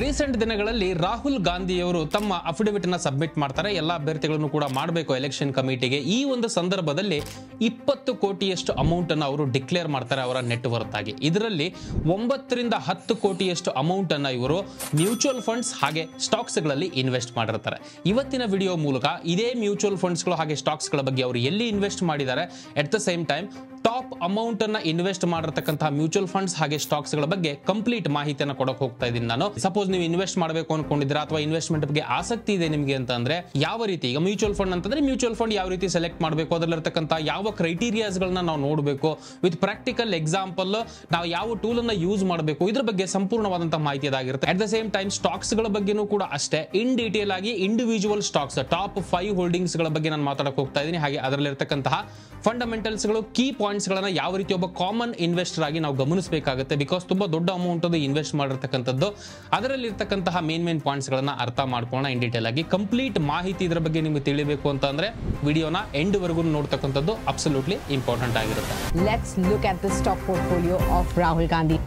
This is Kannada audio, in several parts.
ರೀಸೆಂಟ್ ದಿನಗಳಲ್ಲಿ ರಾಹುಲ್ ಗಾಂಧಿಯವರು ತಮ್ಮ ಅಫಿಡವಿಟ್ ಅನ್ನ ಸಬ್ಮಿಟ್ ಮಾಡ್ತಾರೆ ಎಲ್ಲ ಅಭ್ಯರ್ಥಿಗಳನ್ನು ಕೂಡ ಮಾಡಬೇಕು ಎಲೆಕ್ಷನ್ ಕಮಿಟಿಗೆ ಈ ಒಂದು ಸಂದರ್ಭದಲ್ಲಿ ಇಪ್ಪತ್ತು ಕೋಟಿಯಷ್ಟು ಅಮೌಂಟ್ ಅನ್ನು ಅವರು ಡಿಕ್ಲೇರ್ ಮಾಡ್ತಾರೆ ಅವರ ನೆಟ್ವರ್ತ್ ಆಗಿ ಇದರಲ್ಲಿ ಒಂಬತ್ತರಿಂದ ಹತ್ತು ಕೋಟಿಯಷ್ಟು ಅಮೌಂಟ್ ಅನ್ನ ಇವರು ಮ್ಯೂಚುವಲ್ ಫಂಡ್ಸ್ ಹಾಗೆ ಸ್ಟಾಕ್ಸ್ಗಳಲ್ಲಿ ಇನ್ವೆಸ್ಟ್ ಮಾಡಿರ್ತಾರೆ ಇವತ್ತಿನ ವಿಡಿಯೋ ಮೂಲಕ ಇದೇ ಮ್ಯೂಚುವಲ್ ಫಂಡ್ಸ್ಗಳು ಹಾಗೆ ಸ್ಟಾಕ್ಸ್ಗಳ ಬಗ್ಗೆ ಅವರು ಎಲ್ಲಿ ಇನ್ವೆಸ್ಟ್ ಮಾಡಿದ್ದಾರೆ at the same time top amount ಅನ್ನ ಇನ್ವೆಸ್ಟ್ ಮಾಡಿರ್ತಕ್ಕಂತಹ ಮ್ಯೂಚುವಲ್ ಫಂಡ್ಸ್ ಹಾಗೆ ಸ್ಟಾಕ್ಸ್ ಗಳ ಬಗ್ಗೆ ಕಂಪ್ಲೀಟ್ ಮಾಹಿತಿಯನ್ನು ಕೊಡಕ್ ಹೋಗ್ತಾ ಇದ್ದೀನಿ ನಾನು ಸಪೋಸ್ ನೀವು ಇನ್ವೆಸ್ಟ್ ಮಾಡಬೇಕು ಅನ್ಕೊಂಡಿದ್ರೆ ಅಥವಾ ಇನ್ವೆಸ್ಟ್ಮೆಂಟ್ ಬಗ್ಗೆ ಆಸಕ್ತಿ ಇದೆ ನಿಮಗೆ ಅಂದ್ರೆ ಯಾವ ರೀತಿ ಈಗ ಮ್ಯೂಚುವಲ್ ಫಂಡ್ ಅಂತಂದ್ರೆ ಮ್ಯೂಚುವಲ್ ಫಂಡ್ ಯಾವ ರೀತಿ ಸೆಲೆಕ್ಟ್ ಮಾಡಬೇಕು ಅದರಲ್ಲಿರ್ತಕ್ಕಂಥ ಯಾವ ಕ್ರೈಟೀರಿಯಾಸ್ ಗಳನ್ನ ನಾವು ನೋಡಬೇಕು ವಿತ್ ಪ್ರಾಕ್ಟಿಕಲ್ ಎಕ್ಸಾಂಪಲ್ ನಾವು ಯಾವ ಟೂಲ್ ಅನ್ನ ಯೂಸ್ ಮಾಡಬೇಕು ಇದ್ರ ಬಗ್ಗೆ ಸಂಪೂರ್ಣವಾದಂತಹ ಮಾಹಿತಿ ಅದಾಗಿರುತ್ತೆ at the same time stocks ಗಳ ಬಗ್ಗೆನೂ ಕೂಡ ಅಷ್ಟೇ ಇನ್ ಡೀಟೇಲ್ ಆಗಿ individual stocks top five holdings ಗಳ ಬಗ್ಗೆ ನಾನು ಮಾತಾಡಕ್ಕೆ ಹೋಗ್ತಾ ಇದ್ದೀನಿ ಹಾಗೆ ಅದರಲ್ಲಿರ್ತಕ್ಕಂತಹ ಫಂಡಮೆಂಟಲ್ಸ್ ಗಳು ಕೀ ಪಾಯಿಂಟ್ ಪಾಯಿಂಟ್ಸ್ಗಳನ್ನು ಯಾವ ರೀತಿ ಒಬ್ಬ ಕಾಮನ್ ಇನ್ವೆಸ್ಟರ್ ಆಗಿ ನಾವು ಗಮನಿಸಬೇಕಾಗುತ್ತೆ ಬಿಕಾಸ್ ತುಂಬಾ ದೊಡ್ಡ ಅಮೌಂಟ್ ಅದು ಇನ್ವೆಸ್ಟ್ ಮಾಡಿರ್ತಕ್ಕಂಥದ್ದು ಅದರಲ್ಲಿರ್ತಕ್ಕಂತಹ ಮೇನ್ ಮೇನ್ ಪಾಯಿಂಟ್ಸ್ಗಳನ್ನು ಅರ್ಥ ಮಾಡ್ಕೊಳ್ಳೋಣ ಇನ್ ಡೀಟೇಲ್ ಆಗಿ ಕಂಪ್ಲೀಟ್ ಮಾಹಿತಿ ಇದರ ಬಗ್ಗೆ ನಿಮಗೆ ತಿಳಿಬೇಕು ಅಂತ ಅಂದ್ರೆ ವಿಡಿಯೋನ ಎಂಡ್ ವರೆಗೂ ನೋಡ್ತಕ್ಕಂಥದ್ದು ಅಬ್ಸಲ್ಯೂಟ್ಲಿ ಇಂಪಾರ್ಟೆಂಟ್ ಆಗಿರುತ್ತೆ let's look at the stock portfolio of Rahul Gandhi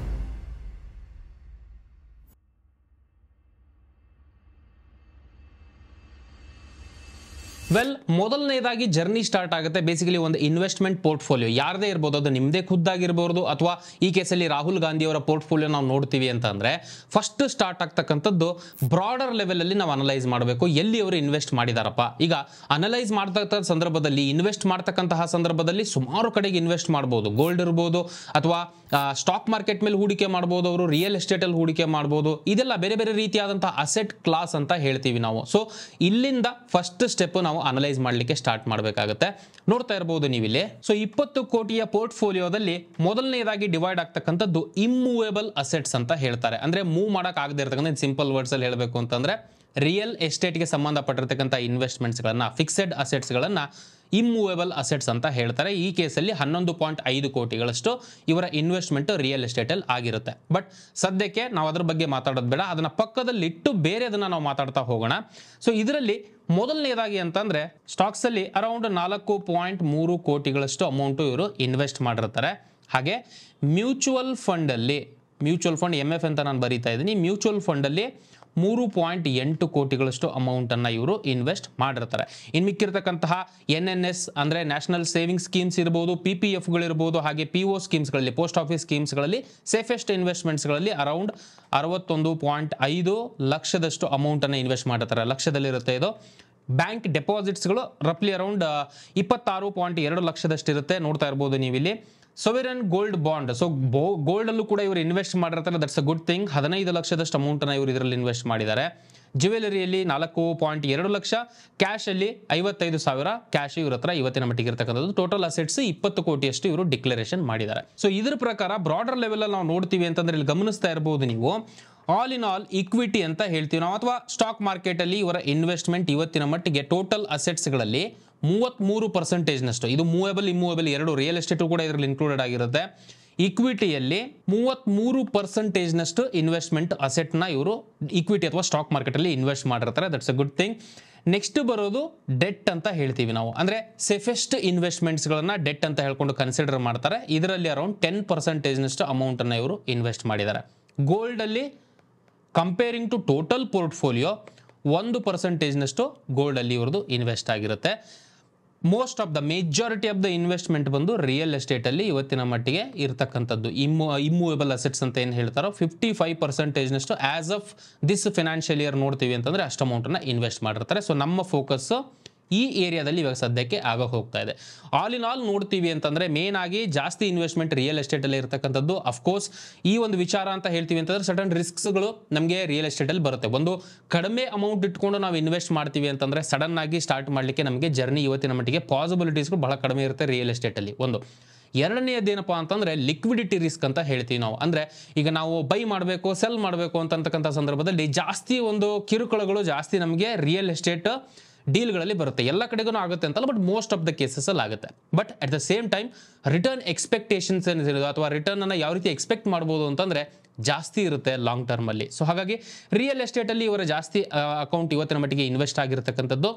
well ಮೊದಲನೇದಾಗಿ ಜರ್ನಿ ಸ್ಟಾರ್ಟ್ ಆಗುತ್ತೆ ಬೇಸಿಕಲಿ ಒಂದು ಇನ್ವೆಸ್ಟ್ಮೆಂಟ್ ಪೋರ್ಟ್ಫೋಲಿಯೋ ಯಾರದೇ ಇರ್ಬೋದು ಅದು ನಿಮ್ಮದೇ ಖುದ್ದಾಗಿರ್ಬೋದು ಅಥವಾ ಈ ಕೇಸಲ್ಲಿ ರಾಹುಲ್ ಗಾಂಧಿ ಅವರ ಪೋರ್ಟ್ಫೋಲಿಯೋ ನಾವು ನೋಡ್ತೀವಿ ಅಂತ ಫಸ್ಟ್ ಸ್ಟಾರ್ಟ್ ಆಗ್ತಕ್ಕಂಥದ್ದು ಬ್ರಾಡರ್ ಲೆವೆಲಲ್ಲಿ ನಾವು ಅನಲೈಸ್ ಮಾಡಬೇಕು ಎಲ್ಲಿ ಅವರು ಇನ್ವೆಸ್ಟ್ ಮಾಡಿದಾರಪ್ಪ ಈಗ ಅನಲೈಸ್ ಮಾಡ್ತಕ್ಕಂಥ ಸಂದರ್ಭದಲ್ಲಿ ಇನ್ವೆಸ್ಟ್ ಮಾಡ್ತಕ್ಕಂತಹ ಸಂದರ್ಭದಲ್ಲಿ ಸುಮಾರು ಕಡೆಗೆ ಇನ್ವೆಸ್ಟ್ ಮಾಡ್ಬೋದು ಗೋಲ್ಡ್ ಇರ್ಬೋದು ಅಥವಾ ಸ್ಟಾಕ್ ಮಾರ್ಕೆಟ್ ಮೇಲೆ ಹೂಡಿಕೆ ಮಾಡ್ಬೋದು ಅವರು ರಿಯಲ್ ಎಸ್ಟೇಟಲ್ಲಿ ಹೂಡಿಕೆ ಮಾಡ್ಬೋದು ಇದೆಲ್ಲ ಬೇರೆ ಬೇರೆ ರೀತಿಯಾದಂಥ ಅಸೆಟ್ ಕ್ಲಾಸ್ ಅಂತ ಹೇಳ್ತೀವಿ ನಾವು ಸೊ ಇಲ್ಲಿಂದ ಫಸ್ಟ್ ಸ್ಟೆಪ್ ನಾವು ನಾವು ಅನಲೈಸ್ ಮಾಡಲಿಕ್ಕೆ ಸ್ಟಾರ್ಟ್ ಮಾಡಬೇಕಾಗುತ್ತೆ ನೋಡ್ತಾ ಇರಬಹುದು ನೀವಿಲ್ಲಿ ಸೊ ಇಪ್ಪತ್ತು ಕೋಟಿಯ ಪೋರ್ಟ್ಫೋಲಿಯೋದಲ್ಲಿ ಮೊದಲನೇದಾಗಿ ಡಿವೈಡ್ ಆಗ್ತಕ್ಕಂಥದ್ದು ಇಮ್ಮೂವೇಬಲ್ ಅಸೆಟ್ಸ್ ಅಂತ ಹೇಳ್ತಾರೆ ಅಂದ್ರೆ ಮೂವ್ ಮಾಡಕ್ ಆಗದೆ ಇರ್ತಕ್ಕಂಥ ಸಿಂಪಲ್ ವರ್ಡ್ಸ್ ಅಲ್ಲಿ ಹೇಳಬೇಕು ಅಂತಂದ್ರೆ ರಿಯಲ್ ಎಸ್ಟೇಟ್ಗೆ ಸಂಬಂಧಪಟ್ಟಿರ್ತಕ್ಕಂಥ ಗಳನ್ನ ಫಿಕ್ಸೆಡ್ ಗಳನ್ನು ಇಮ್ಮೂವೇಬಲ್ ಅಸೆಟ್ಸ್ ಅಂತ ಹೇಳ್ತಾರೆ ಈ ಕೇಸಲ್ಲಿ ಹನ್ನೊಂದು ಪಾಯಿಂಟ್ ಐದು ಕೋಟಿಗಳಷ್ಟು ಇವರ ಇನ್ವೆಸ್ಟ್ಮೆಂಟ್ ರಿಯಲ್ ಎಸ್ಟೇಟಲ್ಲಿ ಆಗಿರುತ್ತೆ ಬಟ್ ಸದ್ಯಕ್ಕೆ ನಾವು ಅದ್ರ ಬಗ್ಗೆ ಮಾತಾಡೋದು ಬೇಡ ಅದನ್ನು ಪಕ್ಕದಲ್ಲಿಟ್ಟು ಬೇರೆದನ್ನು ನಾವು ಮಾತಾಡ್ತಾ ಹೋಗೋಣ ಸೊ ಇದರಲ್ಲಿ ಮೊದಲನೇದಾಗಿ ಅಂತಂದರೆ ಸ್ಟಾಕ್ಸಲ್ಲಿ ಅರೌಂಡ್ ನಾಲ್ಕು ಪಾಯಿಂಟ್ ಮೂರು ಕೋಟಿಗಳಷ್ಟು ಅಮೌಂಟು ಇವರು ಇನ್ವೆಸ್ಟ್ ಮಾಡಿರ್ತಾರೆ ಹಾಗೆ ಮ್ಯೂಚುವಲ್ ಫಂಡಲ್ಲಿ ಮ್ಯೂಚುವಲ್ ಫಂಡ್ ಎಮ್ ಎಫ್ ಅಂತ ನಾನು ಬರೀತಾ ಇದ್ದೀನಿ ಮ್ಯೂಚುವಲ್ ಫಂಡಲ್ಲಿ ಮೂರು ಪಾಯಿಂಟ್ ಎಂಟು ಕೋಟಿಗಳಷ್ಟು ಅಮೌಂಟನ್ನು ಇವರು ಇನ್ವೆಸ್ಟ್ ಮಾಡಿರ್ತಾರೆ ಇನ್ನು ಮಿಕ್ಕಿರ್ತಕ್ಕಂತಹ ಎನ್ ಎನ್ ಎಸ್ ಅಂದರೆ ನ್ಯಾಷನಲ್ ಸೇವಿಂಗ್ ಸ್ಕೀಮ್ಸ್ ಇರ್ಬೋದು ಪಿ ಪಿ ಎಫ್ಗಳಿರ್ಬೋದು ಹಾಗೆ ಪಿ ಒ ಸ್ಕೀಮ್ಸ್ಗಳಲ್ಲಿ ಪೋಸ್ಟ್ ಆಫೀಸ್ ಸ್ಕೀಮ್ಸ್ಗಳಲ್ಲಿ ಸೇಫೆಸ್ಟ್ ಇನ್ವೆಸ್ಟ್ಮೆಂಟ್ಸ್ಗಳಲ್ಲಿ ಅರೌಂಡ್ ಅರವತ್ತೊಂದು ಪಾಯಿಂಟ್ ಐದು ಲಕ್ಷದಷ್ಟು ಅಮೌಂಟನ್ನು ಇನ್ವೆಸ್ಟ್ ಮಾಡಿರ್ತಾರೆ ಲಕ್ಷದಲ್ಲಿರುತ್ತೆ ಇದು ಬ್ಯಾಂಕ್ ಡೆಪಾಸಿಟ್ಸ್ಗಳು ರಫ್ಲಿ ಅರೌಂಡ್ ಇಪ್ಪತ್ತಾರು ಪಾಯಿಂಟ್ ಎರಡು ಇರುತ್ತೆ ನೋಡ್ತಾ ಇರ್ಬೋದು ನೀವಿಲ್ಲಿ sovereign gold bond so gold ಅಲ್ಲೂ ಕೂಡ ಇವರು ಇನ್ವೆಸ್ಟ್ ಮಾಡಿರ್ತಾರೆ ದಟ್ಸ್ ಅ ಗುಡ್ ಥಿಂಗ್ ಹದಿನೈದು ಲಕ್ಷದಷ್ಟು ಅಮೌಂಟ್ ಅನ್ನ ಇವರು ಇದರಲ್ಲಿ ಇನ್ವೆಸ್ಟ್ ಮಾಡಿದ್ದಾರೆ ಜ್ಯುವೆಲರಿಯಲ್ಲಿ ನಾಲ್ಕು ಪಾಯಿಂಟ್ ಎರಡು ಲಕ್ಷ ಕ್ಯಾಶ್ ಅಲ್ಲಿ ಐವತ್ತೈದು ಸಾವಿರ ಕ್ಯಾಶ್ ಇವ್ರ ಹತ್ರ ಇವತ್ತಿನ ಮಟ್ಟಿಗೆ ಇರತಕ್ಕಂಥದ್ದು ಟೋಟಲ್ ಅಸೆಟ್ಸ್ ಇಪ್ಪತ್ತು ಕೋಟಿಯಷ್ಟು ಇವರು ಡಿಕ್ಲರೇಷನ್ ಮಾಡಿದ್ದಾರೆ ಸೊ ಇದ್ರ ಪ್ರಕಾರ ಬ್ರಾಡರ್ ಲೆವೆಲ್ ಅಲ್ಲಿ ನಾವು ನೋಡ್ತೀವಿ ಅಂತಂದ್ರೆ ಇಲ್ಲಿ ಗಮನಿಸ್ತಾ ಇರಬಹುದು ನೀವು ಆಲ್ ಇನ್ ಆಲ್ ಇಕ್ವಿಟಿ ಅಂತ ಹೇಳ್ತೀವಿ ನಾವು ಅಥವಾ ಸ್ಟಾಕ್ ಮಾರ್ಕೆಟ್ ಅಲ್ಲಿ ಇವರ ಇನ್ವೆಸ್ಟ್ಮೆಂಟ್ ಇವತ್ತಿನ ಮಟ್ಟಿಗೆ ಟೋಟಲ್ ಅಸೆಟ್ಸ್ಗಳಲ್ಲಿ ಮೂವತ್ತ್ಮೂರು ಪರ್ಸೆಂಟೇಜ್ನಷ್ಟು ಇದು ಮೂವೇಬಲ್ ಇಮ್ಮೂವೇಬಲ್ ಎರಡು ರಿಯಲ್ ಎಸ್ಟೇಟು ಕೂಡ ಇದರಲ್ಲಿ ಇನ್ಕ್ಲೂಡೆಡ್ ಆಗಿರುತ್ತೆ ಇಕ್ವಿಟಿಯಲ್ಲಿ ಮೂವತ್ತ್ಮೂರು ಪರ್ಸೆಂಟೇಜ್ನಷ್ಟು ಇನ್ವೆಸ್ಟ್ಮೆಂಟ್ ಅಸೆಟ್ನ ಇವರು ಇಕ್ವಿಟಿ ಅಥವಾ ಸ್ಟಾಕ್ ಮಾರ್ಕೆಟಲ್ಲಿ ಇನ್ವೆಸ್ಟ್ ಮಾಡಿರ್ತಾರೆ that's a good thing next ಬರೋದು ಡೆಟ್ ಅಂತ ಹೇಳ್ತೀವಿ ನಾವು ಅಂದರೆ ಸೇಫೆಸ್ಟ್ ಇನ್ವೆಸ್ಟ್ಮೆಂಟ್ಸ್ಗಳನ್ನು ಡೆಟ್ ಅಂತ ಹೇಳ್ಕೊಂಡು ಕನ್ಸಿಡರ್ ಮಾಡ್ತಾರೆ ಇದರಲ್ಲಿ ಅರೌಂಡ್ ಟೆನ್ ಪರ್ಸೆಂಟೇಜ್ನಷ್ಟು ಅಮೌಂಟನ್ನು ಇವರು ಇನ್ವೆಸ್ಟ್ ಮಾಡಿದ್ದಾರೆ ಗೋಲ್ಡಲ್ಲಿ ಕಂಪೇರಿಂಗ್ ಟು ಟೋಟಲ್ ಪೋರ್ಟ್ಫೋಲಿಯೋ ಒಂದು ಪರ್ಸೆಂಟೇಜ್ನಷ್ಟು ಗೋಲ್ಡಲ್ಲಿ ಇವ್ರದ್ದು ಇನ್ವೆಸ್ಟ್ ಆಗಿರುತ್ತೆ most of the majority of the investment ಬಂದು ರಿಯಲ್ ಎಸ್ಟೇಟಲ್ಲಿ ಇವತ್ತಿನ ಮಟ್ಟಿಗೆ ಇರತಕ್ಕಂಥದ್ದು ಇಮ್ಮು ಇಮ್ಮೂವೇಬಲ್ ಅಸೆಟ್ಸ್ ಅಂತ ಏನು ಹೇಳ್ತಾರೋ ಫಿಫ್ಟಿ ಫೈವ್ ಪರ್ಸೆಂಟೇಜ್ನಷ್ಟು as of this financial year ನೋಡ್ತೀವಿ ಅಂತಂದರೆ ಅಷ್ಟು ಅಮೌಂಟನ್ನು ಇನ್ವೆಸ್ಟ್ ಮಾಡಿರ್ತಾರೆ ಸೊ ನಮ್ಮ ಫೋಕಸ್ಸು ಈ ಏರಿಯಾದಲ್ಲಿ ಇವಾಗ ಸದ್ಯಕ್ಕೆ ಆಗ ಹೋಗ್ತಾ ಇದೆ ಆಲ್ ಇನ್ ಆಲ್ ನೋಡ್ತೀವಿ ಅಂತಂದ್ರೆ ಮೇನ್ ಆಗಿ ಜಾಸ್ತಿ ಇನ್ವೆಸ್ಟ್ಮೆಂಟ್ ರಿಯಲ್ ಎಸ್ಟೇಟಲ್ಲಿ ಇರತಕ್ಕಂಥದ್ದು ಅಫ್ಕೋರ್ಸ್ ಈ ಒಂದು ವಿಚಾರ ಅಂತ ಹೇಳ್ತೀವಿ ಅಂತಂದರೆ ಸಡನ್ ರಿಸ್ಕ್ಗಳು ನಮಗೆ ರಿಯಲ್ ಎಸ್ಟೇಟಲ್ಲಿ ಬರುತ್ತೆ ಒಂದು ಕಡಿಮೆ ಅಮೌಂಟ್ ಇಟ್ಕೊಂಡು ನಾವು ಇನ್ವೆಸ್ಟ್ ಮಾಡ್ತೀವಿ ಅಂತಂದರೆ ಸಡನ್ ಆಗಿ ಸ್ಟಾರ್ಟ್ ಮಾಡಲಿಕ್ಕೆ ನಮಗೆ ಜರ್ನಿ ಇವತ್ತಿನ ಮಟ್ಟಿಗೆ ಪಾಸಿಬಿಲಿಟೀಸ್ಗಳು ಬಹಳ ಕಡಿಮೆ ಇರುತ್ತೆ ರಿಯಲ್ ಎಸ್ಟೇಟಲ್ಲಿ ಒಂದು ಎರಡನೇದೇನಪ್ಪ ಅಂತಂದರೆ ಲಿಕ್ವಿಡಿಟಿ ರಿಸ್ಕ್ ಅಂತ ಹೇಳ್ತೀವಿ ನಾವು ಅಂದರೆ ಈಗ ನಾವು ಬೈ ಮಾಡಬೇಕು ಸೆಲ್ ಮಾಡಬೇಕು ಅಂತಕ್ಕಂಥ ಸಂದರ್ಭದಲ್ಲಿ ಜಾಸ್ತಿ ಒಂದು ಕಿರುಕುಳಗಳು ಜಾಸ್ತಿ ನಮಗೆ ರಿಯಲ್ ಎಸ್ಟೇಟ್ ಡೀಲ್ಗಳಲ್ಲಿ ಬರುತ್ತೆ ಎಲ್ಲ ಕಡೆಗೂ ಆಗುತ್ತೆ ಅಂತಲ್ಲ ಬಟ್ ಮೋಸ್ಟ್ ಆಫ್ ದ ಅಲ್ಲಿ ಆಗುತ್ತೆ but at the same time return expectations ಏನಿರೋದು ಅಥವಾ ರಿಟರ್ನನ್ನು ಯಾವ ರೀತಿ ಎಕ್ಸ್ಪೆಕ್ಟ್ ಮಾಡ್ಬೋದು ಅಂತಂದರೆ ಜಾಸ್ತಿ ಇರುತ್ತೆ ಲಾಂಗ್ ಟರ್ಮಲ್ಲಿ ಸೊ ಹಾಗಾಗಿ ರಿಯಲ್ ಎಸ್ಟೇಟಲ್ಲಿ ಇವರ ಜಾಸ್ತಿ ಅಕೌಂಟ್ ಇವತ್ತಿನ ಮಟ್ಟಿಗೆ ಇನ್ವೆಸ್ಟ್ ಆಗಿರತಕ್ಕಂಥದ್ದು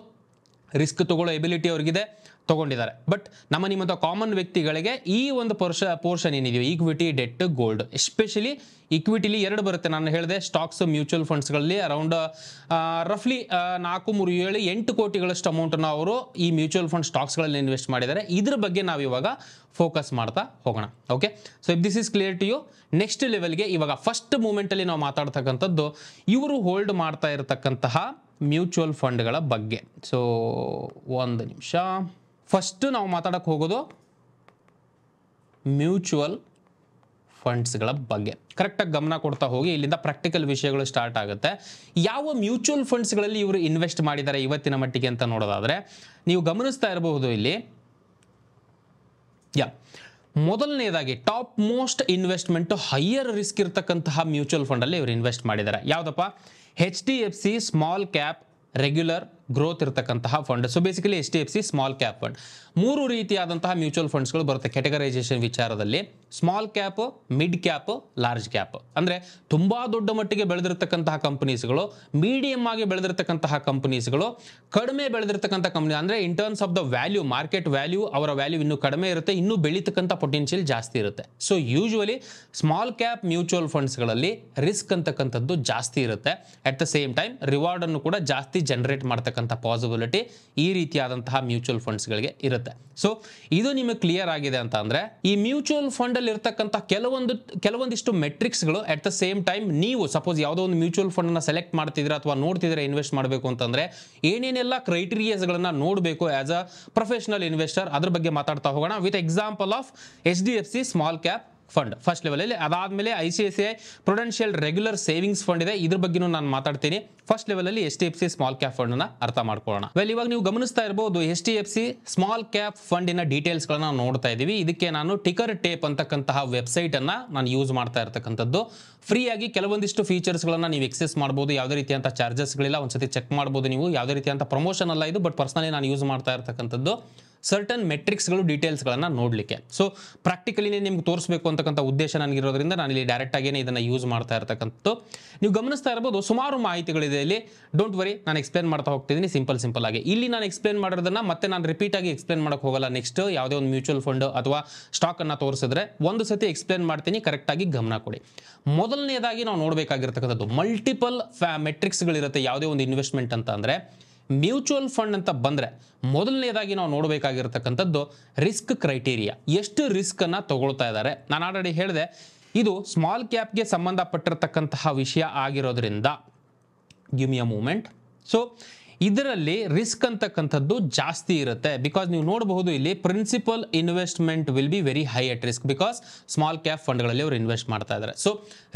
ರಿಸ್ಕ್ ತಗೊಳ್ಳೋ ಎಬಿಲಿಟಿ ಇದೆ ತಗೊಂಡಿದ್ದಾರೆ ಬಟ್ ನಮ್ಮ ನಿಮ್ಮಂಥ ಕಾಮನ್ ವ್ಯಕ್ತಿಗಳಿಗೆ ಈ ಒಂದು ಪೋರ್ಷ ಪೋರ್ಷನ್ ಏನಿದೆಯೋ ಈಕ್ವಿಟಿ ಡೆಟ್ ಗೋಲ್ಡ್ ಎಸ್ಪೆಷಲಿ ಇಕ್ವಿಟಿಲಿ ಎರಡು ಬರುತ್ತೆ ನಾನು ಹೇಳಿದೆ ಸ್ಟಾಕ್ಸ್ ಮ್ಯೂಚುವಲ್ ಫಂಡ್ಸ್ಗಳಲ್ಲಿ ಅರೌಂಡ್ ರಫ್ಲಿ ನಾಲ್ಕು ಮೂರು ಏಳು ಎಂಟು ಕೋಟಿಗಳಷ್ಟು ಅಮೌಂಟನ್ನು ಅವರು ಈ ಮ್ಯೂಚುವಲ್ ಫಂಡ್ ಸ್ಟಾಕ್ಸ್ಗಳಲ್ಲಿ ಇನ್ವೆಸ್ಟ್ ಮಾಡಿದ್ದಾರೆ ಇದ್ರ ಬಗ್ಗೆ ನಾವು ಇವಾಗ ಫೋಕಸ್ ಮಾಡ್ತಾ ಹೋಗೋಣ okay so if this is clear to you next ಲೆವೆಲ್ಗೆ ಇವಾಗ ಫಸ್ಟ್ ಮೂಮೆಂಟಲ್ಲಿ ನಾವು ಮಾತಾಡ್ತಕ್ಕಂಥದ್ದು ಇವರು ಹೋಲ್ಡ್ ಮಾಡ್ತಾ ಇರತಕ್ಕಂತಹ ಮ್ಯೂಚುವಲ್ ಫಂಡ್ಗಳ ಬಗ್ಗೆ ಸೊ ಒಂದು ನಿಮಿಷ ಫಸ್ಟು ನಾವು ಮಾತಾಡೋಕ್ಕೆ ಹೋಗೋದು ಮ್ಯೂಚುವಲ್ ಫಂಡ್ಸ್ಗಳ ಬಗ್ಗೆ ಕರೆಕ್ಟಾಗಿ ಗಮನ ಕೊಡ್ತಾ ಹೋಗಿ ಇಲ್ಲಿಂದ ಪ್ರಾಕ್ಟಿಕಲ್ ವಿಷಯಗಳು ಸ್ಟಾರ್ಟ್ ಆಗುತ್ತೆ ಯಾವ ಮ್ಯೂಚುವಲ್ ಫಂಡ್ಸ್ಗಳಲ್ಲಿ ಇವರು ಇನ್ವೆಸ್ಟ್ ಮಾಡಿದ್ದಾರೆ ಇವತ್ತಿನ ಮಟ್ಟಿಗೆ ಅಂತ ನೋಡೋದಾದರೆ ನೀವು ಗಮನಿಸ್ತಾ ಇರಬಹುದು ಇಲ್ಲಿ ಯಾ ಮೊದಲನೇದಾಗಿ top most investment higher risk ಇರತಕ್ಕಂತಹ ಮ್ಯೂಚುವಲ್ ಫಂಡಲ್ಲಿ ಇವರು ಇನ್ವೆಸ್ಟ್ ಮಾಡಿದ್ದಾರೆ ಯಾವುದಪ್ಪ H D F C small cap regular growth ಇರತಕ್ಕಂತಹ fund so basically H D F C small cap fund ಮೂರು ರೀತಿಯಾದಂತಹ ಮ್ಯೂಚುವಲ್ ಫಂಡ್ಸ್ಗಳು ಬರುತ್ತೆ ಕ್ಯಾಟಗರೈಸೇಷನ್ ವಿಚಾರದಲ್ಲಿ small cap mid cap large cap ಅಂದ್ರೆ ತುಂಬಾ ದೊಡ್ಡ ಮಟ್ಟಿಗೆ ಬೆಳೆದಿರತಕ್ಕಂತಹ ಕಂಪನೀಸ್ಗಳು ಮೀಡಿಯಮ್ ಆಗಿ ಬೆಳೆದಿರ್ತಕ್ಕಂತಹ ಕಂಪನೀಸ್ಗಳು ಕಡಿಮೆ ಬೆಳೆದಿರ್ತಕ್ಕಂಥ ಕಂಪನಿ ಅಂದ್ರೆ in terms of the value market value ಅವರ ವ್ಯಾಲ್ಯೂ ಇನ್ನೂ ಕಡಿಮೆ ಇರುತ್ತೆ ಇನ್ನೂ ಬೆಳೀತಕ್ಕಂಥ ಪೊಟೆನ್ಷಿಯಲ್ ಜಾಸ್ತಿ ಇರುತ್ತೆ so usually small cap mutual ಫಂಡ್ಸ್ಗಳಲ್ಲಿ ರಿಸ್ಕ್ ಅಂತಕ್ಕಂಥದ್ದು ಜಾಸ್ತಿ ಇರುತ್ತೆ at the same time reward ಅನ್ನು ಕೂಡ ಜಾಸ್ತಿ ಜನರೇಟ್ ಮಾಡ್ತಕ್ಕಂಥ ಪಾಸಿಬಿಲಿಟಿ ಈ ರೀತಿಯಾದಂತಹ ಮ್ಯೂಚುವಲ್ ಫಂಡ್ಸ್ಗಳಿಗೆ ಇರುತ್ತೆ ಸೊ ಇದು ನಿಮಗೆ ಕ್ಲಿಯರ್ ಆಗಿದೆ ಅಂತ ಅಂದ್ರೆ ಈ ಮ್ಯೂಚುವಲ್ ಫಂಡ್ ಫಂಡಲ್ಲಿ ಕೆಲವೊಂದು ಕೆಲವೊಂದಿಷ್ಟು ಮೆಟ್ರಿಕ್ಸ್ಗಳು ಅಟ್ ದ ಸೇಮ್ ಟೈಮ್ ನೀವು ಸಪೋಸ್ ಯಾವುದೋ ಒಂದು ಮ್ಯೂಚುವಲ್ ಫಂಡನ್ನು ಸೆಲೆಕ್ಟ್ ಮಾಡ್ತಿದ್ರೆ ಅಥವಾ ನೋಡ್ತಿದ್ರೆ ಇನ್ವೆಸ್ಟ್ ಮಾಡಬೇಕು ಅಂತಂದರೆ ಏನೇನೆಲ್ಲ ಕ್ರೈಟೀರಿಯಾಸ್ಗಳನ್ನು ನೋಡಬೇಕು ಆ್ಯಸ್ ಅ ಪ್ರೊಫೆಷನಲ್ ಇನ್ವೆಸ್ಟರ್ ಅದ್ರ ಬಗ್ಗೆ ಮಾತಾಡ್ತಾ ಹೋಗೋಣ with example of H D F C small cap fund first ಲೆವೆಲಲ್ಲಿ ಅದಾದಮೇಲೆ I C I C I Prudential regular savings fund ಇದೆ ಇದ್ರ ಬಗ್ಗೆ ನಾನು ಮಾತಾಡ್ತೀನಿ ಫಸ್ಟ್ ಲೆವೆಲಲ್ಲಿ H D F C small cap fund ಅರ್ಥ ಮಾಡ್ಕೊಳ್ಳೋಣ ವೆಲ್ ಇವಾಗ ನೀವು ಗಮನಿಸ್ತಾ ಇರಬಹುದು H D F C small cap ಫಂಡಿನ ಡೀಟೇಲ್ಸ್ ಗಳನ್ನ ನೋಡ್ತಾ ಇದೀವಿ ಇದಕ್ಕೆ ನಾನು ಟಿಕರ್ ಟೇಪ್ ಅಂತಕ್ಕಂತಹ ವೆಬ್ಸೈಟ್ ಅನ್ನ ನಾನು ಯೂಸ್ ಮಾಡ್ತಾ ಇರತಕ್ಕಂಥದ್ದು ಫ್ರೀಯಾಗಿ ಕೆಲವೊಂದಿಷ್ಟು ಫೀಚರ್ಸ್ ಗಳನ್ನ ನೀವು ಎಕ್ಸೆಸ್ ಮಾಡಬಹುದು ಯಾವುದೇ ರೀತಿಯಂತ ಚಾರ್ಜಸ್ ಗಳಿಲ್ಲ ಒಂದ್ಸತಿ ಚೆಕ್ ಮಾಡಬಹುದು ನೀವು ಯಾವುದೇ ರೀತಿಯಂತ ಪ್ರಮೋಷನ್ ಅಲ್ಲ ಇದು ಬಟ್ ಪರ್ಸನಲಿ ನಾನು ಯೂಸ್ ಮಾಡ್ತಾ ಇರತಕ್ಕಂಥದ್ದು ಸರ್ಟನ್ ಮೆಟ್ರಿಕ್ಸ್ಗಳು ಡೀಟೇಲ್ಸ್ಗಳನ್ನು ನೋಡಲಿಕ್ಕೆ ಸೊ ಪ್ರಾಕ್ಟಿಕಲಿನೇ ನಿಮ್ಗೆ ತೋರಿಸಬೇಕು ಅಂತಕ್ಕಂಥ ಉದ್ದೇಶ ನನಗಿರೋದ್ರಿಂದ ನಾನು ಇಲ್ಲಿ ಡೈರೆಕ್ಟ್ ಇದನ್ನು ಯೂಸ್ ಮಾಡ್ತಾ ಇರತಕ್ಕಂಥದ್ದು ನೀವು ಗಮನಿಸ್ತಾ ಇರ್ಬೋದು ಸುಮಾರು ಮಾಹಿತಿಗಳಿದೆ ಇಲ್ಲಿ ಡೋಂಟ್ ವರಿ ನಾನು ಎಕ್ಸ್ಪ್ಲೇನ್ ಮಾಡ್ತಾ ಹೋಗ್ತಿದ್ದೀನಿ ಸಿಂಪಲ್ ಸಿಂಪಲ್ ಆಗಿ ಇಲ್ಲಿ ನಾನು ಎಕ್ಸ್ಪ್ಲೇನ್ ಮಾಡೋದನ್ನು ಮತ್ತೆ ನಾನು ರಿಪೀಟ್ ಆಗಿ ಎಕ್ಸ್ಪ್ಲೇನ್ ಮಾಡೋಕೆ ಹೋಗಲ್ಲ ನೆಕ್ಸ್ಟ್ ಯಾವುದೇ ಒಂದು ಮ್ಯೂಚುವಲ್ ಫಂಡ್ ಅಥವಾ ಸ್ಟಾಕ್ ತೋರಿಸಿದ್ರೆ ಒಂದು ಸತಿ ಎಕ್ಸ್ಪ್ಲೇನ್ ಮಾಡ್ತೀನಿ ಕರೆಕ್ಟಾಗಿ ಗಮನ ಕೊಡಿ ಮೊದಲನೇದಾಗಿ ನಾವು ನೋಡಬೇಕಾಗಿರ್ತಕ್ಕಂಥದ್ದು ಮಲ್ಟಿಪಲ್ ಫ್ಯಾ ಮೆಟ್ರಿಕ್ಸ್ಗಳಿರುತ್ತೆ ಯಾವುದೇ ಒಂದು ಇನ್ವೆಸ್ಟ್ಮೆಂಟ್ ಅಂತ ಅಂದರೆ ಮ್ಯೂಚುವಲ್ ಫಂಡ್ ಅಂತ ಬಂದರೆ ಮೊದಲನೇದಾಗಿ ನಾವು ನೋಡಬೇಕಾಗಿರ್ತಕ್ಕಂಥದ್ದು ರಿಸ್ಕ್ ಕ್ರೈಟೀರಿಯಾ ಎಷ್ಟು ರಿಸ್ಕನ್ನು ತಗೊಳ್ತಾ ಇದ್ದಾರೆ ನಾನು ಆಲ್ರೆಡಿ ಹೇಳಿದೆ ಇದು ಸ್ಮಾಲ್ ಕ್ಯಾಪ್ಗೆ ಸಂಬಂಧಪಟ್ಟಿರ್ತಕ್ಕಂತಹ ವಿಷಯ ಆಗಿರೋದ್ರಿಂದ gimme me a moment so ಇದರಲ್ಲಿ ರಿಸ್ಕ್ ಅಂತಕ್ಕಂಥದ್ದು ಜಾಸ್ತಿ ಇರುತ್ತೆ ಬಿಕಾಸ್ ನೀವು ನೋಡಬಹುದು ಇಲ್ಲಿ principal investment will be very high at risk because small cap ಫಂಡ್ಗಳಲ್ಲಿ ಅವರು ಇನ್ವೆಸ್ಟ್ ಮಾಡ್ತಾ ಇದ್ದಾರೆ ಸೊ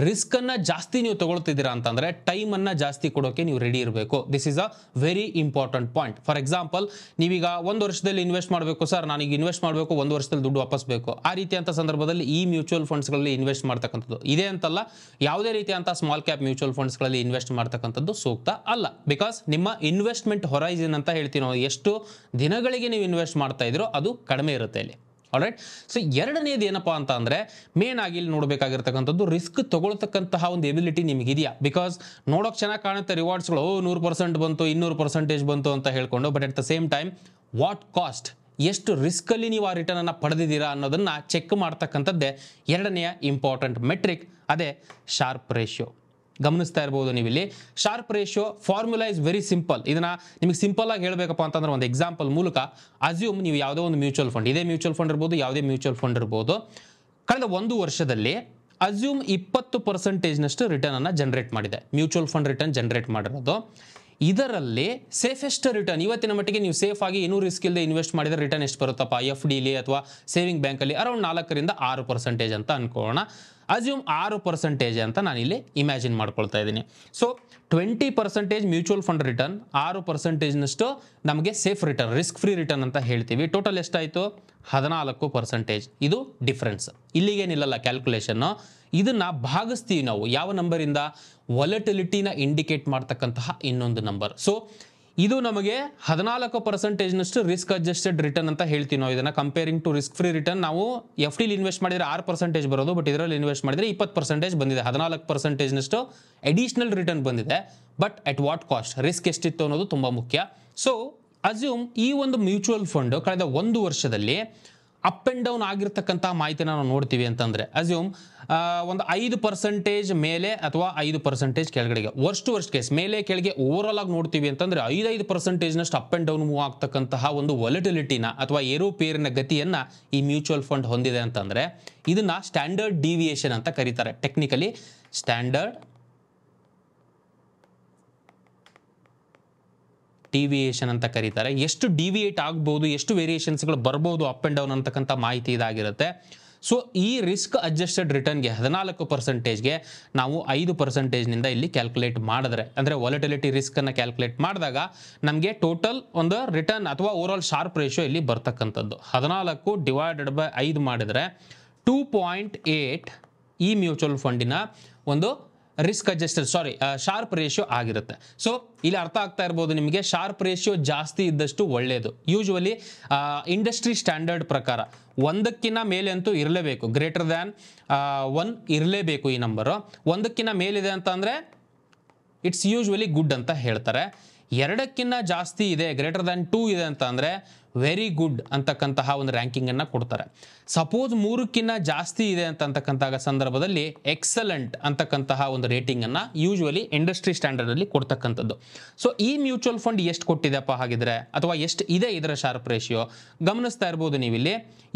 ರಿಸ್ಕ್ ಅನ್ನ ಜಾಸ್ತಿ ನೀವು ತಗೊಳ್ತಿದ್ದೀರಾ ಅಂತಂದ್ರೆ ಟೈಮ್ ಜಾಸ್ತಿ ಕೊಡೋಕೆ ನೀವು ರೆಡಿ ಇರಬೇಕು this is a very important point for example ನೀವೀಗ ಒಂದು ವರ್ಷದಲ್ಲಿ ಇನ್ವೆಸ್ಟ್ ಮಾಡಬೇಕು ಸರ್ ಈಗ ಇನ್ವೆಸ್ಟ್ ಮಾಡಬೇಕು ಒಂದು ವರ್ಷದಲ್ಲಿ ದುಡ್ಡು ವಾಪಸ್ ಬೇಕು ಆ ರೀತಿಯಂತ ಸಂದರ್ಭದಲ್ಲಿ ಈ ಮ್ಯೂಚುವಲ್ ಫಂಡ್ಸ್ಗಳಲ್ಲಿ ಇನ್ವೆಸ್ಟ್ ಮಾಡ್ತಕ್ಕಂಥದ್ದು ಇದೆ ಅಂತಲ್ಲ ಯಾವುದೇ ರೀತಿಯಂತ ಸ್ಮಾಲ್ ಕ್ಯಾಪ್ ಮ್ಯೂಚುವಲ್ ಫಂಡ್ಸ್ಗಳಲ್ಲಿ ಇನ್ವೆಸ್ಟ್ ಮಾಡ್ತಕ್ಕಂಥದ್ದು ಸೂಕ್ತ ಅಲ್ಲ ಬಿಕಾಸ್ ನಿಮ್ಮ ಇನ್ವೆಸ್ಟ್ ಇನ್ವೆಸ್ಟ್ಮೆಂಟ್ ಹೊರೈಸನ್ ಅಂತ ಹೇಳ್ತೀವಿ ನಾವು ಎಷ್ಟು ದಿನಗಳಿಗೆ ನೀವು ಇನ್ವೆಸ್ಟ್ ಮಾಡ್ತಾ ಇದ್ರೋ ಅದು ಕಡಿಮೆ ಇರುತ್ತೆ ಇಲ್ಲಿ ಆಲ್ರೈಟ್ ಸೊ ಎರಡನೇದು ಏನಪ್ಪ ಅಂತ ಅಂದರೆ ಮೇನ್ ಆಗಿ ಇಲ್ಲಿ ನೋಡಬೇಕಾಗಿರ್ತಕ್ಕಂಥದ್ದು ರಿಸ್ಕ್ ತಗೊಳ್ತಕ್ಕಂತಹ ಒಂದು ಎಬಿಲಿಟಿ ಇದೆಯಾ ಬಿಕಾಸ್ ನೋಡೋಕೆ ಚೆನ್ನಾಗಿ ಕಾಣುತ್ತೆ ರಿವಾರ್ಡ್ಸ್ಗಳು ನೂರು ಪರ್ಸೆಂಟ್ ಬಂತು ಇನ್ನೂರು ಪರ್ಸೆಂಟೇಜ್ ಬಂತು ಅಂತ ಹೇಳ್ಕೊಂಡು but at the same time what cost ಎಷ್ಟು ರಿಸ್ಕಲ್ಲಿ ನೀವು ಆ ಅನ್ನು ಪಡೆದಿದ್ದೀರಾ ಅನ್ನೋದನ್ನು ಚೆಕ್ ಮಾಡ್ತಕ್ಕಂಥದ್ದೇ ಎರಡನೆಯ ಇಂಪಾರ್ಟೆಂಟ್ ಮೆಟ್ರಿಕ್ ಅದೇ ಶಾರ್ಪ್ ರೇಷಿಯೋ ಗಮನಿಸ್ತಾ ಇರಬಹುದು ನೀವಿಲ್ಲಿ Sharpe ratio formula is very simple ಇದನ್ನ ನಿಮಗೆ ಸಿಂಪಲ್ ಆಗಿ ಹೇಳಬೇಕಪ್ಪ ಅಂತಂದ್ರೆ ಒಂದು ಎಕ್ಸಾಂಪಲ್ ಮೂಲಕ ಅಸ್ಯೂಮ್ ನೀವು ಯಾವುದೋ ಒಂದು ಮ್ಯೂಚುವಲ್ ಫಂಡ್ ಇದೇ ಮ್ಯೂಚುವಲ್ ಫಂಡ್ ಇರ್ಬೋದು ಯಾವುದೇ ಮ್ಯೂಚುವಲ್ ಫಂಡ್ ಇರ್ಬೋದು ಕಳೆದ ಒಂದು ವರ್ಷದಲ್ಲಿ ಅಸ್ಯೂಮ್ ಇಪ್ಪತ್ತು ಪರ್ಸೆಂಟೇಜ್ನಷ್ಟು ಅನ್ನು ಜನರೇಟ್ ಮಾಡಿದೆ ಮ್ಯೂಚುವಲ್ ಫಂಡ್ ರಿಟರ್ನ್ ಜನರೇಟ್ ಮಾಡಿರೋದು ಇದರಲ್ಲಿ ಸೇಫೆಸ್ಟ್ ರಿಟರ್ನ್ ಇವತ್ತಿನ ಮಟ್ಟಿಗೆ ನೀವು ಸೇಫ್ ಆಗಿ ಇನ್ನೂ ರಿಸ್ಕ್ ಇಲ್ಲದೆ ಇನ್ವೆಸ್ಟ್ ಮಾಡಿದರೆ ರಿಟರ್ನ್ ಎಷ್ಟು ಬರುತ್ತಪ್ಪ ಎಫ್ ಡಿಲಿ ಅಥವಾ ಸೇವಿಂಗ್ ಬ್ಯಾಂಕಲ್ಲಿ ಅರೌಂಡ್ ನಾಲ್ಕರಿಂದ ಆರು ಪರ್ಸೆಂಟೇಜ್ ಅಂತ ಅನ್ಕೋಣ ಅಸ್ಯೂಮ್ ಆರು ಪರ್ಸೆಂಟೇಜ್ ಅಂತ ನಾನಿಲ್ಲಿ ಇಮ್ಯಾಜಿನ್ ಮಾಡ್ಕೊಳ್ತಾ ಇದ್ದೀನಿ so twenty percentage mutual fund return ಆರು ಪರ್ಸೆಂಟೇಜ್ನಷ್ಟು ನಮಗೆ safe return risk free return ಅಂತ ಹೇಳ್ತೀವಿ ಟೋಟಲ್ ಎಷ್ಟಾಯಿತು ಹದಿನಾಲ್ಕು ಪರ್ಸೆಂಟೇಜ್ ಇದು ಡಿಫ್ರೆನ್ಸ್ ಇಲ್ಲಿಗೇನಿಲ್ಲಲ್ಲ ಕ್ಯಾಲ್ಕುಲೇಷನ್ನು ಇದನ್ನು ಭಾಗಿಸ್ತೀವಿ ನಾವು ಯಾವ ನಂಬರಿಂದ ವಾಲಟಿಲಿಟಿನ ಇಂಡಿಕೇಟ್ ಮಾಡ್ತಕ್ಕಂತಹ ಇನ್ನೊಂದು ನಂಬರ್ ಸೊ ಇದು ನಮಗೆ ಹದಿನಾಲ್ಕು ಪರ್ಸೆಂಟೇಜ್ನಷ್ಟು ರಿಸ್ಕ್ ಅಡ್ಜಸ್ಟೆಡ್ ರಿಟರ್ನ್ ಅಂತ ಹೇಳ್ತೀವಿ ನಾವು ಇದನ್ನು comparing to risk free return ನಾವು ಎಫ್ ಡಿಲಿ ಇನ್ವೆಸ್ಟ್ ಮಾಡಿದರೆ ಆರು ಪರ್ಸೆಂಟೇಜ್ ಬರೋದು ಬಟ್ ಇದರಲ್ಲಿ ಇನ್ವೆಸ್ಟ್ ಮಾಡಿದರೆ ಇಪ್ಪತ್ತು ಪರ್ಸೆಂಟೇಜ್ ಬಂದಿದೆ ಹದಿನಾಲ್ಕು ಪರ್ಸೆಂಟೇಜ್ನಷ್ಟು ಅಡಿಷ್ನಲ್ ರಿಟರ್ನ್ ಬಂದಿದೆ but at what cost risk ಎಷ್ಟಿತ್ತು ಅನ್ನೋದು ತುಂಬ ಮುಖ್ಯ ಸೊ ಅಸ್ಯೂಮ್ ಈ ಒಂದು ಮ್ಯೂಚುವಲ್ ಫಂಡ್ ಕಳೆದ ಒಂದು ವರ್ಷದಲ್ಲಿ ಅಪ್ ಆ್ಯಂಡ್ ಡೌನ್ ಆಗಿರ್ತಕ್ಕಂಥ ಮಾಹಿತಿನ ನಾವು ನೋಡ್ತೀವಿ ಅಂತಂದರೆ ಅಸ್ಯೂಮ್ ಒಂದು ಐದು ಪರ್ಸೆಂಟೇಜ್ ಮೇಲೆ ಅಥವಾ ಐದು ಪರ್ಸೆಂಟೇಜ್ ಕೆಳಗಡೆಗೆ ವರ್ಸ್ಟ್ ವರ್ಸ್ಟ್ ಕೇಸ್ ಮೇಲೆ ಕೆಳಗೆ ಓವರಾಲ್ ಆಗಿ ನೋಡ್ತೀವಿ ಅಂತಂದರೆ ಐದೈದು ಪರ್ಸೆಂಟೇಜ್ನಷ್ಟು ಅಪ್ ಆ್ಯಂಡ್ ಡೌನ್ ಮೂವ್ ಆಗ್ತಕ್ಕಂತಹ ಒಂದು ವೊಲಿಟಿಲಿಟಿನ ಅಥವಾ ಏರುಪೇರಿನ ಗತಿಯನ್ನು ಈ ಮ್ಯೂಚುವಲ್ ಫಂಡ್ ಹೊಂದಿದೆ ಅಂತಂದರೆ ಇದನ್ನು ಸ್ಟ್ಯಾಂಡರ್ಡ್ ಡಿವಿಯೇಷನ್ ಅಂತ ಕರೀತಾರೆ ಟೆಕ್ನಿಕಲಿ ಸ್ಟ್ಯಾಂಡರ್ಡ್ ಡಿವಿಯೇಷನ್ ಅಂತ ಕರೀತಾರೆ ಎಷ್ಟು ಡಿವಿಯೇಟ್ ಆಗ್ಬೋದು ಎಷ್ಟು ವೇರಿಯೇಷನ್ಸ್ಗಳು ಬರ್ಬೋದು ಅಪ್ ಆ್ಯಂಡ್ ಡೌನ್ ಅಂತಕ್ಕಂಥ ಮಾಹಿತಿ ಇದಾಗಿರುತ್ತೆ ಸೊ ಈ ರಿಸ್ಕ್ ಅಡ್ಜಸ್ಟೆಡ್ ರಿಟರ್ನ್ಗೆ ಹದಿನಾಲ್ಕು ಪರ್ಸೆಂಟೇಜ್ಗೆ ನಾವು ಐದು ಪರ್ಸೆಂಟೇಜ್ನಿಂದ ಇಲ್ಲಿ ಕ್ಯಾಲ್ಕುಲೇಟ್ ಮಾಡಿದ್ರೆ ಅಂದರೆ ವಾಲಿಟಿಲಿಟಿ ರಿಸ್ಕನ್ನು ಕ್ಯಾಲ್ಕುಲೇಟ್ ಮಾಡಿದಾಗ ನಮಗೆ ಟೋಟಲ್ ಒಂದು ರಿಟರ್ನ್ ಅಥವಾ ಓವರ್ ಆಲ್ ಶಾರ್ಪ್ ರೇಷೋ ಇಲ್ಲಿ ಬರ್ತಕ್ಕಂಥದ್ದು ಹದಿನಾಲ್ಕು ಡಿವೈಡೆಡ್ ಬೈ ಐದು ಮಾಡಿದರೆ ಟೂ ಪಾಯಿಂಟ್ ಈ ಮ್ಯೂಚುವಲ್ ಫಂಡಿನ ಒಂದು risk adjusted sorry Sharpe ratio ಆಗಿರುತ್ತೆ ಸೊ ಇಲ್ಲಿ ಅರ್ಥ ಆಗ್ತಾ ಇರ್ಬೋದು ನಿಮಗೆ ಶಾರ್ಪ್ ರೇಷಿಯೋ ಜಾಸ್ತಿ ಇದ್ದಷ್ಟು ಒಳ್ಳೆಯದು ಯೂಶ್ವಲಿ ಇಂಡಸ್ಟ್ರಿ ಸ್ಟ್ಯಾಂಡರ್ಡ್ ಪ್ರಕಾರ ಒಂದಕ್ಕಿಂತ ಮೇಲೆ ಅಂತೂ ಇರಲೇಬೇಕು ಗ್ರೇಟರ್ ದ್ಯಾನ್ ಒನ್ ಇರಲೇಬೇಕು ಈ ನಂಬರು ಒಂದಕ್ಕಿಂತ ಮೇಲಿದೆ ಅಂತ ಅಂದರೆ ಇಟ್ಸ್ ಯೂಶ್ವಲಿ ಗುಡ್ ಅಂತ ಹೇಳ್ತಾರೆ ಎರಡಕ್ಕಿಂತ ಜಾಸ್ತಿ ಇದೆ ಗ್ರೇಟರ್ ದ್ಯಾನ್ ಟೂ ಇದೆ ಅಂತಂದರೆ ವೆರಿ ಗುಡ್ ಅಂತಕ್ಕಂತಹ ಒಂದು ರ್ಯಾಂಕಿಂಗನ್ನು ಕೊಡ್ತಾರೆ ಸಪೋಸ್ ಮೂರಕ್ಕಿಂತ ಜಾಸ್ತಿ ಇದೆ ಅಂತಕ್ಕಂತಹ ಸಂದರ್ಭದಲ್ಲಿ ಎಕ್ಸಲೆಂಟ್ ಅಂತಕ್ಕಂತಹ ಒಂದು ರೇಟಿಂಗನ್ನು ಯೂಶುವಲಿ ಇಂಡಸ್ಟ್ರಿ ಸ್ಟ್ಯಾಂಡರ್ಡಲ್ಲಿ ಕೊಡ್ತಕ್ಕಂಥದ್ದು ಸೊ ಈ ಮ್ಯೂಚುವಲ್ ಫಂಡ್ ಎಷ್ಟು ಕೊಟ್ಟಿದೆಪ್ಪ ಹಾಗಿದ್ರೆ ಅಥವಾ ಎಷ್ಟು ಇದೆ ಇದರ ಶಾರ್ಪ್ ರೇಷಿಯೋ ಗಮನಿಸ್ತಾ ಇರ್ಬೋದು ನೀವಿಲ್ಲಿ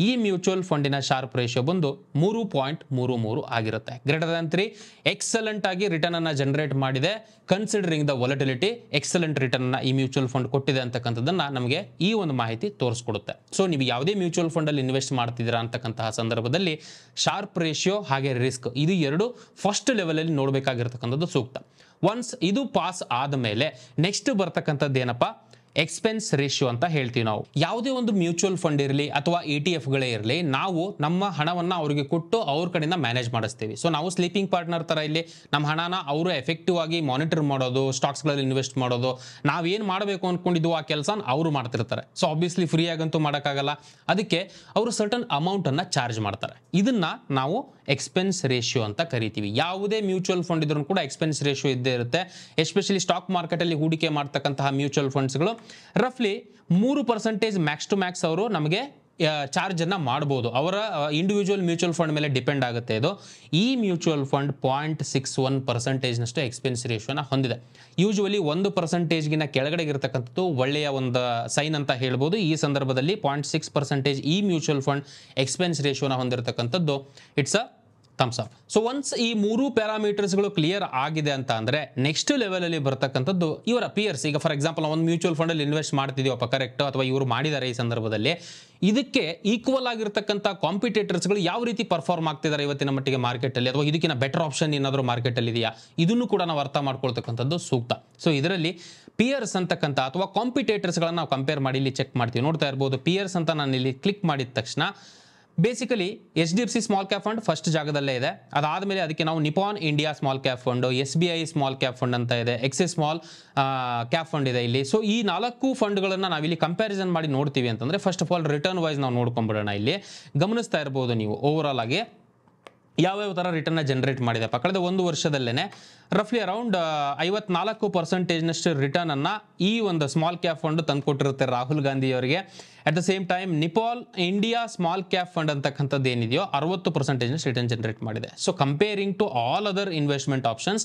ಈ ಮ್ಯೂಚುವಲ್ ಫಂಡಿನ ಶಾರ್ಪ್ ರೇಷಿಯೋ ಬಂದು ಮೂರು ಪಾಯಿಂಟ್ ಮೂರು ಮೂರು ಆಗಿರುತ್ತೆ ಗ್ರೇಟರ್ ದನ್ ತ್ರೀ ಎಕ್ಸಲೆಂಟ್ ಆಗಿ ರಿಟರ್ನ್ ಅನ್ನು ಜನರೇಟ್ ಮಾಡಿದೆ considering the volatility excellent return ಈ ಮ್ಯೂಚುವಲ್ ಫಂಡ್ ಕೊಟ್ಟಿದೆ ಅಂತಕ್ಕಂಥದ್ದನ್ನು ನಮಗೆ ಈ ಒಂದು ಮಾಹಿತಿ ರೀತಿ ತೋರಿಸ್ಕೊಡುತ್ತೆ ಸೊ ನೀವು ಯಾವುದೇ ಮ್ಯೂಚುವಲ್ ಫಂಡಲ್ಲಿ ಇನ್ವೆಸ್ಟ್ ಮಾಡ್ತಿದ್ದೀರಾ ಅಂತಕ್ಕಂತಹ ಸಂದರ್ಭದಲ್ಲಿ ಶಾರ್ಪ್ ರೇಷಿಯೋ ಹಾಗೆ ರಿಸ್ಕ್ ಇದು ಎರಡು ಫಸ್ಟ್ ಲೆವೆಲಲ್ಲಿ ನೋಡಬೇಕಾಗಿರ್ತಕ್ಕಂಥದ್ದು ಸೂಕ್ತ ಒನ್ಸ್ ಇದು ಪಾಸ್ ಆದ ಮೇಲೆ ನೆಕ್ಸ್ಟ್ ಬರ್ತಕ್ಕಂಥದ್ದು ಏನಪ್ಪ ಎಕ್ಸ್ಪೆನ್ಸ್ ರೇಷಿಯೋ ಅಂತ ಹೇಳ್ತೀವಿ ನಾವು ಯಾವುದೇ ಒಂದು ಮ್ಯೂಚುವಲ್ ಫಂಡ್ ಇರಲಿ ಅಥವಾ ಎ ಟಿ ಎಫ್ಗಳೇ ಇರಲಿ ನಾವು ನಮ್ಮ ಹಣವನ್ನು ಅವರಿಗೆ ಕೊಟ್ಟು ಅವ್ರ ಕಡೆಯಿಂದ ಮ್ಯಾನೇಜ್ ಮಾಡಿಸ್ತೀವಿ ಸೊ ನಾವು ಸ್ಲೀಪಿಂಗ್ ಪಾರ್ಟ್ನರ್ ಥರ ಇಲ್ಲಿ ನಮ್ಮ ಹಣನ ಅವರು ಎಫೆಕ್ಟಿವ್ ಆಗಿ ಮಾನಿಟರ್ ಮಾಡೋದು ಸ್ಟಾಕ್ಸ್ಗಳಲ್ಲಿ ಇನ್ವೆಸ್ಟ್ ಮಾಡೋದು ನಾವೇನು ಮಾಡಬೇಕು ಅಂದ್ಕೊಂಡಿದ್ದು ಆ ಕೆಲಸನ ಅವರು ಮಾಡ್ತಿರ್ತಾರೆ ಸೊ ಆಬ್ವಿಯಸ್ಲಿ ಫ್ರೀ ಆಗಂತೂ ಮಾಡೋಕ್ಕಾಗಲ್ಲ ಅದಕ್ಕೆ ಅವರು ಸರ್ಟನ್ ಅಮೌಂಟನ್ನು ಚಾರ್ಜ್ ಮಾಡ್ತಾರೆ ಇದನ್ನು ನಾವು ಎಕ್ಸ್ಪೆನ್ಸ್ ರೇಷಿಯೋ ಅಂತ ಕರಿತೀವಿ ಯಾವುದೇ ಮ್ಯೂಚುವಲ್ ಫಂಡ್ ಇದ್ರೂ ಕೂಡ ಎಕ್ಸ್ಪೆನ್ಸ್ ರೇಷಿಯೋ ಇದ್ದೇ ಇರುತ್ತೆ ಎಸ್ಪೆಷಲಿ ಸ್ಟಾಕ್ ಮಾರ್ಕೆಟಲ್ಲಿ ಹೂಡಿಕೆ ಮಾಡ್ತಕ್ಕಂತಹ ಮ್ಯೂಚುವಲ್ ಫಂಡ್ಸ್ಗಳು ರಫ್ಲಿ ಮೂರು ಪರ್ಸೆಂಟೇಜ್ ಮ್ಯಾಕ್ಸ್ ಟು ಮ್ಯಾಕ್ಸ್ ಅವರು ನಮಗೆ ಚಾರ್ಜನ್ನು ಮಾಡ್ಬೋದು ಅವರ ಇಂಡಿವಿಜುವಲ್ ಮ್ಯೂಚುವಲ್ ಫಂಡ್ ಮೇಲೆ ಡಿಪೆಂಡ್ ಆಗುತ್ತೆ ಇದು ಈ mutual fund point six one ಪರ್ಸೆಂಟೇಜ್ನಷ್ಟು ಎಕ್ಸ್ಪೆನ್ಸ್ ರೇಷಿಯೋನ ಹೊಂದಿದೆ ಯೂಶುವಲಿ ಒಂದು ಪರ್ಸೆಂಟೇಜ್ಗಿನ ಕೆಳಗಡೆ ಇರತಕ್ಕಂಥದ್ದು ಒಳ್ಳೆಯ ಒಂದು ಸೈನ್ ಅಂತ ಹೇಳ್ಬೋದು ಈ ಸಂದರ್ಭದಲ್ಲಿ ಪಾಯಿಂಟ್ ಸಿಕ್ಸ್ ಪರ್ಸೆಂಟೇಜ್ ಈ ಮ್ಯೂಚುವಲ್ ಫಂಡ್ ಎಕ್ಸ್ಪೆನ್ಸ್ ರೇಷಿಯೋನ ಹೊಂದಿರತಕ್ಕಂಥದ್ದು it's a thumbs up so once ಈ ಮೂರು ಪ್ಯಾರಾಮೀಟರ್ಸ್ಗಳು ಕ್ಲಿಯರ್ ಆಗಿದೆ ಅಂತ ಅಂದರೆ ನೆಕ್ಸ್ಟ್ ಲೆವೆಲಲ್ಲಿ ಬರ್ತಕ್ಕಂಥದ್ದು ಇವರ ಪಿಯರ್ಸ್ ಈಗ ಫಾರ್ ಎಕ್ಸಾಂಪಲ್ ಒಂದು ಮ್ಯೂಚುವಲ್ ಫಂಡಲ್ಲಿ ಇನ್ವೆಸ್ಟ್ ಮಾಡ್ತಿದ್ದೀವಪ್ಪ ಕರೆಕ್ಟ್ ಅಥವಾ ಇವರು ಮಾಡಿದ್ದಾರೆ ಈ ಸಂದರ್ಭದಲ್ಲಿ ಇದಕ್ಕೆ ಈಕ್ವಲ್ ಆಗಿರ್ತಕ್ಕಂಥ ಕಾಂಪಿಟೇಟರ್ಸ್ಗಳು ಯಾವ ರೀತಿ ಪರ್ಫಾರ್ಮ್ ಆಗ್ತಿದ್ದಾರೆ ಇವತ್ತಿನ ಮಟ್ಟಿಗೆ ಮಾರ್ಕೆಟಲ್ಲಿ ಅಥವಾ ಇದಕ್ಕಿನ ಬೆಟರ್ ಆಪ್ಷನ್ ಏನಾದರೂ ಮಾರ್ಕೆಟಲ್ಲಿ ಇದೆಯಾ ಇದನ್ನು ಕೂಡ ನಾವು ಅರ್ಥ ಮಾಡ್ಕೊಳ್ತಕ್ಕಂಥದ್ದು ಸೂಕ್ತ ಸೊ ಇದರಲ್ಲಿ ಪಿಯರ್ಸ್ ಅಂತಕ್ಕಂಥ ಅಥವಾ ಕಾಂಪಿಟೇಟರ್ಸ್ಗಳನ್ನು ನಾವು ಕಂಪೇರ್ ಮಾಡಿ ಇಲ್ಲಿ ಚೆಕ್ ಮಾಡ್ತೀವಿ ನೋಡ್ತಾ ಇರ್ಬೋದು ಪಿಯರ್ಸ್ ಅಂತ ನಾನು ಇಲ್ಲಿ ಕ್ಲಿಕ್ ಮಾಡಿದ ತಕ್ಷಣ basically H D F C small cap fund first ಜಾಗದಲ್ಲೇ ಇದೆ ಅದಾದಮೇಲೆ ಅದಕ್ಕೆ ನಾವು Nippon India small cap fund S B I small cap fund ಅಂತ ಇದೆ ಎಕ್ಸೆ ಸ್ಮಾಲ್ ಕ್ಯಾಪ್ ಫಂಡ್ ಇದೆ ಇಲ್ಲಿ ಸೊ ಈ ನಾಲ್ಕು ಫಂಡ್ಗಳನ್ನು ನಾವಿಲ್ಲಿ ಕಂಪ್ಯಾರಿಸನ್ ಮಾಡಿ ನೋಡ್ತೀವಿ ಅಂತಂದರೆ first of all return wise ನಾವು ನೋಡ್ಕೊಂಡ್ಬಿಡೋಣ ಇಲ್ಲಿ ಗಮನಿಸ್ತಾ ಇರ್ಬೋದು ನೀವು ಓವರ್ ಆಲ್ ಆಗಿ ಯಾವ್ಯಾವ ಥರ ರಿಟರ್ನ ಜನರೇಟ್ ಮಾಡಿದೆ ಕಳೆದ ಒಂದು ವರ್ಷದಲ್ಲೇ ರಫ್ಲಿ ಅರೌಂಡ್ ಐವತ್ನಾಲ್ಕು ಪರ್ಸೆಂಟೇಜ್ನಷ್ಟು ರಿಟರ್ನನ್ನು ಈ ಒಂದು ಸ್ಮಾಲ್ ಕ್ಯಾಪ್ ಫಂಡ್ ತಂದುಕೊಟ್ಟಿರುತ್ತೆ ರಾಹುಲ್ ಅವರಿಗೆ at the same time Nippon India small cap fund ಅಂತಕ್ಕಂಥದ್ದು ಏನಿದೆಯೋ ಅರವತ್ತು ಪರ್ಸೆಂಟೇಜ್ನ ರಿಟರ್ನ್ ಜನರೇಟ್ ಮಾಡಿದೆ so comparing to all other investment options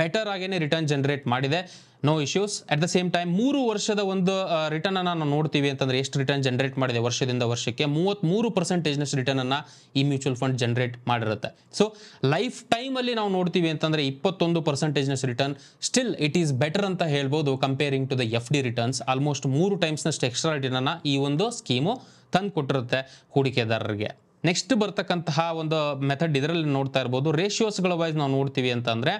better ಆಗೇನೆ ರಿಟರ್ನ್ ಜನರೇಟ್ ಮಾಡಿದೆ no issues at the same time ಮೂರು ವರ್ಷದ ಒಂದು ರಿಟರ್ನ್ ಅನ್ನ ನಾವು ನೋಡ್ತೀವಿ ಅಂತಂದ್ರೆ ಎಷ್ಟು ರಿಟರ್ನ್ ಜನರೇಟ್ ಮಾಡಿದೆ ವರ್ಷದಿಂದ ವರ್ಷಕ್ಕೆ ಮೂವತ್ತ್ಮೂರು ಪರ್ಸೆಂಟೇಜ್ನಷ್ಟು ರಿಟರ್ನ್ ಅನ್ನು ಈ ಮ್ಯೂಚುವಲ್ ಫಂಡ್ ಜನರೇಟ್ ಮಾಡಿರುತ್ತೆ ಸೊ ಲೈಫ್ ಟೈಮಲ್ಲಿ ನಾವು ನೋಡ್ತೀವಿ ಅಂತಂದ್ರೆ ಇಪ್ಪತ್ತೊಂದು ಪರ್ಸೆಂಟೇಜ್ನಷ್ಟು return still it is better ಅಂತ ಹೇಳ್ಬೋದು comparing to the F D returns almost ಮೂರು ಟೈಮ್ಸ್ನಷ್ಟು ಎಕ್ಸ್ಟ್ರಾ ರಿಟರ್ನ್ ಈ ಒಂದು ಒಂದು ಸ್ಕೀಮು ತಂದು ಕೊಟ್ಟಿರುತ್ತೆ ಹೂಡಿಕೆದಾರರಿಗೆ ನೆಕ್ಸ್ಟ್ ಬರ್ತಕ್ಕಂತಹ ಒಂದು ಮೆಥಡ್ ಇದರಲ್ಲಿ ನೋಡ್ತಾ ಇರ್ಬೋದು ರೇಷಿಯೋಸ್ಗಳ ವೈಸ್ ನಾವು ನೋಡ್ತೀವಿ ಅಂತಂದರೆ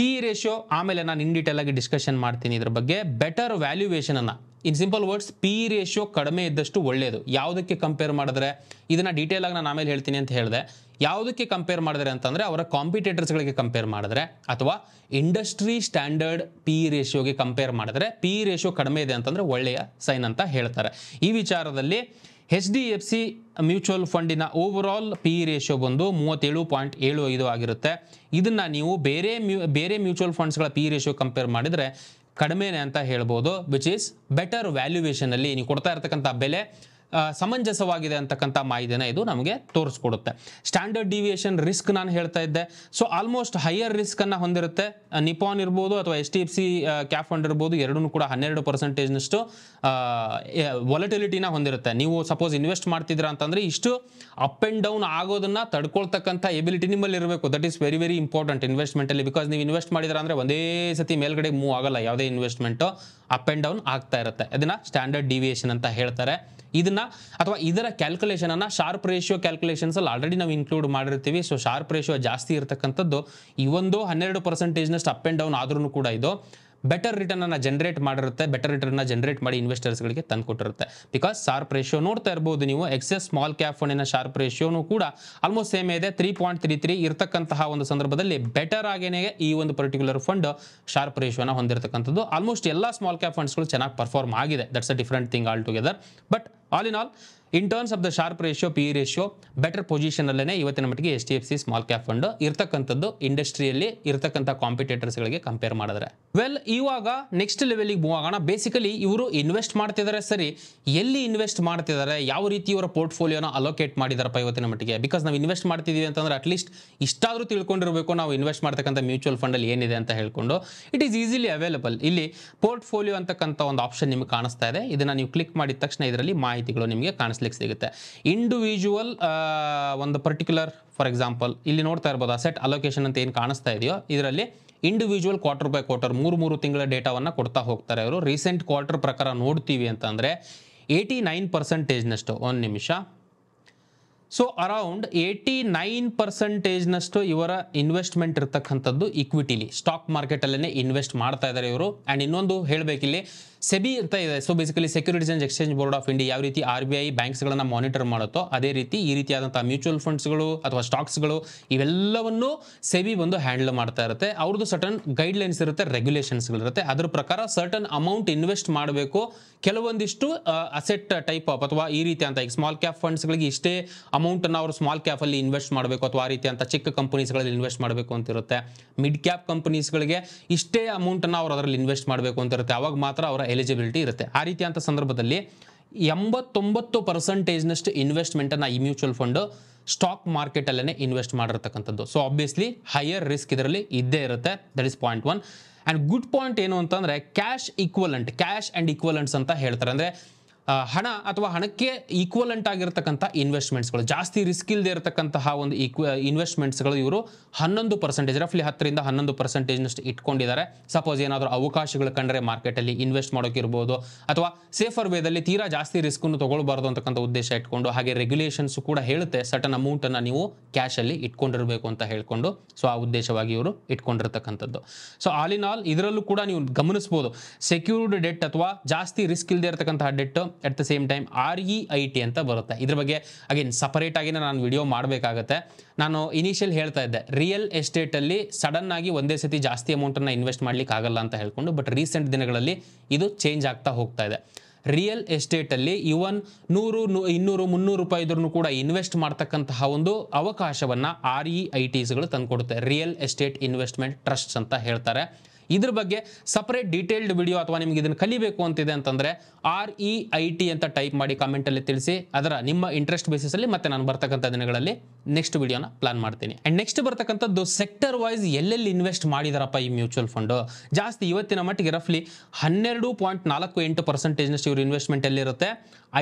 ಪಿ ರೇಷಿಯೋ ಆಮೇಲೆ ನಾನು ಇನ್ ಡೀಟೇಲ್ ಆಗಿ ಡಿಸ್ಕಷನ್ ಮಾಡ್ತೀನಿ ಇದ್ರ ಬಗ್ಗೆ ಬೆಟರ್ ವ್ಯಾಲ್ಯುವೇಷನನ್ನು in simple words P ratio ಕಡಿಮೆ ಇದ್ದಷ್ಟು ಒಳ್ಳೆಯದು ಯಾವುದಕ್ಕೆ ಕಂಪೇರ್ ಮಾಡಿದ್ರೆ ಇದನ್ನು ಡೀಟೇಲ್ ಆಗಿ ನಾನು ಆಮೇಲೆ ಹೇಳ್ತೀನಿ ಅಂತ ಹೇಳಿದೆ ಯಾವುದಕ್ಕೆ ಕಂಪೇರ್ ಮಾಡಿದ್ರೆ ಅಂತಂದರೆ ಅವರ ಕಾಂಪಿಟೇಟರ್ಸ್ಗಳಿಗೆ ಕಂಪೇರ್ ಮಾಡಿದ್ರೆ ಅಥವಾ ಇಂಡಸ್ಟ್ರಿ ಸ್ಟ್ಯಾಂಡರ್ಡ್ ಪಿ ರೇಷಿಯೋಗೆ ಕಂಪೇರ್ ಮಾಡಿದ್ರೆ ಪಿ ರೇಷಿಯೋ ಕಡಿಮೆ ಇದೆ ಅಂತಂದರೆ ಒಳ್ಳೆಯ ಸೈನ್ ಅಂತ ಹೇಳ್ತಾರೆ ಈ ವಿಚಾರದಲ್ಲಿ H D F C mutual ಫಂಡಿನ ಓವರಾಲ್ ಪಿ ಇ ರೇಷಿಯೋ ಬಂದು ಮೂವತ್ತೇಳು ಪಾಯಿಂಟ್ ಏಳು ಐದು ಆಗಿರುತ್ತೆ ಇದನ್ನು ನೀವು ಬೇರೆ ಮ್ಯೂ ಬೇರೆ ಮ್ಯೂಚುವಲ್ ಫಂಡ್ಸ್ಗಳ ಪಿ ಇ ರೇಷಿಯೋ ಕಂಪೇರ್ ಮಾಡಿದರೆ ಕಡಿಮೆನೇ ಅಂತ ಹೇಳ್ಬೋದು ವಿಚ್ ಈಸ್ ಬೆಟರ್ ವ್ಯಾಲ್ಯೂವೇಷನಲ್ಲಿ ನೀವು ಕೊಡ್ತಾ ಇರ್ತಕ್ಕಂಥ ಬೆಲೆ ಸಮಂಜಸವಾಗಿದೆ ಅಂತಕ್ಕಂಥ ಮಾಹಿತಿನ ಇದು ನಮಗೆ ತೋರಿಸ್ಕೊಡುತ್ತೆ ಸ್ಟ್ಯಾಂಡರ್ಡ್ ಡಿವಿಯೇಷನ್ ರಿಸ್ಕ್ ನಾನು ಹೇಳ್ತಾ ಇದ್ದೆ ಸೊ ಆಲ್ಮೋಸ್ಟ್ ಹೈಯರ್ ರಿಸ್ಕನ್ನು ಹೊಂದಿರುತ್ತೆ ನಿಪಾನ್ ಇರ್ಬೋದು ಅಥವಾ S T F C cap fund ಇರ್ಬೋದು ಎರಡೂ ಕೂಡ ಹನ್ನೆರಡು ಪರ್ಸೆಂಟೇಜ್ನಷ್ಟು ವಾಲಿಟಿಲಿಟಿನ ಹೊಂದಿರುತ್ತೆ ನೀವು ಸಪೋಸ್ ಇನ್ವೆಸ್ಟ್ ಮಾಡ್ತಿದ್ದೀರಾ ಅಂತಂದರೆ ಇಷ್ಟು ಅಪ್ ಆ್ಯಂಡ್ ಡೌನ್ ಆಗೋದನ್ನು ತಡ್ಕೊಳ್ತಕ್ಕಂಥ ಎಬಿಲಿಟಿ ನಿಮ್ಮಲ್ಲಿ ಇರಬೇಕು that is very very important ಇನ್ವೆಸ್ಟ್ಮೆಂಟಲ್ಲಿ ಬಿಕಾಸ್ ನೀವು ಇನ್ವೆಸ್ಟ್ ಮಾಡಿದ್ರೆ ಅಂದರೆ ಒಂದೇ ಸತಿ ಮೇಲ್ಗಡೆ ಮೂವ್ ಆಗಲ್ಲ ಯಾವುದೇ ಇನ್ವೆಸ್ಟ್ಮೆಂಟು ಅಪ್ ಆ್ಯಂಡ್ ಡೌನ್ ಆಗ್ತಾ ಇರುತ್ತೆ ಇದನ್ನು ಸ್ಟ್ಯಾಂಡರ್ಡ್ ಡಿವಿಯೇಷನ್ ಅಂತ ಹೇಳ್ತಾರೆ ಇದನ್ನ ಅಥವಾ ಇದರ ಕ್ಯಾಲ್ಕುಲೇಷನ್ ಅನ್ನ ಶಾರ್ಪ್ ರೇಷಿಯೋ ಕ್ಯಾಲ್ಕುಲೇಷನ್ಸ್ ಅಲ್ಲಿ ಆಲ್ರೆಡಿ ನಾವು ಇನ್ಕ್ಲೂಡ್ ಮಾಡಿರ್ತೀವಿ ಸೊ ಶಾರ್ಪ್ ರೇಷಿಯೋ ಜಾಸ್ತಿ ಇರತಕ್ಕಂಥದ್ದು ಈ ಒಂದು ಹನ್ನೆರಡು ನಷ್ಟು ಅಪ್ ಆ್ಯಂಡ್ ಡೌನ್ ಆದ್ರೂ ಕೂಡ ಇದು ಬೆಟರ್ ರಿಟರ್ನನ್ನು ಜನರೇಟ್ ಮಾಡಿರುತ್ತೆ ಬೆಟರ್ ರಿಟರ್ನ ಜನರೇಟ್ ಮಾಡಿ ಇನ್ವೆಸ್ಟರ್ಸ್ಗಳಿಗೆ ತಂದು ಕೊಟ್ಟಿರುತ್ತೆ ಬಿಕಾಸ್ ಶಾರ್ಪ್ ರೇಷಿಯೋ ನೋಡ್ತಾ ಇರ್ಬೋದು ನೀವು ಎಕ್ಸೆಸ್ ಸ್ಮಾಲ್ ಕ್ಯಾಪ್ ಫೋನಿನ ಶಾರ್ಪ್ ರೇಷಿಯೋನು ಕೂಡ ಆಲ್ಮೋಸ್ಟ್ ಸೇಮ್ ಇದೆ ತ್ರೀ ಪಾಯಿಂಟ್ ತ್ರೀ ತ್ರೀ ಇರತಕ್ಕಂತಹ ಒಂದು ಸಂದರ್ಭದಲ್ಲಿ ಬೆಟರ್ ಆಗೇನೆ ಈ ಒಂದು ಪರ್ಟಿಕ್ಯುಲರ್ ಫಂಡ್ ಶಾರ್ಪ್ ರೇಷಿಯೋನ ಹೊಂದಿರತಕ್ಕಂಥದ್ದು ಆಲ್ಮೋಸ್ಟ್ ಎಲ್ಲ ಸ್ಮಾಲ್ ಕ್ಯಾಪ್ ಫಂಡ್ಸ್ಗಳು ಚೆನ್ನಾಗಿ ಪರ್ಫಾರ್ಮ್ ಆಗಿದೆ that's a different thing altogether but all in all in terms of the Sharpe ratio P ratio better ಪೊಸಿಷನಲ್ಲೇ ಇವತ್ತಿನ ಮಟ್ಟಿಗೆ H T F C small cap fund ಇರ್ತಕ್ಕಂಥದ್ದು ಇಂಡಸ್ಟ್ರಿಯಲ್ಲಿ ಇರ್ತಕ್ಕಂಥ ಗಳಿಗೆ ಕಂಪೇರ್ ಮಾಡಿದ್ರೆ ವೆಲ್ ಇವಾಗ ನೆಕ್ಸ್ಟ್ ಲೆವೆಲ್ಗೆ ಮೂವ್ ಆಗೋಣ ಬೇಸಿಕಲಿ ಇವರು ಇನ್ವೆಸ್ಟ್ ಮಾಡ್ತಿದ್ದಾರೆ ಸರಿ ಎಲ್ಲಿ ಇನ್ವೆಸ್ಟ್ ಮಾಡ್ತಿದ್ದಾರೆ ಯಾವ ರೀತಿ ಇವರ ಪೋರ್ಟ್ಫೋಲಿಯೋನ ಅಲೋಕೇಟ್ ಮಾಡಿದಾರಪ್ಪ ಇವತ್ತಿನ ಮಟ್ಟಿಗೆ ಬಿಕಾಸ್ ನಾವು ಇನ್ವೆಸ್ಟ್ ಮಾಡ್ತಿದ್ದೀವಿ ಅಂತಂದ್ರೆ ಅಟ್ಲೀಸ್ಟ್ ಇಷ್ಟಾದರೂ ತಿಳ್ಕೊಂಡಿರಬೇಕು ನಾವು ಇನ್ವೆಸ್ಟ್ ಮಾಡ್ತಕ್ಕಂಥ ಮ್ಯೂಚುವಲ್ ಫಂಡಲ್ಲಿ ಏನಿದೆ ಅಂತ ಹೇಳ್ಕೊಂಡು ಇಟ್ ಈಸ್ ಈಸಿಲಿ ಅವೈಲಬಲ್ ಇಲ್ಲಿ ಪೋರ್ಟ್ಫೋಲಿಯೋ ಅಂತಕ್ಕಂಥ ಒಂದು ಆಪ್ಷನ್ ನಿಮಗೆ ಕಾಣಿಸ್ತಾ ಇದೆ ಇದನ್ನ ನೀವು ಕ್ಲಿಕ್ ಮಾಡಿದ ತಕ್ಷಣ ಇದರಲ್ಲಿ ಮಾಹಿತಿಗಳು ನಿಮಗೆ ಕಾಣಿಸ್ತಾ ಕಾಣಿಸ್ಲಿಕ್ಕೆ ಸಿಗುತ್ತೆ ಇಂಡಿವಿಜುವಲ್ ಒಂದು ಪರ್ಟಿಕ್ಯುಲರ್ ಫಾರ್ ಎಕ್ಸಾಂಪಲ್ ಇಲ್ಲಿ ನೋಡ್ತಾ ಇರ್ಬೋದು ಅಸೆಟ್ ಅಲೋಕೇಶನ್ ಅಂತ ಏನು ಕಾಣಿಸ್ತಾ ಇದೆಯೋ ಇದರಲ್ಲಿ ಇಂಡಿವಿಜುವಲ್ ಕ್ವಾರ್ಟರ್ ಬೈ ಕ್ವಾರ್ಟರ್ ಮೂರು ಮೂರು ತಿಂಗಳ ಡೇಟಾವನ್ನು ಕೊಡ್ತಾ ಹೋಗ್ತಾರೆ ಅವರು ರೀಸೆಂಟ್ ಕ್ವಾರ್ಟರ್ ಪ್ರಕಾರ ನೋಡ್ತೀವಿ ಅಂತಂದರೆ ಏಯ್ಟಿ ನೈನ್ ಪರ್ಸೆಂಟೇಜ್ನಷ್ಟು ಒಂದು ನಿಮಿಷ ಸೊ ಅರೌಂಡ್ ಏಯ್ಟಿ ನೈನ್ ಪರ್ಸೆಂಟೇಜ್ನಷ್ಟು ಇವರ ಇನ್ವೆಸ್ಟ್ಮೆಂಟ್ ಇರ್ತಕ್ಕಂಥದ್ದು ಇಕ್ವಿಟಿಲಿ ಸ್ಟಾಕ್ ಮಾರ್ಕೆಟಲ್ಲೇ ಇನ್ವೆಸ್ಟ್ ಮಾಡ್ತಾ ಇದ್ದಾರೆ ಇವರು ಆ್ಯಂಡ್ ಇನ್ನೊಂದು ಹೇಳಬೇಕಿಲ್ಲಿ ಸೆಬಿ ಅಂತ ಇದೆ so basically securities and exchange board of India ಯಾವ ರೀತಿ ಆರ್ ಬಿ ಐ ಬ್ಯಾಂಕ್ಸ್ಗಳನ್ನು ಮಾನಿಟರ್ ಮಾಡುತ್ತೋ ಅದೇ ರೀತಿ ಈ ರೀತಿಯಾದಂಥ ಮ್ಯೂಚುವಲ್ ಫಂಡ್ಸ್ಗಳು ಅಥವಾ ಸ್ಟಾಕ್ಸ್ಗಳು ಇವೆಲ್ಲವನ್ನು ಸೆಬಿ ಬಂದು ಹ್ಯಾಂಡಲ್ ಮಾಡ್ತಾ ಇರುತ್ತೆ ಅವ್ರದ್ದು ಸರ್ಟನ್ ಗೈಡ್ಲೈನ್ಸ್ ಇರುತ್ತೆ ರೆಗ್ಯುಲೇಷನ್ಸ್ಗಳಿರುತ್ತೆ ಅದರ ಪ್ರಕಾರ ಸರ್ಟನ್ ಅಮೌಂಟ್ ಇನ್ವೆಸ್ಟ್ ಮಾಡಬೇಕು ಕೆಲವೊಂದಿಷ್ಟು ಅಸೆಟ್ ಟೈಪ್ ಆಫ್ ಅಥವಾ ಈ ರೀತಿ ಅಂತ ಈಗ ಸ್ಮಾಲ್ ಕ್ಯಾಪ್ ಫಂಡ್ಸ್ಗಳಿಗೆ ಇಷ್ಟೇ ಅಮೌಂಟನ್ನು ಅವರು ಸ್ಮಾಲ್ ಕ್ಯಾಪಲ್ಲಿ ಇನ್ವೆಸ್ಟ್ ಮಾಡಬೇಕು ಅಥವಾ ಆ ರೀತಿ ಅಂತ ಚಿಕ್ಕ ಕಂಪನೀಸ್ಗಳಲ್ಲಿ ಇನ್ವೆಸ್ಟ್ ಮಾಡಬೇಕು ಅಂತಿರುತ್ತೆ ಮಿಡ್ ಕ್ಯಾಪ್ ಕಂಪನೀಸ್ಗಳಿಗೆ ಇಷ್ಟೇ ಅಮೌಂಟನ್ನು ಅವರು ಅದರಲ್ಲಿ ಇನ್ವೆಸ್ಟ್ ಮಾಡಬೇಕು ಅಂತಿರುತ್ತೆ ಅವಾಗ ಮಾತ್ರ ಅವರ ಎಲಿಜಿಬಿಲಿಟಿ ಇರುತ್ತೆ ಆ ರೀತಿಯಂಥ ಸಂದರ್ಭದಲ್ಲಿ ಎಂಬತ್ತೊಂಬತ್ತು ಪರ್ಸೆಂಟೇಜ್ನಷ್ಟು ಇನ್ವೆಸ್ಟ್ಮೆಂಟನ್ನು ಈ ಮ್ಯೂಚುವಲ್ ಫಂಡ್ ಸ್ಟಾಕ್ ಮಾರ್ಕೆಟಲ್ಲೇ ಇನ್ವೆಸ್ಟ್ ಮಾಡಿರ್ತಕ್ಕಂಥದ್ದು ಸೊ ಆಬ್ವಿಯಸ್ಲಿ ಹೈಯರ್ ರಿಸ್ಕ್ ಇದರಲ್ಲಿ ಇದ್ದೇ ಇರುತ್ತೆ that is point one and good point ಏನು ಅಂತಂದರೆ cash equivalent cash and equivalents ಅಂತ ಹೇಳ್ತಾರೆ ಅಂದರೆ ಹಣ ಅಥವಾ ಹಣಕ್ಕೆ ಈಕ್ವಲೆಂಟ್ ಆಗಿರತಕ್ಕಂಥ ಇನ್ವೆಸ್ಟ್ಮೆಂಟ್ಸ್ಗಳು ಜಾಸ್ತಿ ರಿಸ್ಕ್ ಇಲ್ಲದೆ ಇರತಕ್ಕಂತಹ ಒಂದು ಈಕ್ವ ಇನ್ವೆಸ್ಟ್ಮೆಂಟ್ಸ್ಗಳು ಇವರು ಹನ್ನೊಂದು ಪರ್ಸೆಂಟೇಜ್ ರಫ್ಲಿ ಹತ್ತರಿಂದ ಹನ್ನೊಂದು ಪರ್ಸೆಂಟೇಜ್ನಷ್ಟು ಇಟ್ಕೊಂಡಿದ್ದಾರೆ ಸಪೋಸ್ ಏನಾದರೂ ಅವಕಾಶಗಳು ಕಂಡ್ರೆ ಮಾರ್ಕೆಟಲ್ಲಿ ಇನ್ವೆಸ್ಟ್ ಮಾಡೋಕ್ಕಿರ್ಬೋದು ಅಥವಾ ಸೇಫರ್ ವೇದಲ್ಲಿ ತೀರಾ ಜಾಸ್ತಿ ರಿಸ್ಕನ್ನು ತೊಗೊಳ್ಬಾರ್ದು ಅಂತಕ್ಕಂಥ ಉದ್ದೇಶ ಇಟ್ಕೊಂಡು ಹಾಗೆ ರೆಗ್ಯುಲೇಷನ್ಸ್ ಕೂಡ ಹೇಳುತ್ತೆ ಸಟನ್ ಅಮೌಂಟನ್ನು ನೀವು ಕ್ಯಾಶಲ್ಲಿ ಇಟ್ಕೊಂಡಿರಬೇಕು ಅಂತ ಹೇಳ್ಕೊಂಡು ಸೊ ಆ ಉದ್ದೇಶವಾಗಿ ಇವರು ಇಟ್ಕೊಂಡಿರ್ತಕ್ಕಂಥದ್ದು ಸೊ ಆಲ್ ಇನ್ ಆಲ್ ಇದರಲ್ಲೂ ಕೂಡ ನೀವು ಗಮನಿಸ್ಬೋದು ಸೆಕ್ಯೂರ್ಡ್ ಡೆಟ್ ಅಥವಾ ಜಾಸ್ತಿ ರಿಸ್ಕ್ ಇಲ್ಲದೆ ಇರತಕ್ಕಂತಹ debt at the same time R E I T ಅಂತ ಬರುತ್ತೆ ಇದ್ರ ಬಗ್ಗೆ ಅಗೇನ್ ಆಗಿನ ನಾನು ವಿಡಿಯೋ ಮಾಡಬೇಕಾಗತ್ತೆ ನಾನು ಇನಿಷಿಯಲ್ ಹೇಳ್ತಾ ಇದ್ದೆ ರಿಯಲ್ ಎಸ್ಟೇಟಲ್ಲಿ ಸಡನ್ ಆಗಿ ಒಂದೇ ಸತಿ ಜಾಸ್ತಿ ಅಮೌಂಟನ್ನು ಇನ್ವೆಸ್ಟ್ ಮಾಡ್ಲಿಕ್ಕೆ ಆಗಲ್ಲ ಅಂತ ಹೇಳ್ಕೊಂಡು ಬಟ್ ರೀಸೆಂಟ್ ದಿನಗಳಲ್ಲಿ ಇದು ಚೇಂಜ್ ಆಗ್ತಾ ಹೋಗ್ತಾ ಇದೆ ರಿಯಲ್ ಎಸ್ಟೇಟಲ್ಲಿ ಇವನ್ ನೂರು ಇನ್ನೂರು ಮುನ್ನೂರು ರೂಪಾಯಿ ಇದ್ರೂ ಕೂಡ ಇನ್ವೆಸ್ಟ್ ಮಾಡ್ತಕ್ಕಂತಹ ಒಂದು ಅವಕಾಶವನ್ನು ಆರ್ ಇ e ಐ ಟಿಸ್ಗಳು ತಂದುಕೊಡುತ್ತೆ ರಿಯಲ್ ಎಸ್ಟೇಟ್ ಇನ್ವೆಸ್ಟ್ಮೆಂಟ್ ಟ್ರಸ್ಟ್ ಅಂತ ಹೇಳ್ತಾರೆ ಇದ್ರ ಬಗ್ಗೆ ಸಪರೇಟ್ ಡೀಟೇಲ್ಡ್ ವಿಡಿಯೋ ಅಥವಾ ನಿಮ್ಗೆ ಇದನ್ನು ಕಲಿಬೇಕು ಅಂತಿದೆ ಅಂತಂದರೆ R E e I T ಅಂತ ಟೈಪ್ ಮಾಡಿ ಅಲ್ಲಿ ತಿಳಿಸಿ ಅದರ ನಿಮ್ಮ ಇಂಟ್ರೆಸ್ಟ್ ಬೇಸಿಸಲ್ಲಿ ಮತ್ತೆ ನಾನು ಬರ್ತಕ್ಕಂಥ ದಿನಗಳಲ್ಲಿ ನೆಕ್ಸ್ಟ್ ವಿಡಿಯೋನ ಪ್ಲಾನ್ ಮಾಡ್ತೀನಿ ಆ್ಯಂಡ್ ನೆಕ್ಸ್ಟ್ ಬರ್ತಕ್ಕಂಥದ್ದು ಸೆಕ್ಟರ್ ವೈಸ್ ಎಲ್ಲೆಲ್ಲಿ ಇನ್ವೆಸ್ಟ್ ಮಾಡಿದಾರಪ್ಪ ಈ ಮ್ಯೂಚುವಲ್ ಫಂಡು ಜಾಸ್ತಿ ಇವತ್ತಿನ ಮಟ್ಟಿಗೆ ರಫ್ಲಿ ಹನ್ನೆರಡು ಪಾಯಿಂಟ್ ನಾಲ್ಕು ಎಂಟು ಪರ್ಸೆಂಟೇಜ್ನಷ್ಟು ಇವರು ಇನ್ವೆಸ್ಟ್ಮೆಂಟ್ ಇರುತ್ತೆ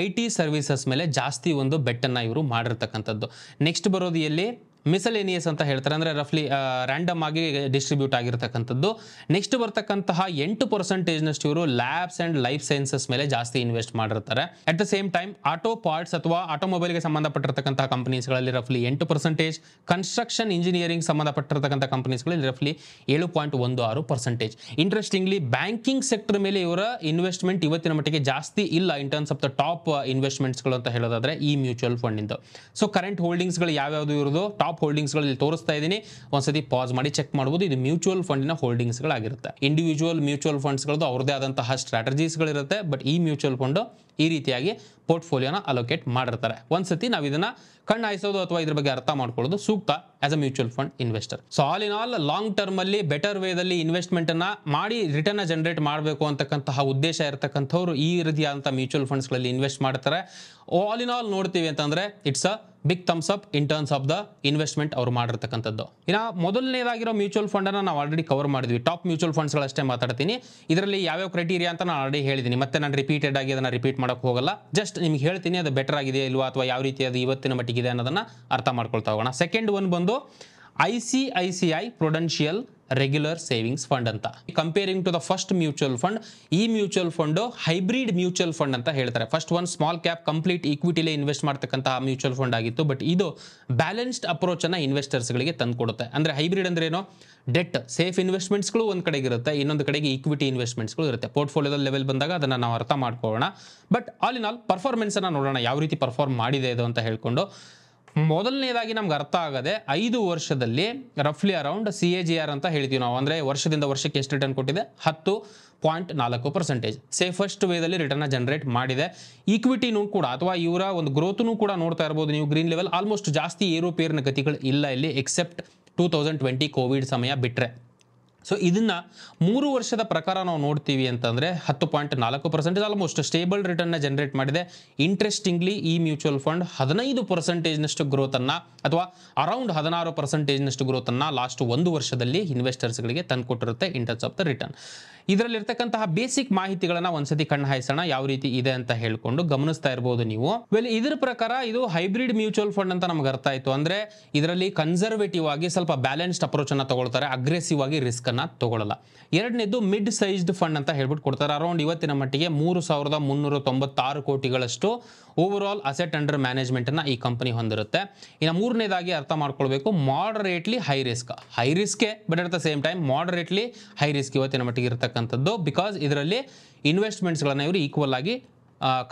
ಐ ಟಿ ಸರ್ವಿಸಸ್ ಮೇಲೆ ಜಾಸ್ತಿ ಒಂದು ಬೆಟ್ಟನ್ನು ಇವರು ಮಾಡಿರ್ತಕ್ಕಂಥದ್ದು ನೆಕ್ಸ್ಟ್ ಬರೋದು ಎಲ್ಲಿ ಮಿಸಲೇನಿಯಸ್ ಅಂತ ಹೇಳ್ತಾರೆ ಅಂದರೆ ರಫ್ಲಿ ರ್ಯಾಂಡಮ್ ಆಗಿ ಡಿಸ್ಟ್ರಿಬ್ಯೂಟ್ ಆಗಿರ್ತಕ್ಕಂಥದ್ದು ನೆಕ್ಸ್ಟ್ ಬರ್ತಕ್ಕಂತಹ ಎಂಟು ಪರ್ಸೆಂಟೇಜ್ನಷ್ಟು ಇವರು ಲ್ಯಾಬ್ಸ್ ಆ್ಯಂಡ್ ಲೈಫ್ ಸೈನ್ಸಸ್ ಮೇಲೆ ಜಾಸ್ತಿ ಇನ್ವೆಸ್ಟ್ ಮಾಡಿರ್ತಾರೆ at the same time auto parts ಅಥವಾ ಆಟೋಮೊಬೈಲ್ಗೆ ಸಂಬಂಧಪಟ್ಟಿರ್ತಕ್ಕಂಥ ಕಂಪನೀಸ್ಗಳಲ್ಲಿ ರಫ್ಲಿ ಎಂಟು ಪರ್ಸೆಂಟೇಜ್ ಕನ್ಸ್ಟ್ರಕ್ಷನ್ ಇಂಜಿನಿಯರಿಂಗ್ ಸಂಬಂಧಪಟ್ಟಿರ್ತಕ್ಕಂಥ ಕಂಪನೀಸ್ಗಳಲ್ಲಿ ರಫ್ಲಿ ಏಳು ಪಾಯಿಂಟ್ ಒಂದು ಆರು ಪರ್ಸೆಂಟೇಜ್ ಇಂಟ್ರೆಸ್ಟಿಂಗ್ಲಿ ಬ್ಯಾಂಕಿಂಗ್ ಸೆಕ್ಟರ್ ಮೇಲೆ ಇವರ ಇನ್ವೆಸ್ಟ್ಮೆಂಟ್ ಇವತ್ತಿನ ಮಟ್ಟಿಗೆ ಜಾಸ್ತಿ ಇಲ್ಲ in terms of the top ಇನ್ವೆಸ್ಟ್ಮೆಂಟ್ಸ್ಗಳು ಅಂತ ಹೇಳೋದಾದ್ರೆ ಈ ಮ್ಯೂಚುವಲ್ ಇಂದ ಸೊ ಕರೆಂಟ್ ಹೋಲ್ಡಿಂಗ್ಸ್ಗಳು ಯಾವ್ಯಾವುದು ಇರೋದು ಟಾಪ್ ಟಾಪ್ ಹೋಲ್ಡಿಂಗ್ಸ್ಗಳಲ್ಲಿ ತೋರಿಸ್ತಾ ಇದ್ದೀನಿ ಒಂದ್ಸತಿ ಪಾಸ್ ಮಾಡಿ ಚೆಕ್ ಮಾಡ್ಬೋದು ಇದು ಮ್ಯೂಚುವಲ್ ಫಂಡಿನ ಹೋಲ್ಡಿಂಗ್ಸ್ಗಳಾಗಿರುತ್ತೆ ಇಂಡಿವಿಜುವಲ್ ಮ್ಯೂಚುವಲ್ ಫಂಡ್ಸ್ಗಳದ್ದು ಅವ್ರದೇ ಆದಂತಹ ಸ್ಟ್ರಾಟಜೀಸ್ಗಳಿರುತ್ತೆ ಬಟ್ ಈ ಮ್ಯೂಚುವಲ್ ಫಂಡ್ ಈ ರೀತಿಯಾಗಿ ಪೋರ್ಟ್ಫೋಲಿಯೋನ ಅಲೋಕೇಟ್ ಮಾಡಿರ್ತಾರೆ ಒಂದ್ಸತಿ ನಾವು ಇದನ್ನ ಕಣ್ಣಾಯಿಸೋದು ಅಥವಾ ಇದ್ರ ಬಗ್ಗೆ ಅರ್ಥ ಮಾಡ್ಕೊಳ್ಳೋದು ಸೂಕ್ತ as a mutual fund investor so all in all long term ಅಲ್ಲಿ ಬೆಟರ್ ವೇದಲ್ಲಿ ಇನ್ವೆಸ್ಟ್ಮೆಂಟ್ ಅನ್ನ ಮಾಡಿ ರಿಟರ್ನ್ ಜನರೇಟ್ ಮಾಡಬೇಕು ಅಂತಕ್ಕಂತಹ ಉದ್ದೇಶ ಇರತಕ್ಕಂಥವ್ರು ಈ ರೀತಿಯಾದಂತಹ ಮ್ಯೂಚುವಲ್ ಫಂಡ್ಸ್ಗಳಲ್ಲಿ ಇನ್ವೆಸ್ಟ್ ಮಾಡ್ತಾರೆ ಆಲ್ ಇನ್ ಆಲ್ ನೋಡ್ತೀವಿ ಅಂತಂದರೆ it's a big thumbs up in terms of the investment ಅವ್ರು ಮಾಡಿರ್ತಕ್ಕಂಥದ್ದು ಇನ್ನು ಮೊದಲನೇದಾಗಿರೋ ಮ್ಯೂಚುವಲ್ ಫಂಡನ್ನು ನಾವು ಆಲ್ರೆಡಿ ಕವರ್ ಮಾಡಿದ್ವಿ ಟಾಪ್ ಮ್ಯೂಚುವಲ್ ಫಂಡ್ಸ್ಗಳಷ್ಟೇ ಮಾತಾಡ್ತೀನಿ ಇದರಲ್ಲಿ ಯಾವ್ಯಾವ ಕ್ರೈಟೀರಿಯಾ ಅಂತ ನಾನು ಆಲ್ರೆಡಿ ಹೇಳಿದೀನಿ ಮತ್ತೆ ನಾನು ರಿಪೀಟೆಡ್ ಆಗಿ ಅದನ್ನು ರಿಪೀಟ್ ಮಾಡೋಕ್ಕೆ ಹೋಗಲ್ಲ ಜಸ್ಟ್ ನಿಮ್ಗೆ ಹೇಳ್ತೀನಿ ಅದು ಬೆಟರ್ ಆಗಿದೆ ಇಲ್ವಾ ಅಥವಾ ಯಾವ ರೀತಿ ಅದು ಇವತ್ತಿನ ಇದೆ ಅನ್ನೋದನ್ನು ಅರ್ಥ ಮಾಡ್ಕೊಳ್ತಾ ಹೋಗೋಣ ಸೆಕೆಂಡ್ ಒನ್ ಬಂದು I C I C I Prudential regular savings fund ಅಂತ comparing to the first mutual fund ಈ mutual fund hybrid mutual fund ಅಂತ ಹೇಳ್ತಾರೆ first one small cap complete ಈಕ್ವಿಟಿಲೇ ಇನ್ವೆಸ್ಟ್ ಮಾಡ್ತಕ್ಕಂತಹ ಮ್ಯೂಚುವಲ್ ಫಂಡ್ ಆಗಿತ್ತು ಬಟ್ ಇದು ಬ್ಯಾಲೆನ್ಸ್ಡ್ ಅಪ್ರೋಚ್ ಅನ್ನ ತಂದು ತಂದುಕೊಡುತ್ತೆ ಅಂದ್ರೆ ಹೈಬ್ರಿಡ್ ಅಂದ್ರೆ ಏನು ಡೆಟ್ ಸೇಫ್ ಇನ್ವೆಸ್ಟ್ಮೆಂಟ್ಸ್ಗಳು ಒಂದು ಕಡೆಗೆ ಇರುತ್ತೆ ಇನ್ನೊಂದು ಕಡೆಗೆ ಈಕ್ವಿಟಿ ಇನ್ವೆಸ್ಟ್ಮೆಂಟ್ಸ್ಗಳು ಇರುತ್ತೆ ಪೋರ್ಟ್ಫೋಲಿಯೋದ ಲೆವೆಲ್ ಬಂದಾಗ ಅದನ್ನು ನಾವು ಅರ್ಥ ಮಾಡ್ಕೊಳ್ಳೋಣ but all in all performance ಅನ್ನ ನೋಡೋಣ ಯಾವ ರೀತಿ ಪರ್ಫಾರ್ಮ್ ಮಾಡಿದೆ ಇದು ಅಂತ ಹೇಳ್ಕೊಂಡು ಮೊದಲನೇದಾಗಿ ನಮ್ಗೆ ಅರ್ಥ ಆಗದೆ ಐದು ವರ್ಷದಲ್ಲಿ ರಫ್ಲಿ around C A G R ಅಂತ ಹೇಳ್ತೀವಿ ನಾವು ಅಂದರೆ ವರ್ಷದಿಂದ ವರ್ಷಕ್ಕೆ ಎಷ್ಟು ರಿಟರ್ನ್ ಕೊಟ್ಟಿದೆ ಹತ್ತು ಪಾಯಿಂಟ್ ನಾಲ್ಕು ಪರ್ಸೆಂಟೇಜ್ ಫಸ್ಟ್ ವೇದಲ್ಲಿ ರಿಟರ್ನ್ ಜನರೇಟ್ ಮಾಡಿದೆ ಈಕ್ವಿಟಿನೂ ಕೂಡ ಅಥವಾ ಇವರ ಒಂದು ಗ್ರೋತ್ನೂ ಕೂಡ ನೋಡ್ತಾ ಇರ್ಬೋದು ನೀವು ಗ್ರೀನ್ ಲೆವೆಲ್ ಆಲ್ಮೋಸ್ಟ್ ಜಾಸ್ತಿ ಏರುಪೇರಿನ ಗತಿಗಳು ಇಲ್ಲ ಇಲ್ಲಿ except two thousand twenty Covid ಸಮಯ ಬಿಟ್ಟರೆ ಸೊ ಇದನ್ನ ಮೂರು ವರ್ಷದ ಪ್ರಕಾರ ನಾವು ನೋಡ್ತೀವಿ ಅಂತಂದ್ರೆ ಹತ್ತು ಪಾಯಿಂಟ್ ನಾಲ್ಕು percentage almost stable return generate ಮಾಡಿದೆ ಇಂಟ್ರೆಸ್ಟಿಂಗ್ಲಿ ಈ ಮ್ಯೂಚುವಲ್ ಫಂಡ್ ಹದಿನೈದು ಪರ್ಸೆಂಟೇಜ್ನಷ್ಟು ಅನ್ನ ಅಥವಾ ಅರೌಂಡ್ ಹದಿನಾರು ಪರ್ಸೆಂಟೇಜ್ನಷ್ಟು ಅನ್ನ ಲಾಸ್ಟ್ ಒಂದು ವರ್ಷದಲ್ಲಿ ಇನ್ವೆಸ್ಟರ್ಸ್ಗಳಿಗೆ ತಂದುಕೊಟ್ಟಿರುತ್ತೆ in terms of the return ಇದರಲ್ಲಿರ್ತಕ್ಕಂತಹ ಬೇಸಿಕ್ ಮಾಹಿತಿಗಳನ್ನ ಒಂದ್ಸತಿ ಕಣ್ಣು ಹಾಯಿಸೋಣ ಯಾವ ರೀತಿ ಇದೆ ಅಂತ ಹೇಳ್ಕೊಂಡು ಗಮನಿಸ್ತಾ ಇರಬಹುದು ನೀವು ವೆಲ್ ಇದ್ರ ಪ್ರಕಾರ ಇದು ಹೈಬ್ರಿಡ್ ಮ್ಯೂಚುವಲ್ ಫಂಡ್ ಅಂತ ನಮ್ಗೆ ಅರ್ಥ ಆಯ್ತು ಅಂದ್ರೆ ಇದರಲ್ಲಿ ಕನ್ಸರ್ವೇಟಿವ್ ಆಗಿ ಸ್ವಲ್ಪ ಬ್ಯಾಲೆನ್ಸ್ಡ್ ಅಪ್ರೋಚ್ ಅನ್ನ ತಗೊಳ್ತಾರೆ ಅಗ್ರೆಸಿವ್ ಆಗಿ ರಿಸ್ಕ್ ಫಂಡನ್ನು ತೊಗೊಳ್ಳಲ್ಲ ಎರಡನೇದು ಮಿಡ್ ಸೈಜ್ಡ್ ಫಂಡ್ ಅಂತ ಹೇಳ್ಬಿಟ್ಟು ಕೊಡ್ತಾರೆ ಅರೌಂಡ್ ಇವತ್ತಿನ ಮಟ್ಟಿಗೆ ಮೂರು ಸಾವಿರದ ಮುನ್ನೂರ ತೊಂಬತ್ತಾರು ಕೋಟಿಗಳಷ್ಟು ಓವರ್ ಆಲ್ ಅಸೆಟ್ ಅಂಡರ್ ಮ್ಯಾನೇಜ್ಮೆಂಟನ್ನು ಈ ಕಂಪನಿ ಹೊಂದಿರುತ್ತೆ ಇನ್ನು ಮೂರನೇದಾಗಿ ಅರ್ಥ ಮಾಡ್ಕೊಳ್ಬೇಕು ಮಾಡರೇಟ್ಲಿ ಹೈ ರಿಸ್ಕ್ ಹೈ ರಿಸ್ಕೇ but at the same time moderately high risk ಇವತ್ತಿನ ಮಟ್ಟಿಗೆ ಇರತಕ್ಕಂಥದ್ದು ಬಿಕಾಸ್ ಇದರಲ್ಲಿ ಇನ್ವೆಸ್ಟ್ಮೆಂಟ್ಸ್ಗಳನ್ನು ಇವರು ಈಕ್ವಲ್ ಆಗಿ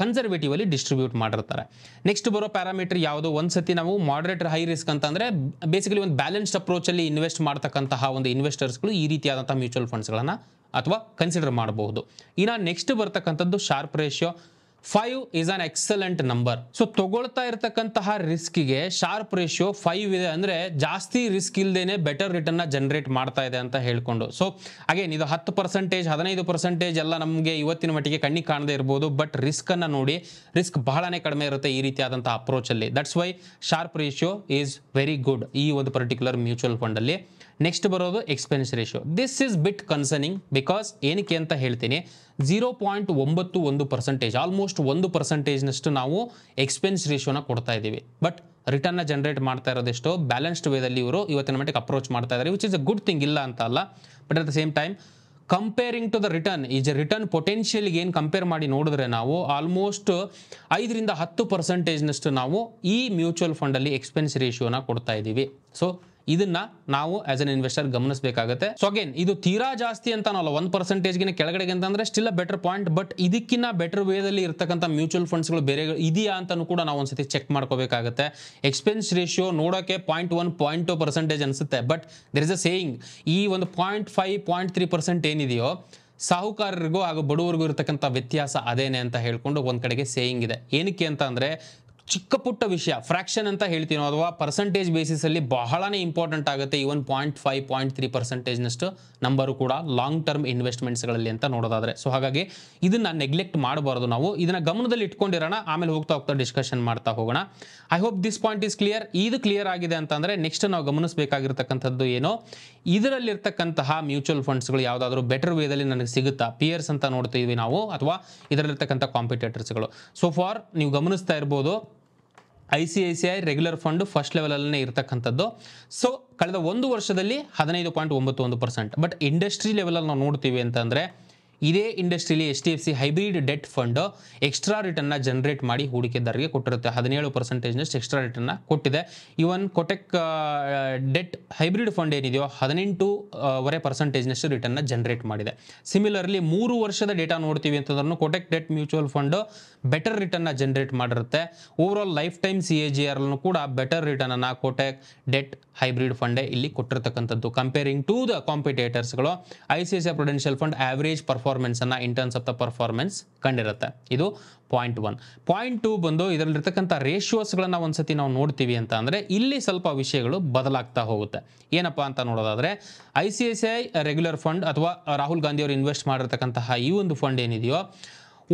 ಕನ್ಸರ್ವೇಟಿವಲ್ಲಿ ಡಿಸ್ಟ್ರಿಬ್ಯೂಟ್ ಮಾಡಿರ್ತಾರೆ ನೆಕ್ಸ್ಟ್ ಬರೋ ಪ್ಯಾರಾಮೀಟರ್ ಯಾವುದು ಒಂದ್ಸತಿ ನಾವು ಮಾಡರೇಟ್ ಹೈ ರಿಸ್ಕ್ ಅಂತಂದರೆ ಬೇಸಿಕಲಿ ಒಂದು ಬ್ಯಾಲೆನ್ಸ್ಡ್ ಅಪ್ರೋಚಲ್ಲಿ ಇನ್ವೆಸ್ಟ್ ಮಾಡ್ತಕ್ಕಂತಹ ಒಂದು ಇನ್ವೆಸ್ಟರ್ಸ್ಗಳು ಈ ರೀತಿಯಾದಂಥ ಮ್ಯೂಚುವಲ್ ಫಂಡ್ಸ್ಗಳನ್ನು ಅಥವಾ ಕನ್ಸಿಡರ್ ಮಾಡಬಹುದು ಇನ್ನು ನೆಕ್ಸ್ಟ್ ಬರ್ತಕ್ಕಂಥದ್ದು Sharpe ratio five is an excellent number so ತಗೊಳ್ತಾ ಇರತಕ್ಕಂತಹ ರಿಸ್ಕ್ ಶಾರ್ಪ್ ರೇಷಿಯೋ ಫೈವ್ ಇದೆ ಅಂದ್ರೆ ಜಾಸ್ತಿ ರಿಸ್ಕ್ ಇಲ್ದೇನೆ ಬೆಟರ್ ರಿಟರ್ನ್ ನ ಜನರೇಟ್ ಮಾಡ್ತಾ ಇದೆ ಅಂತ ಹೇಳ್ಕೊಂಡು ಸೊ ಅಗೇನ್ ಇದು ಹತ್ತು ಪರ್ಸೆಂಟೇಜ್ ಹದಿನೈದು ಪರ್ಸೆಂಟೇಜ್ ಎಲ್ಲ ನಮಗೆ ಇವತ್ತಿನ ಮಟ್ಟಿಗೆ ಕಣ್ಣಿಗೆ ಕಾಣದೇ ಇರ್ಬೋದು ಬಟ್ ರಿಸ್ಕ್ ಅನ್ನ ನೋಡಿ ರಿಸ್ಕ್ ಬಹಳನೇ ಕಡಿಮೆ ಇರುತ್ತೆ ಈ ರೀತಿಯಾದಂತಹ ಅಪ್ರೋಚ್ ಅಲ್ಲಿ that's why Sharpe ratio is very good ಈ ಒಂದು ಪರ್ಟಿಕ್ಯುಲರ್ ಮ್ಯೂಚುವಲ್ ಫಂಡ್ ಅಲ್ಲಿ ನೆಕ್ಸ್ಟ್ ಬರೋದು expense ratio this is bit concerning because ಏನಕ್ಕೆ ಅಂತ ಹೇಳ್ತೀನಿ ಜೀರೋ ಪಾಯಿಂಟ್ ಒಂಬತ್ತು ಒಂದು ಪರ್ಸೆಂಟೇಜ್ ಆಲ್ಮೋಸ್ಟ್ ಒಂದು ಪರ್ಸೆಂಟೇಜ್ನಷ್ಟು ನಾವು ಎಕ್ಸ್ಪೆನ್ಸ್ ರೇಷಿಯೋನ ಕೊಡ್ತಾ ಇದ್ದೀವಿ ಬಟ್ ರಿಟರ್ನ್ನ ಜನರೇಟ್ ಮಾಡ್ತಾ ಇರೋದೆಷ್ಟು ಬ್ಯಾಲೆನ್ಸ್ಡ್ ವೇದಲ್ಲಿ ಇವರು ಇವತ್ತಿನ ಮಟ್ಟಿಗೆ ಅಪ್ರೋಚ್ ಮಾಡ್ತಾ ಇದ್ದಾರೆ which is a good thing ಇಲ್ಲ ಅಂತ ಅಲ್ಲ but at the same time comparing to the return is return ಪೊಟೆನ್ಷಿಯಲ್ಗೆ ಏನು ಕಂಪೇರ್ ಮಾಡಿ ನೋಡಿದ್ರೆ ನಾವು ಆಲ್ಮೋಸ್ಟ್ ಐದರಿಂದ ಹತ್ತು ಪರ್ಸೆಂಟೇಜ್ನಷ್ಟು ನಾವು ಈ ಮ್ಯೂಚುವಲ್ ಫಂಡಲ್ಲಿ ಎಕ್ಸ್ಪೆನ್ಸ್ ರೇಷಿಯೋನ ಕೊಡ್ತಾ ಇದ್ದೀವಿ ಸೊ ಇದನ್ನ ನಾವು ಆಸ್ ಅನ್ ಇನ್ವೆಸ್ಟರ್ ಗಮನಿಸಬೇಕಾಗುತ್ತೆ ಸೊ ಅಗೇನ್ ಇದು ತೀರಾ ಜಾಸ್ತಿ ಅಂತ ಒಂದು ಪರ್ಸೆಂಟೇಜ್ಗಿನ ಕೆಳಗಡೆಗೆ ಅಂತಂದ್ರೆ ಸ್ಟಿಲ್ ಬೆಟರ್ ಪಾಯಿಂಟ್ ಬಟ್ ಇದಕ್ಕಿಂತ ಬೆಟರ್ ವೇದಲ್ಲಿ ಇರತಕ್ಕಂಥ ಮ್ಯೂಚುವಲ್ ಗಳು ಬೇರೆ ಇದೆಯಾ ಅಂತ ಕೂಡ ನಾವು ಒಂದ್ಸತಿ ಚೆಕ್ ಮಾಡ್ಕೋಬೇಕಾಗುತ್ತೆ ಎಕ್ಸ್ಪೆನ್ಸ್ ರೇಷಿಯೋ ನೋಡೋಕೆ point one point two percentage ಅನ್ಸುತ್ತೆ but there is a saying ಈ ಒಂದು point five point three percent ಏನಿದೆಯೋ ಸಾಹುಕಾರರಿಗೂ ಹಾಗೂ ಬಡವರಿಗೂ ಇರತಕ್ಕಂಥ ವ್ಯತ್ಯಾಸ ಅದೇನೆ ಅಂತ ಹೇಳ್ಕೊಂಡು ಒಂದ್ ಕಡೆಗೆ ಸೇಯಿಂಗ್ ಇದೆ ಏನಕ್ಕೆ ಅಂತ ಅಂದ್ರೆ ಚಿಕ್ಕ ಪುಟ್ಟ ವಿಷಯ ಫ್ರ್ಯಾಕ್ಷನ್ ಅಂತ ಹೇಳ್ತೀನೋ ಅಥವಾ ಪರ್ಸೆಂಟೇಜ್ ಬೇಸಿಸಲ್ಲಿ ಬಹಳನೇ ಇಂಪಾರ್ಟೆಂಟ್ ಆಗುತ್ತೆ even point five point three ಪರ್ಸೆಂಟೇಜ್ನಷ್ಟು ನಂಬರು ಕೂಡ ಲಾಂಗ್ ಟರ್ಮ್ ಇನ್ವೆಸ್ಟ್ಮೆಂಟ್ಸ್ಗಳಲ್ಲಿ ಅಂತ ನೋಡೋದಾದರೆ ಸೊ ಹಾಗಾಗಿ ಇದನ್ನು ನೆಗ್ಲೆಕ್ಟ್ ಮಾಡಬಾರ್ದು ನಾವು ಇದನ್ನು ಗಮನದಲ್ಲಿ ಇಟ್ಕೊಂಡಿರೋಣ ಆಮೇಲೆ ಹೋಗ್ತಾ ಹೋಗ್ತಾ ಡಿಸ್ಕಷನ್ ಮಾಡ್ತಾ ಹೋಗೋಣ I hope this point is clear ಇದು ಕ್ಲಿಯರ್ ಆಗಿದೆ ಅಂತಂದರೆ ನೆಕ್ಸ್ಟ್ ನಾವು ಗಮನಿಸಬೇಕಾಗಿರ್ತಕ್ಕಂಥದ್ದು ಏನೋ ಇದರಲ್ಲಿರ್ತಕ್ಕಂತಹ ಮ್ಯೂಚುವಲ್ ಫಂಡ್ಸ್ಗಳು ಯಾವುದಾದ್ರೂ ಬೆಟರ್ ವೇದಲ್ಲಿ ನನಗೆ ಸಿಗುತ್ತಾ ಪಿಯರ್ಸ್ ಅಂತ ನೋಡ್ತೀವಿ ನಾವು ಅಥವಾ ಇದರಲ್ಲಿರ್ತಕ್ಕಂಥ ಕಾಂಪಿಟೇಟರ್ಸ್ಗಳು ಸೊ ಫಾರ್ ನೀವು ಗಮನಿಸ್ತಾ ಇರ್ಬೋದು I C I C I regular fund first ಲೆವೆಲಲ್ಲೇ ಇರತಕ್ಕಂಥದ್ದು ಸೊ ಕಳೆದ ಒಂದು ವರ್ಷದಲ್ಲಿ ಹದಿನೈದು ಪಾಯಿಂಟ್ ಒಂಬತ್ತು ಒಂದು ಪರ್ಸೆಂಟ್ ಬಟ್ ಇಂಡಸ್ಟ್ರಿ ಲೆವೆಲಲ್ಲಿ ನಾವು ನೋಡ್ತೀವಿ ಅಂತಂದರೆ ಇದೇ ಇಂಡಸ್ಟ್ರಿಲಿ H D F C hybrid debt fund extra return generate ಮಾಡಿ ಹೂಡಿಕೆದಾರರಿಗೆ ಕೊಟ್ಟಿರುತ್ತೆ ಹದಿನೇಳು ಪರ್ಸೆಂಟೇಜ್ನಷ್ಟು ಎಕ್ಸ್ಟ್ರಾ ರಿಟರ್ನ್ ಕೊಟ್ಟಿದೆ even Kotak debt hybrid fund ಏನಿದೆಯೋ ವರೆ ಪರ್ಸೆಂಟೇಜ್ನಷ್ಟು ರಿಟರ್ನ್ ಜನರೇಟ್ ಮಾಡಿದೆ ಸಿಮಿಲರ್ಲಿ ಮೂರು ವರ್ಷದ ಡೇಟಾ ನೋಡ್ತೀವಿ ಅಂತಂದ್ರೂ Kotak debt mutual fund better return generate ಮಾಡಿರುತ್ತೆ overall lifetime C A G ಅಲ್ಲೂ ಕೂಡ ಬೆಟರ್ ರಿಟರ್ನನ್ನು ಕೊಟೆಕ್ ಡೆಟ್ ಹೈಬ್ರಿಡ್ ಫಂಡೇ ಇಲ್ಲಿ ಕೊಟ್ಟಿರ್ತಕ್ಕಂಥದ್ದು ಕಂಪೇರಿಂಗ್ ಟು ದ ಕಾಂಪಿಟೇಟರ್ಸ್ಗಳು I C I Prudential fund average ಅನ್ನ in terms of the performance ಕಂಡಿರುತ್ತೆ ಇದು ಪಾಯಿಂಟ್ ಒನ್ ಪಾಯಿಂಟ್ ಟೂ ಬಂದು ಇದರಲ್ಲಿರ್ತಕ್ಕಂಥ ರೇಷಿಯೋಸ್ಗಳನ್ನ ಒಂದ್ಸತಿ ನಾವು ನೋಡ್ತೀವಿ ಅಂತ ಅಂದರೆ ಇಲ್ಲಿ ಸ್ವಲ್ಪ ವಿಷಯಗಳು ಬದಲಾಗ್ತಾ ಹೋಗುತ್ತೆ ಏನಪ್ಪಾ ಅಂತ ನೋಡೋದಾದ್ರೆ I C I C I regular fund ಅಥವಾ ರಾಹುಲ್ ಗಾಂಧಿ ಅವರು ಇನ್ವೆಸ್ಟ್ ಮಾಡಿರ್ತಕ್ಕಂತಹ ಈ ಒಂದು ಫಂಡ್ ಏನಿದೆಯೋ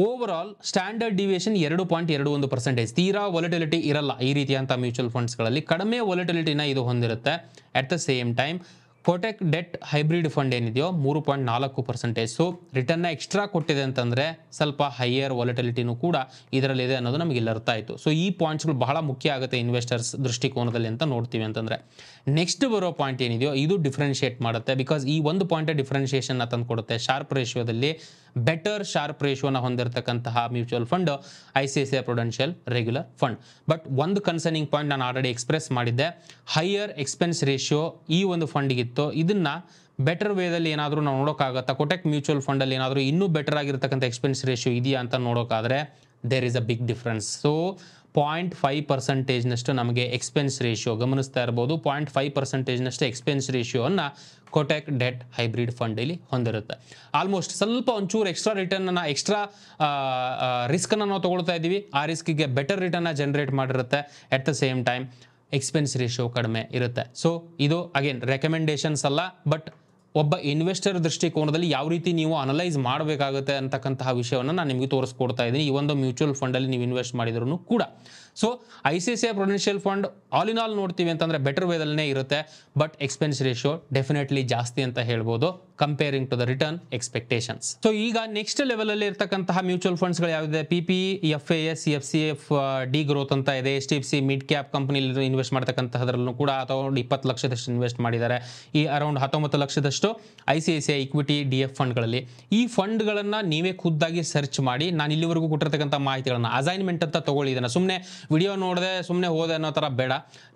ಓವರ್ ಆಲ್ ಸ್ಟ್ಯಾಂಡರ್ಡ್ ಡಿವಿಯೇಷನ್ ಎರಡು ಪಾಯಿಂಟ್ ಎರಡು ಒಂದು ಪರ್ಸೆಂಟೇಜ್ ತೀರಾ ವಾಲಿಟಿಲಿಟಿ ಇರಲ್ಲ ಈ ರೀತಿಯಂಥ ಮ್ಯೂಚುವಲ್ ಫಂಡ್ಸ್ಗಳಲ್ಲಿ ಕಡಿಮೆ ವಾಲಿಟಿಲಿಟಿನ ಇದು ಹೊಂದಿರುತ್ತೆ at the same time Kotak debt hybrid fund ಏನಿದೆಯೋ ಮೂರು ಪಾಯಿಂಟ್ ನಾಲ್ಕು ಪರ್ಸೆಂಟೇಜ್ ಸೊ ರಿಟರ್ನ್ನ ಎಕ್ಸ್ಟ್ರಾ ಕೊಟ್ಟಿದೆ ಅಂತಂದರೆ ಸ್ವಲ್ಪ ಹೈಯರ್ ವಾಲಿಟಿಲಿಟಿನೂ ಕೂಡ ಇದರಲ್ಲಿದೆ ಅನ್ನೋದು ನಮಗೆ ಇಲ್ಲಿ ಅರ್ಥ ಆಯಿತು ಸೊ ಈ ಪಾಯಿಂಟ್ಸ್ಗಳು ಬಹಳ ಮುಖ್ಯ ಆಗುತ್ತೆ ಇನ್ವೆಸ್ಟರ್ಸ್ ದೃಷ್ಟಿಕೋನದಲ್ಲಿ ಅಂತ ನೋಡ್ತೀವಿ ಅಂತಂದರೆ ನೆಕ್ಸ್ಟ್ ಬರೋ ಪಾಯಿಂಟ್ ಏನಿದೆಯೋ ಇದು ಡಿಫ್ರೆನ್ಷಿಯೇಟ್ ಮಾಡುತ್ತೆ ಬಿಕಾಸ್ ಈ ಒಂದು ಪಾಯಿಂಟ್ ಡಿಫ್ರೆನ್ಷಿಯೇಷನ್ನ ತಂದು ಕೊಡುತ್ತೆ ಶಾರ್ಪ್ ರೇಷಿಯೋದಲ್ಲಿ ಬೆಟರ್ ಶಾರ್ಪ್ ರೇಷಿಯೋನ ಹೊಂದಿರತಕ್ಕಂತಹ mutual fund I C I C I Prudential regular fund but ಒಂದು ಕನ್ಸರ್ನಿಂಗ್ ಪಾಯಿಂಟ್ ನಾನು ಆಲ್ರೆಡಿ ಎಕ್ಸ್ಪ್ರೆಸ್ ಮಾಡಿದ್ದೆ ಹೈಯರ್ ಎಕ್ಸ್ಪೆನ್ಸ್ ರೇಷಿಯೋ ಈ ಒಂದು ಫಂಡಿಗಿತ್ತು ಇದನ್ನು ಬೆಟರ್ ವೇದಲ್ಲಿ ಏನಾದರೂ ನಾವು ನೋಡೋಕ್ಕಾಗತ್ತಾ ಕೊಟೆಕ್ ಮ್ಯೂಚುವಲ್ ಫಂಡಲ್ಲಿ ಏನಾದರೂ ಇನ್ನೂ ಬೆಟರ್ ಆಗಿರ್ತಕ್ಕಂಥ ಎಕ್ಸ್ಪೆನ್ಸ್ ರೇಷಿಯೋ ಇದೆಯಾ ಅಂತ ನೋಡೋಕ್ಕಾದರೆ there is a big difference so point five ಪರ್ಸೆಂಟೇಜ್ನಷ್ಟು ನಮಗೆ ಎಕ್ಸ್ಪೆನ್ಸ್ ರೇಷಿಯೋ ಗಮನಿಸ್ತಾ ಇರ್ಬೋದು ಪಾಯಿಂಟ್ ಫೈವ್ ಪರ್ಸೆಂಟೇಜ್ನಷ್ಟು ಎಕ್ಸ್ಪೆನ್ಸ್ ರೇಷಿಯೋವನ್ನು ಕೊಟೆಕ್ ಡೆಟ್ ಹೈಬ್ರಿಡ್ ಫಂಡ್ ಹೊಂದಿರುತ್ತೆ ಆಲ್ಮೋಸ್ಟ್ ಸ್ವಲ್ಪ ಒಂಚೂರು ಎಕ್ಸ್ಟ್ರಾ ರಿಟರ್ನನ್ನು ಎಕ್ಸ್ಟ್ರಾ ರಿಸ್ಕನ್ನು ನಾವು ತೊಗೊಳ್ತಾ ಇದ್ದೀವಿ ಆ ರಿಸ್ಕಿಗೆ ಬೆಟರ್ ರಿಟರ್ನ ಜನ್ರೇಟ್ ಮಾಡಿರುತ್ತೆ at the same time expense ratio ಕಡಿಮೆ ಇರುತ್ತೆ ಸೊ ಇದು ಅಗೇನ್ ರೆಕಮೆಂಡೇಷನ್ಸ್ ಅಲ್ಲ ಬಟ್ ಒಬ್ಬ ಇನ್ವೆಸ್ಟರ್ ದೃಷ್ಟಿಕೋನದಲ್ಲಿ ಯಾವ ರೀತಿ ನೀವು ಅನಲೈಸ್ ಮಾಡಬೇಕಾಗುತ್ತೆ ಅಂತಕ್ಕಂತಹ ವಿಷಯವನ್ನು ನಾನು ನಿಮಗೆ ತೋರಿಸ್ಕೊಡ್ತಾ ಇದ್ದೀನಿ ಈ ಒಂದು ಮ್ಯೂಚುವಲ್ ಫಂಡಲ್ಲಿ ನೀವು ಇನ್ವೆಸ್ಟ್ ಮಾಡಿದ್ರು ಕೂಡ so I C C I Prudential fund all in all ನೋಡ್ತೀವಿ ಅಂತಂದರೆ ಬೆಟರ್ ವೇದಲ್ಲೇ ಇರುತ್ತೆ ಬಟ್ ಎಕ್ಸ್ಪೆನ್ಸ್ ರೇಷಿಯೋ ಡೆಫಿನೆಟ್ಲಿ ಜಾಸ್ತಿ ಅಂತ ಹೇಳ್ಬೋದು comparing to the return expectations so ಈಗ ನೆಕ್ಸ್ಟ್ ಲೆವೆಲ್ ಅಲ್ಲಿ ಇರ್ತಕ್ಕಂತಹ ಮ್ಯೂಚುವಲ್ ಫಂಡ್ಸ್ ಗಳು ಯಾವ್ದಿದೆ PP F A S F C F D growth ಅಂತ ಇದೆ H D F C mid cap ಕಂಪನಿಯಲ್ಲಿ ಇನ್ವೆಸ್ಟ್ ಮಾಡ್ತಕ್ಕಂತಹದ್ರಲ್ಲೂ ಕೂಡ ಅಥವಾ ಇಪ್ಪತ್ತು ಲಕ್ಷದಷ್ಟು ಇನ್ವೆಸ್ಟ್ ಮಾಡಿದ್ದಾರೆ ಈ ಅರೌಂಡ್ ಹತ್ತೊಂಬತ್ತು ಲಕ್ಷದಷ್ಟು I C I C I equity D F ಫಂಡ್ಗಳಲ್ಲಿ ಈ ಫಂಡ್ಗಳನ್ನು ನೀವೇ ಖುದ್ದಾಗಿ ಸರ್ಚ್ ಮಾಡಿ ನಾನು ಇಲ್ಲಿವರೆಗೂ ಕೊಟ್ಟಿರ್ತಕ್ಕಂಥ ಮಾಹಿತಿಗಳನ್ನು ಅಸೈನ್ಮೆಂಟ್ ಅಂತ ಇದನ್ನ ಸುಮ್ಮನೆ ವಿಡಿಯೋ ನೋಡದೆ ಸುಮ್ಮನೆ ಹೋದೆ ಅನ್ನೋ ಥರ ಬೇಡ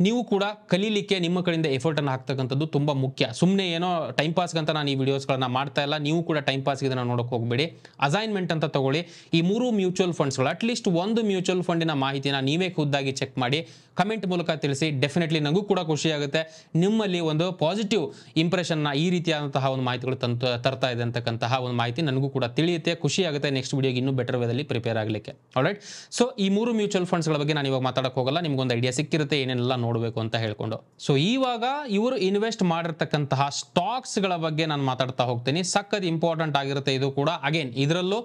ನೀವು ಕೂಡ ಕಲೀಲಿಕ್ಕೆ ನಿಮ್ಮ ಕಡೆಯಿಂದ ಎಫರ್ಟನ್ನು ಹಾಕ್ತಕ್ಕಂಥದ್ದು ತುಂಬ ಮುಖ್ಯ ಸುಮ್ಮನೆ ಏನೋ ಟೈಮ್ ಪಾಸ್ಗಂತ ನಾನು ಈ ವಿಡಿಯೋಸ್ಗಳನ್ನ ಮಾಡ್ತಾ ಇಲ್ಲ ನೀವು ಕೂಡ ಟೈಮ್ ಪಾಸ್ ಇದನ್ನು ನೋಡೋಕೆ ಹೋಗಬೇಡಿ ಅಸೈನ್ಮೆಂಟ್ ಅಂತ ತಗೊಳ್ಳಿ ಈ ಮೂರು ಮ್ಯೂಚುವಲ್ ಫಂಡ್ಸ್ಗಳು ಅಟ್ಲೀಸ್ಟ್ ಒಂದು ಮ್ಯೂಚುವಲ್ ಫಂಡಿನ ಮಾಹಿತಿನ ನೀವೇ ಖುದ್ದಾಗಿ ಚೆಕ್ ಮಾಡಿ ಕಮೆಂಟ್ ಮೂಲಕ ತಿಳಿಸಿ ಡೆಫಿನೆಟ್ಲಿ ನನಗೂ ಕೂಡ ಖುಷಿಯಾಗುತ್ತೆ ನಿಮ್ಮಲ್ಲಿ ಒಂದು ಪಾಸಿಟಿವ್ ಇಂಪ್ರೆಷನ್ನ ಈ ರೀತಿಯಾದಂತಹ ಒಂದು ಮಾಹಿತಿಗಳು ತಂತ ತರ್ತಾ ಇದೆ ಅಂತಕ್ಕಂತಹ ಒಂದು ಮಾಹಿತಿ ನನಗೂ ಕೂಡ ತಿಳಿಯುತ್ತೆ ಖುಷಿಯಾಗುತ್ತೆ ನೆಕ್ಸ್ಟ್ ವಿಡಿಯೋಗೆ ಇನ್ನೂ ಬೆಟರ್ ವೇದಲ್ಲಿ ಪ್ರಿಪೇರ್ ಆಗಲಿಕ್ಕೆ ಆಲ್ರೈಟ್ ಸೊ ಈ ಮೂರು ಮ್ಯೂಚುವಲ್ ಫಂಡ್ಸ್ಗಳ ಬಗ್ಗೆ ನಾನು ಇವಾಗ ಮಾತಾಡಕ್ಕೆ ಹೋಗಲ್ಲ ನಿಮ್ಗೊಂದು ಐಡಿಯಾ ಸಿಕ್ಕಿರುತ್ತೆ ಏನೆಲ್ಲ ನೋಡಬೇಕು ಅಂತ ಹೇಳ್ಕೊಂಡು ಸೊ ಇವಾಗ ಇವರು ಇನ್ವೆಸ್ಟ್ ಮಾಡಿರ್ತಕ್ಕಂತಹ ಸ್ಟಾಕ್ಸ್ಗಳ ಬಗ್ಗೆ ನಾನು ಮಾತಾಡ್ತಾ ಹೋಗ್ತೀನಿ ಸಖತ್ ಇಂಪಾರ್ಟೆಂಟ್ ಆಗಿರುತ್ತೆ ಇದು ಕೂಡ ಅಗೇನ್ ಇದರಲ್ಲೂ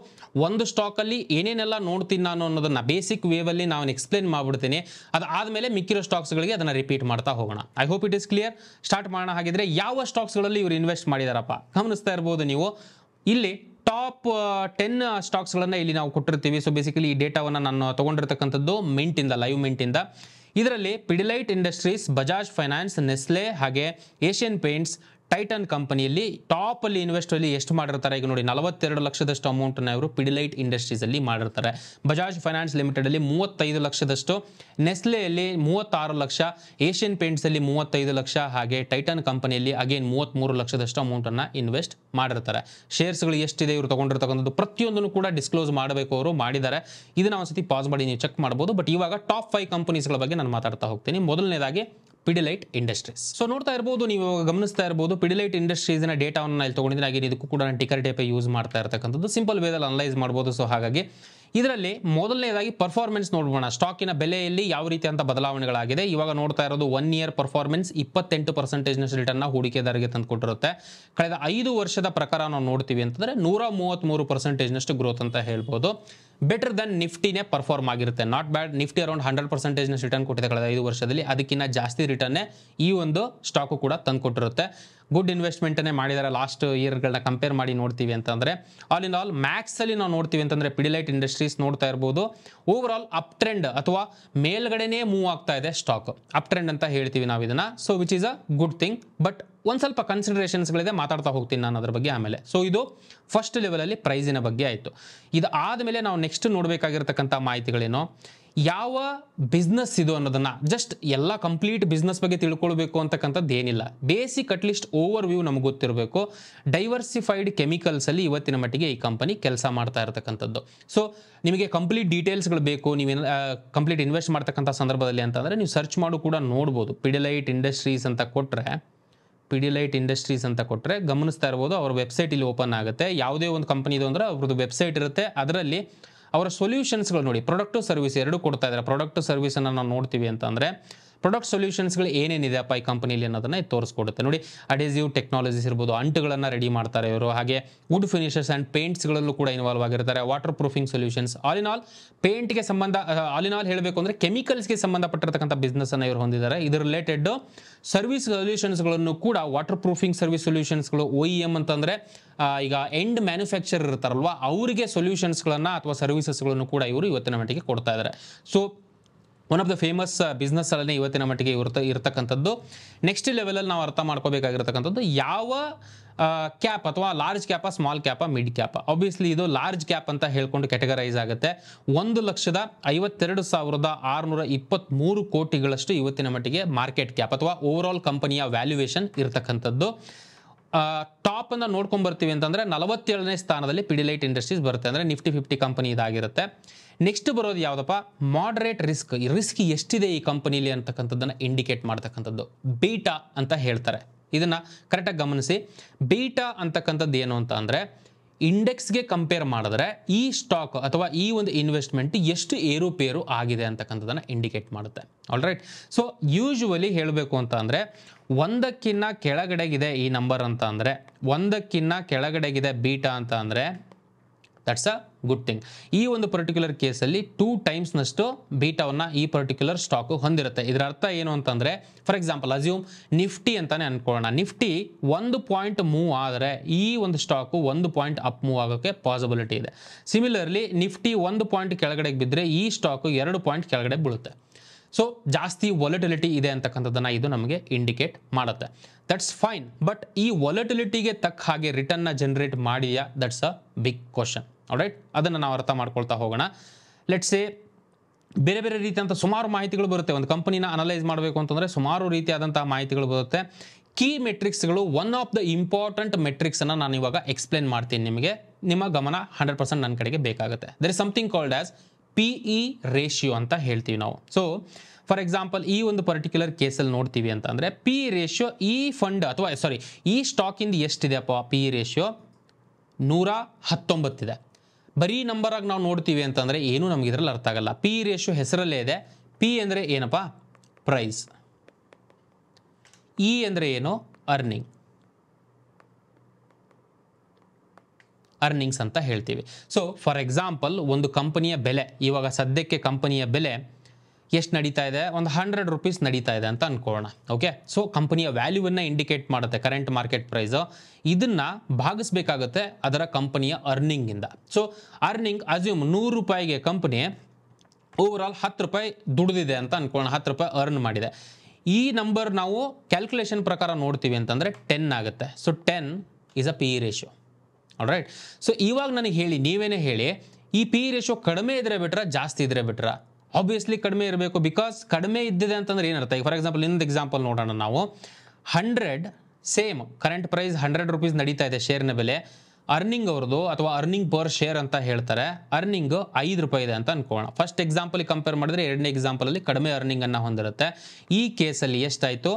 ಒಂದು ಸ್ಟಾಕಲ್ಲಿ ಏನೇನೆಲ್ಲ ನೋಡ್ತೀನಿ ನಾನು ಅನ್ನೋದನ್ನ ಬೇಸಿಕ್ ವೇವಲ್ಲಿ ನಾನು ಎಕ್ಸ್ಪ್ಲೇನ್ ಮಾಡಿಬಿಡ್ತೀನಿ ಅದಾದ್ಮೇಲೆ ಆಮೇಲೆ ಮಿಕ್ಕಿರೋ ಸ್ಟಾಕ್ಸ್ಗಳಿಗೆ ಅದನ್ನ ರಿಪೀಟ್ ಮಾಡ್ತಾ ಹೋಗೋಣ I hope it is clear start ಮಾಡೋಣ ಹಾಗಿದ್ರೆ ಯಾವ ಸ್ಟಾಕ್ಸ್ಗಳಲ್ಲಿ ಇವರು ಇನ್ವೆಸ್ಟ್ ಮಾಡಿದಾರಪ್ಪ ಗಮನಿಸ್ತಾ ಇರ್ಬೋದು ನೀವು ಇಲ್ಲಿ ಟಾಪ್ ಟೆನ್ ಸ್ಟಾಕ್ಸ್ಗಳನ್ನು ಇಲ್ಲಿ ನಾವು ಕೊಟ್ಟಿರ್ತೀವಿ ಸೊ ಬೇಸಿಕಲಿ ಈ ಡೇಟಾವನ್ನು ನಾನು ತೊಗೊಂಡಿರ್ತಕ್ಕಂಥದ್ದು ಮಿಂಟಿಂದ ಲೈವ್ ಮಿಂಟಿಂದ ಇದರಲ್ಲಿ Pidilite industries Bajaj finance Nestle ಹಾಗೆ ಏಷ್ಯನ್ ಪೇಂಟ್ಸ್ ಟೈಟನ್ ಕಂಪನಿಯಲ್ಲಿ ಅಲ್ಲಿ ಇನ್ವೆಸ್ಟ್ ಅಲ್ಲಿ ಎಷ್ಟು ಮಾಡಿರ್ತಾರೆ ಈಗ ನೋಡಿ ನಲವತ್ತೆರಡು ಲಕ್ಷದಷ್ಟು ಅಮೌಂಟನ್ನು ಅವರು ಪಿಡಿಲೈಟ್ ಇಂಡಸ್ಟ್ರೀಸಲ್ಲಿ ಮಾಡಿರ್ತಾರೆ ಬಜಾಜ್ ಫೈನಾನ್ಸ್ ಲಿಮಿಟೆಡ್ ಅಲ್ಲಿ ಮೂವತ್ತೈದು ಲಕ್ಷದಷ್ಟು ನೆಸ್ಲೆಯಲ್ಲಿ ಮೂವತ್ತಾರು ಲಕ್ಷ ಏಷ್ಯನ್ ಅಲ್ಲಿ ಮೂವತ್ತೈದು ಲಕ್ಷ ಹಾಗೆ ಟೈಟನ್ ಕಂಪನಿಯಲ್ಲಿ ಅಗೇನ್ ಮೂವತ್ತ್ಮೂರು ಲಕ್ಷದಷ್ಟು ಅಮೌಂಟನ್ನು ಇನ್ವೆಸ್ಟ್ ಮಾಡಿರ್ತಾರೆ ಶೇರ್ಸ್ಗಳು ಎಷ್ಟಿದೆ ಇವರು ತಗೊಂಡಿರ್ತಕ್ಕಂಥದ್ದು ಪ್ರತಿಯೊಂದನ್ನು ಕೂಡ ಡಿಸ್ಕ್ಲೋಸ್ ಮಾಡಬೇಕು ಅವರು ಮಾಡಿದ್ದಾರೆ ಇದನ್ನ ಒಂದ್ಸತಿ ಪಾಸ್ ಮಾಡಿ ನೀವು ಚೆಕ್ ಮಾಡ್ಬೋದು ಬಟ್ ಇವಾಗ ಟಾಪ್ ಫೈವ್ ಕಂಪನೀಸ್ಗಳ ಬಗ್ಗೆ ನಾನು ಮಾತಾಡ್ತಾ ಹೋಗ್ತೀನಿ ಮೊದಲನೇದಾಗಿ ಪಿಡಿಲೈಟ್ ಇಂಡಸ್ಟ್ರೀಸ್ ಸೊ ನೋಡ್ತಾ ಇರ್ಬೋದು ನೀವು ಗಮನಿಸ್ತಾ ಇರ್ಬೋದು ಪಿಡಿಲೈಟ್ ಇಂಡಸ್ಟ್ರೀಸ್ನ ಡೇಟಾವನ್ನು ಇಲ್ಲಿ ತೊಗೊಂಡಿದ್ದೀನಿ ಹಾಗೆ ಇದಕ್ಕೂ ಕೂಡ ನಾನು ಟಿಕರ್ ಟೈಪ್ ಯೂಸ್ ಮಾಡ್ತಾ ಇರತಕ್ಕಂಥದ್ದು ಸಿಂಪಲ್ ವೇದಲ್ಲಿ ಅನಲೈಸ್ ಮಾಡ್ಬೋದು ಸೊ ಹಾಗಾಗಿ ಇದರಲ್ಲಿ ಮೊದಲನೇದಾಗಿ ಪರ್ಫಾರ್ಮೆನ್ಸ್ ನೋಡೋಣ ಸ್ಟಾಕಿನ ಬೆಲೆಯಲ್ಲಿ ಯಾವ ರೀತಿ ಅಂತ ಬದಲಾವಣೆಗಳಾಗಿದೆ ಇವಾಗ ನೋಡ್ತಾ ಇರೋದು ಒನ್ ಇಯರ್ ಪರ್ಫಾರ್ಮೆನ್ಸ್ ಇಪ್ಪತ್ತೆಂಟು ಪರ್ಸೆಂಟೇಜ್ನಷ್ಟು ರಿಟರ್ನ್ ಹೂಡಿಕೆದಾರರಿಗೆ ತಂದುಕೊಟ್ಟಿರುತ್ತೆ ಕಳೆದ ಐದು ವರ್ಷದ ಪ್ರಕಾರ ನಾವು ನೋಡ್ತೀವಿ ಅಂತಂದರೆ ನೂರ ಮೂವತ್ಮೂರು ಪರ್ಸೆಂಟೇಜ್ನಷ್ಟು ಗ್ರೋತ್ ಅಂತ ಹೇಳ್ಬೋದು ಬೆಟರ್ ದನ್ ನಿಫ್ಟಿನೇ ಪರ್ಫಾರ್ಮ್ ಆಗಿರುತ್ತೆ not bad Nifty around hundred ಪರ್ಸೆಂಟೇಜ್ನಷ್ಟು ರಿಟರ್ನ್ ಕೊಟ್ಟಿದೆ ಕಳೆದ ಐದು ವರ್ಷದಲ್ಲಿ ಅದಕ್ಕಿಂತ ಜಾಸ್ತಿ ರಿಟರ್ನೇ ಈ ಒಂದು ಸ್ಟಾಕು ಕೂಡ ತಂದುಕೊಟ್ಟಿರುತ್ತೆ ಗುಡ್ ಇನ್ವೆಸ್ಟ್ಮೆಂಟನ್ನೇ ಮಾಡಿದ್ದಾರೆ ಲಾಸ್ಟ್ ಇಯರ್ಗಳನ್ನ ಕಂಪೇರ್ ಮಾಡಿ ನೋಡ್ತೀವಿ ಅಂತಂದರೆ ಆಲ್ ಇನ್ ಆಲ್ ಮ್ಯಾಕ್ಸಲ್ಲಿ ನಾವು ನೋಡ್ತೀವಿ ಅಂತಂದರೆ ಪಿಡಿಲೈಟ್ ಇಂಡಸ್ಟ್ರೀಸ್ ನೋಡ್ತಾ ಇರ್ಬೋದು ಓವರ್ ಆಲ್ ಅಪ್ ಟ್ರೆಂಡ್ ಅಥವಾ ಮೇಲ್ಗಡೆನೇ ಮೂವ್ ಆಗ್ತಾ ಇದೆ ಸ್ಟಾಕ್ ಅಪ್ ಟ್ರೆಂಡ್ ಅಂತ ಹೇಳ್ತೀವಿ ನಾವು ಇದನ್ನು so which is a good thing but ಒಂದು ಸ್ವಲ್ಪ ಕನ್ಸಿಡರೇಷನ್ಸ್ಗಳಿದೆ ಮಾತಾಡ್ತಾ ಹೋಗ್ತೀನಿ ನಾನು ಅದ್ರ ಬಗ್ಗೆ ಆಮೇಲೆ ಸೊ ಇದು ಫಸ್ಟ್ ಲೆವೆಲಲ್ಲಿ ಪ್ರೈಸಿನ ಬಗ್ಗೆ ಆಯಿತು ಇದು ಆದಮೇಲೆ ನಾವು ನೆಕ್ಸ್ಟ್ ನೋಡಬೇಕಾಗಿರ್ತಕ್ಕಂಥ ಮಾಹಿತಿಗಳೇನು ಯಾವ ಬಿಸ್ನೆಸ್ ಇದು ಅನ್ನೋದನ್ನು ಜಸ್ಟ್ ಎಲ್ಲ ಕಂಪ್ಲೀಟ್ ಬಿಸ್ನೆಸ್ ಬಗ್ಗೆ ತಿಳ್ಕೊಳ್ಬೇಕು ಅಂತಕ್ಕಂಥದ್ದು ಏನಿಲ್ಲ ಬೇಸಿಕ್ ಅಟ್ಲೀಸ್ಟ್ ಓವರ್ ವ್ಯೂ ನಮ್ಗೆ ಗೊತ್ತಿರಬೇಕು ಡೈವರ್ಸಿಫೈಡ್ ಕೆಮಿಕಲ್ಸಲ್ಲಿ ಇವತ್ತಿನ ಮಟ್ಟಿಗೆ ಈ ಕಂಪನಿ ಕೆಲಸ ಮಾಡ್ತಾ ಇರತಕ್ಕಂಥದ್ದು ಸೊ ನಿಮಗೆ ಕಂಪ್ಲೀಟ್ ಡೀಟೇಲ್ಸ್ಗಳು ಬೇಕು ನೀವೇನು ಕಂಪ್ಲೀಟ್ ಇನ್ವೆಸ್ಟ್ ಮಾಡ್ತಕ್ಕಂಥ ಸಂದರ್ಭದಲ್ಲಿ ಅಂತಂದರೆ ನೀವು ಸರ್ಚ್ ಮಾಡು ಕೂಡ ನೋಡ್ಬೋದು ಪಿಡಿಲೈಟ್ ಇಂಡಸ್ಟ್ರೀಸ್ ಅಂತ ಕೊಟ್ಟರೆ ಪಿಡಿಲೈಟ್ ಇಂಡಸ್ಟ್ರೀಸ್ ಅಂತ ಕೊಟ್ಟರೆ ಗಮನಿಸ್ತಾ ಇರ್ಬೋದು ಅವ್ರ ವೆಬ್ಸೈಟ್ ಇಲ್ಲಿ ಓಪನ್ ಆಗುತ್ತೆ ಯಾವುದೇ ಒಂದು ಇದು ಅಂದರೆ ಅವ್ರದ್ದು ವೆಬ್ಸೈಟ್ ಇರುತ್ತೆ ಅದರಲ್ಲಿ ಅವರ ಸೊಲ್ಯೂಷನ್ಸ್ಗಳು ನೋಡಿ ಪ್ರೊಡಕ್ಟು ಸರ್ವಿಸ್ ಎರಡು ಕೊಡ್ತಾ ಇದ್ದಾರೆ ಪ್ರಾಡಕ್ಟು ಸರ್ವಿಸನ್ನು ನಾವು ನೋಡ್ತೀವಿ ಅಂತಂದರೆ ಪ್ರಾಡಕ್ಟ್ ಸೊಲ್ಯೂಷನ್ಸ್ಗಳು ಏನೇನಿದೆಯಪ್ಪ ಈ ಕಂಪನಿಲಿ ಅನ್ನೋದನ್ನ ತೋರಿಸ್ಕೊಡುತ್ತೆ ನೋಡಿ ಅಡೆಸಿವ್ ಟೆಕ್ನಾಲಜೀಸ್ ಇರ್ಬೋದು ಅಂಟುಗಳನ್ನು ರೆಡಿ ಮಾಡ್ತಾರೆ ಇವರು ಹಾಗೆ ವುಡ್ ಫಿನಿಷಸ್ ಆ್ಯಂಡ್ ಪೇಂಟ್ಸ್ಗಳಲ್ಲೂ ಕೂಡ ಇನ್ವಾಲ್ವ್ ಆಗಿರ್ತಾರೆ water proofing solutions all in all ಪೇಂಟ್ಗೆ ಸಂಬಂಧ ಆಲ್ ಇನ್ ಆಲ್ ಹೇಳಬೇಕು ಅಂದರೆ ಕೆಮಿಕಲ್ಸ್ಗೆ ಸಂಬಂಧಪಟ್ಟಿರ್ತಕ್ಕಂಥ ಬಿಸ್ನೆಸ್ಸನ್ನು ಇವರು ಹೊಂದಿದ್ದಾರೆ ಇದರ ರಿಲೇಟೆಡ್ ಸರ್ವಿಸ್ ಸೊಲ್ಯೂಷನ್ಸ್ಗಳನ್ನು ಕೂಡ ವಾಟರ್ ಪ್ರೂಫಿಂಗ್ ಸರ್ವಿಸ್ ಸೊಲ್ಯೂಷನ್ಸ್ಗಳು ಒ ಇ ಎಮ್ ಅಂತಂದರೆ ಈಗ ಎಂಡ್ ಮ್ಯಾನುಫ್ಯಾಕ್ಚರ್ ಇರ್ತಾರಲ್ವ ಅವರಿಗೆ ಸೊಲ್ಯೂಷನ್ಸ್ಗಳನ್ನು ಅಥವಾ ಸರ್ವಿಸಸ್ಗಳನ್ನು ಕೂಡ ಇವರು ಇವತ್ತಿನ ಮಟ್ಟಿಗೆ ಕೊಡ್ತಾ ಇದ್ದಾರೆ so one of the famous business ಅಲ್ಲೇ ಇವತ್ತಿನ ಮಟ್ಟಿಗೆ ಇರ್ತ ಇರತಕ್ಕಂಥದ್ದು ನೆಕ್ಸ್ಟ್ ಲೆವೆಲಲ್ಲಿ ನಾವು ಅರ್ಥ ಮಾಡ್ಕೋಬೇಕಾಗಿರ್ತಕ್ಕಂಥದ್ದು ಯಾವ ಕ್ಯಾಪ್ ಅಥವಾ large cap small cap mid cap obviously ಇದು ಲಾರ್ಜ್ ಕ್ಯಾಪ್ ಅಂತ ಹೇಳ್ಕೊಂಡು ಕ್ಯಾಟಗರೈಸ್ ಆಗುತ್ತೆ ಒಂದು ಲಕ್ಷದ ಐವತ್ತೆರಡು ಸಾವಿರದ ಆರುನೂರ ಇಪ್ಪತ್ತ್ಮೂರು ಕೋಟಿಗಳಷ್ಟು ಇವತ್ತಿನ ಮಟ್ಟಿಗೆ ಮಾರ್ಕೆಟ್ ಕ್ಯಾಪ್ ಅಥವಾ ಓವರ್ ಕಂಪನಿಯ ವ್ಯಾಲ್ಯೂಯೇಷನ್ ಇರತಕ್ಕಂಥದ್ದು ಟಾಪ್ ಅನ್ನ ನೋಡ್ಕೊಂಡ್ ಬರ್ತೀವಿ ಅಂತಂದ್ರೆ ನಲವತ್ತೇಳನೇ ಸ್ಥಾನದಲ್ಲಿ ಪಿಡಿಲೈಟ್ ಇಂಡಸ್ಟ್ರೀಸ್ ಬರುತ್ತೆ ಅಂದ್ರೆ ನಿಫ್ಟಿ ಫಿಫ್ಟಿ ಕಂಪನಿ ಇದಾಗಿರುತ್ತೆ ನೆಕ್ಸ್ಟ್ ಬರೋದು ಯಾವುದಪ್ಪ ಮಾಡ್ರೇಟ್ ರಿಸ್ಕ್ ರಿಸ್ಕ್ ಎಷ್ಟಿದೆ ಈ ಕಂಪನಿಲಿ ಅಂತಕ್ಕಂಥದ್ದನ್ನು ಇಂಡಿಕೇಟ್ ಮಾಡ್ತಕ್ಕಂಥದ್ದು ಬೀಟಾ ಅಂತ ಹೇಳ್ತಾರೆ ಇದನ್ನ ಕರೆಕ್ಟಾಗಿ ಗಮನಿಸಿ ಬೀಟಾ ಅಂತಕ್ಕಂಥದ್ದು ಏನು ಅಂತ ಅಂದರೆ ಇಂಡೆಕ್ಸ್ಗೆ ಕಂಪೇರ್ ಮಾಡಿದ್ರೆ ಈ ಸ್ಟಾಕ್ ಅಥವಾ ಈ ಒಂದು ಇನ್ವೆಸ್ಟ್ಮೆಂಟ್ ಎಷ್ಟು ಏರುಪೇರು ಆಗಿದೆ ಅಂತಕ್ಕಂಥದ್ದನ್ನು ಇಂಡಿಕೇಟ್ ಮಾಡುತ್ತೆ ಆಲ್ ರೈಟ್ ಸೊ ಯೂಶುವಲಿ ಹೇಳಬೇಕು ಅಂತ ಅಂದರೆ ಒಂದಕ್ಕಿನ್ನ ಕೆಳಗಡೆಗಿದೆ ಈ ನಂಬರ್ ಅಂತ ಅಂದರೆ ಒಂದಕ್ಕಿನ್ನ ಕೆಳಗಡೆಗಿದೆ ಬೀಟಾ ಅಂತ ಅಂದರೆ ದಟ್ಸ್ ಅ ಗುಡ್ ಥಿಂಗ್ ಈ ಒಂದು ಪರ್ಟಿಕ್ಯುಲರ್ ಕೇಸಲ್ಲಿ ಟೂ ಟೈಮ್ಸ್ನಷ್ಟು ಬೀಟಾವನ್ನು ಈ ಪರ್ಟಿಕ್ಯುಲರ್ ಸ್ಟಾಕು ಹೊಂದಿರುತ್ತೆ ಇದರ ಅರ್ಥ ಏನು ಅಂತಂದರೆ ಫಾರ್ ಎಕ್ಸಾಂಪಲ್ ಅಸ್ಯೂಮ್ ನಿಫ್ಟಿ ಅಂತಲೇ ಅಂದ್ಕೊಳ್ಳೋಣ ನಿಫ್ಟಿ ಒಂದು ಪಾಯಿಂಟ್ ಮೂವ್ ಆದರೆ ಈ ಒಂದು ಸ್ಟಾಕು ಒಂದು ಪಾಯಿಂಟ್ ಅಪ್ ಮೂವ್ ಆಗೋಕ್ಕೆ ಪಾಸಿಬಿಲಿಟಿ ಇದೆ ಸಿಮಿಲರ್ಲಿ ನಿಫ್ಟಿ ಒಂದು ಪಾಯಿಂಟ್ ಕೆಳಗಡೆಗೆ ಬಿದ್ದರೆ ಈ ಸ್ಟಾಕು ಎರಡು ಪಾಯಿಂಟ್ ಕೆಳಗಡೆ ಬೀಳುತ್ತೆ ಸೊ ಜಾಸ್ತಿ ವಾಲಿಟಿಲಿಟಿ ಇದೆ ಅಂತಕ್ಕಂಥದ್ದನ್ನು ಇದು ನಮಗೆ ಇಂಡಿಕೇಟ್ ಮಾಡುತ್ತೆ ದಟ್ಸ್ ಫೈನ್ ಬಟ್ ಈ ವಾಲಿಟಿಲಿಟಿಗೆ ತಕ್ಕ ಹಾಗೆ ರಿಟರ್ನ್ನ ಜನರೇಟ್ ಮಾಡಿಯಾ that's a big question right ಅದನ್ನು ನಾವು ಅರ್ಥ ಮಾಡ್ಕೊಳ್ತಾ ಹೋಗೋಣ ಎ ಬೇರೆ ಬೇರೆ ರೀತಿಯಂಥ ಸುಮಾರು ಮಾಹಿತಿಗಳು ಬರುತ್ತೆ ಒಂದು ಕಂಪನಿನ ಅನಲೈಸ್ ಮಾಡಬೇಕು ಅಂತಂದರೆ ಸುಮಾರು ರೀತಿಯಾದಂಥ ಮಾಹಿತಿಗಳು ಬರುತ್ತೆ ಕೀ ಮೆಟ್ರಿಕ್ಸ್ಗಳು ಒನ್ ಆಫ್ ದ ಇಂಪಾರ್ಟೆಂಟ್ ಮೆಟ್ರಿಕ್ಸನ್ನು ನಾನು ಇವಾಗ ಎಕ್ಸ್ಪ್ಲೇನ್ ಮಾಡ್ತೀನಿ ನಿಮಗೆ ನಿಮ್ಮ ಗಮನ ಹಂಡ್ರೆಡ್ ಪರ್ಸೆಂಟ್ ನನ್ನ ಕಡೆಗೆ ಬೇಕಾಗುತ್ತೆ there is something called as P E ratio ಅಂತ ಹೇಳ್ತೀವಿ ನಾವು ಸೊ ಫಾರ್ ಎಕ್ಸಾಂಪಲ್ ಈ ಒಂದು ಪರ್ಟಿಕ್ಯುಲರ್ ಕೇಸಲ್ಲಿ ನೋಡ್ತೀವಿ ಅಂತಂದರೆ ಪಿ ರೇಷಿಯೋ e ಈ ಫಂಡ್ ಅಥವಾ ಸಾರಿ ಈ ಸ್ಟಾಕಿಂದ ಅಪ್ಪ ಪಿ ರೇಷಿಯೋ e ನೂರ ಹತ್ತೊಂಬತ್ತಿದೆ ಬರೀ ನಂಬರಾಗಿ ನಾವು ನೋಡ್ತೀವಿ ಅಂತಂದರೆ ಏನೂ ನಮ್ಗೆ ಇದರಲ್ಲಿ ಅರ್ಥ ಆಗಲ್ಲ ಪಿ ರೇಷಿಯೋ e ಹೆಸರಲ್ಲೇ ಇದೆ ಪಿ ಅಂದರೆ ಏನಪ್ಪ ಪ್ರೈಸ್ ಇ ಅಂದರೆ ಏನು ಅರ್ನಿಂಗ್ ಅರ್ನಿಂಗ್ಸ್ ಅಂತ ಹೇಳ್ತೀವಿ ಸೊ ಫಾರ್ ಎಕ್ಸಾಂಪಲ್ ಒಂದು ಕಂಪನಿಯ ಬೆಲೆ ಇವಾಗ ಸದ್ಯಕ್ಕೆ ಕಂಪನಿಯ ಬೆಲೆ ಎಷ್ಟು ನಡೀತಾ ಇದೆ ಒಂದು ಹಂಡ್ರೆಡ್ ರುಪೀಸ್ ನಡೀತಾ ಇದೆ ಅಂತ ಅನ್ಕೋಣ ಓಕೆ ಸೊ ಕಂಪನಿಯ ವ್ಯಾಲ್ಯೂವನ್ನು ಇಂಡಿಕೇಟ್ ಮಾಡುತ್ತೆ ಕರೆಂಟ್ ಮಾರ್ಕೆಟ್ ಪ್ರೈಸು ಇದನ್ನು ಭಾಗಿಸ್ಬೇಕಾಗುತ್ತೆ ಅದರ ಕಂಪನಿಯ ಅರ್ನಿಂಗಿಂದ ಸೊ ಅರ್ನಿಂಗ್ ಅಸ್ಯೂಮ್ ನೂರು ರೂಪಾಯಿಗೆ ಕಂಪನಿ ಓವರ್ ಆಲ್ ಹತ್ತು ರೂಪಾಯಿ ದುಡಿದಿದೆ ಅಂತ ಅನ್ಕೋಣ ಹತ್ತು ರೂಪಾಯಿ ಅರ್ನ್ ಮಾಡಿದೆ ಈ ನಂಬರ್ ನಾವು ಕ್ಯಾಲ್ಕುಲೇಷನ್ ಪ್ರಕಾರ ನೋಡ್ತೀವಿ ಅಂತಂದರೆ ಟೆನ್ ಆಗುತ್ತೆ so ten is a P E ratio right so ಇವಾಗ ನನಗೆ ಹೇಳಿ ನೀವೇನೇ ಹೇಳಿ ಈ ಪಿ ರೇಷೋ ಕಡಿಮೆ ಇದ್ರೆ ಬಿಟ್ರೆ ಜಾಸ್ತಿ ಇದ್ರೆ ಬಿಟ್ರೆ ಆಬ್ವಿಯಸ್ಲಿ ಕಡಿಮೆ ಇರಬೇಕು ಬಿಕಾಸ್ ಕಡಿಮೆ ಇದ್ದಿದೆ ಅಂತಂದ್ರೆ ಏನರ್ಥ ಈಗ ಫಾರ್ ಎಕ್ಸಾಂಪಲ್ ಇನ್ನೊಂದು ಎಕ್ಸಾಂಪಲ್ ನೋಡೋಣ ನಾವು hundred same current price hundred rupees ನಡೀತಾ ಇದೆ ಶೇರ್ನ ಬೆಲೆ ಅರ್ನಿಂಗ್ ಅವ್ರದ್ದು ಅಥವಾ ಅರ್ನಿಂಗ್ ಪರ್ ಶೇರ್ ಅಂತ ಹೇಳ್ತಾರೆ ಅರ್ನಿಂಗ್ ಐದು ರೂಪಾಯಿ ಇದೆ ಅಂತ ಅನ್ಕೋಣ ಫಸ್ಟ್ ಎಕ್ಸಾಂಪಲ್ ಕಂಪೇರ್ ಮಾಡಿದ್ರೆ ಎರಡನೇ ಎಕ್ಸಾಂಪಲಲ್ಲಿ ಕಡಿಮೆ ಅರ್ನಿಂಗನ್ನು ಹೊಂದಿರುತ್ತೆ ಈ ಕೇಸಲ್ಲಿ ಎಷ್ಟಾಯಿತು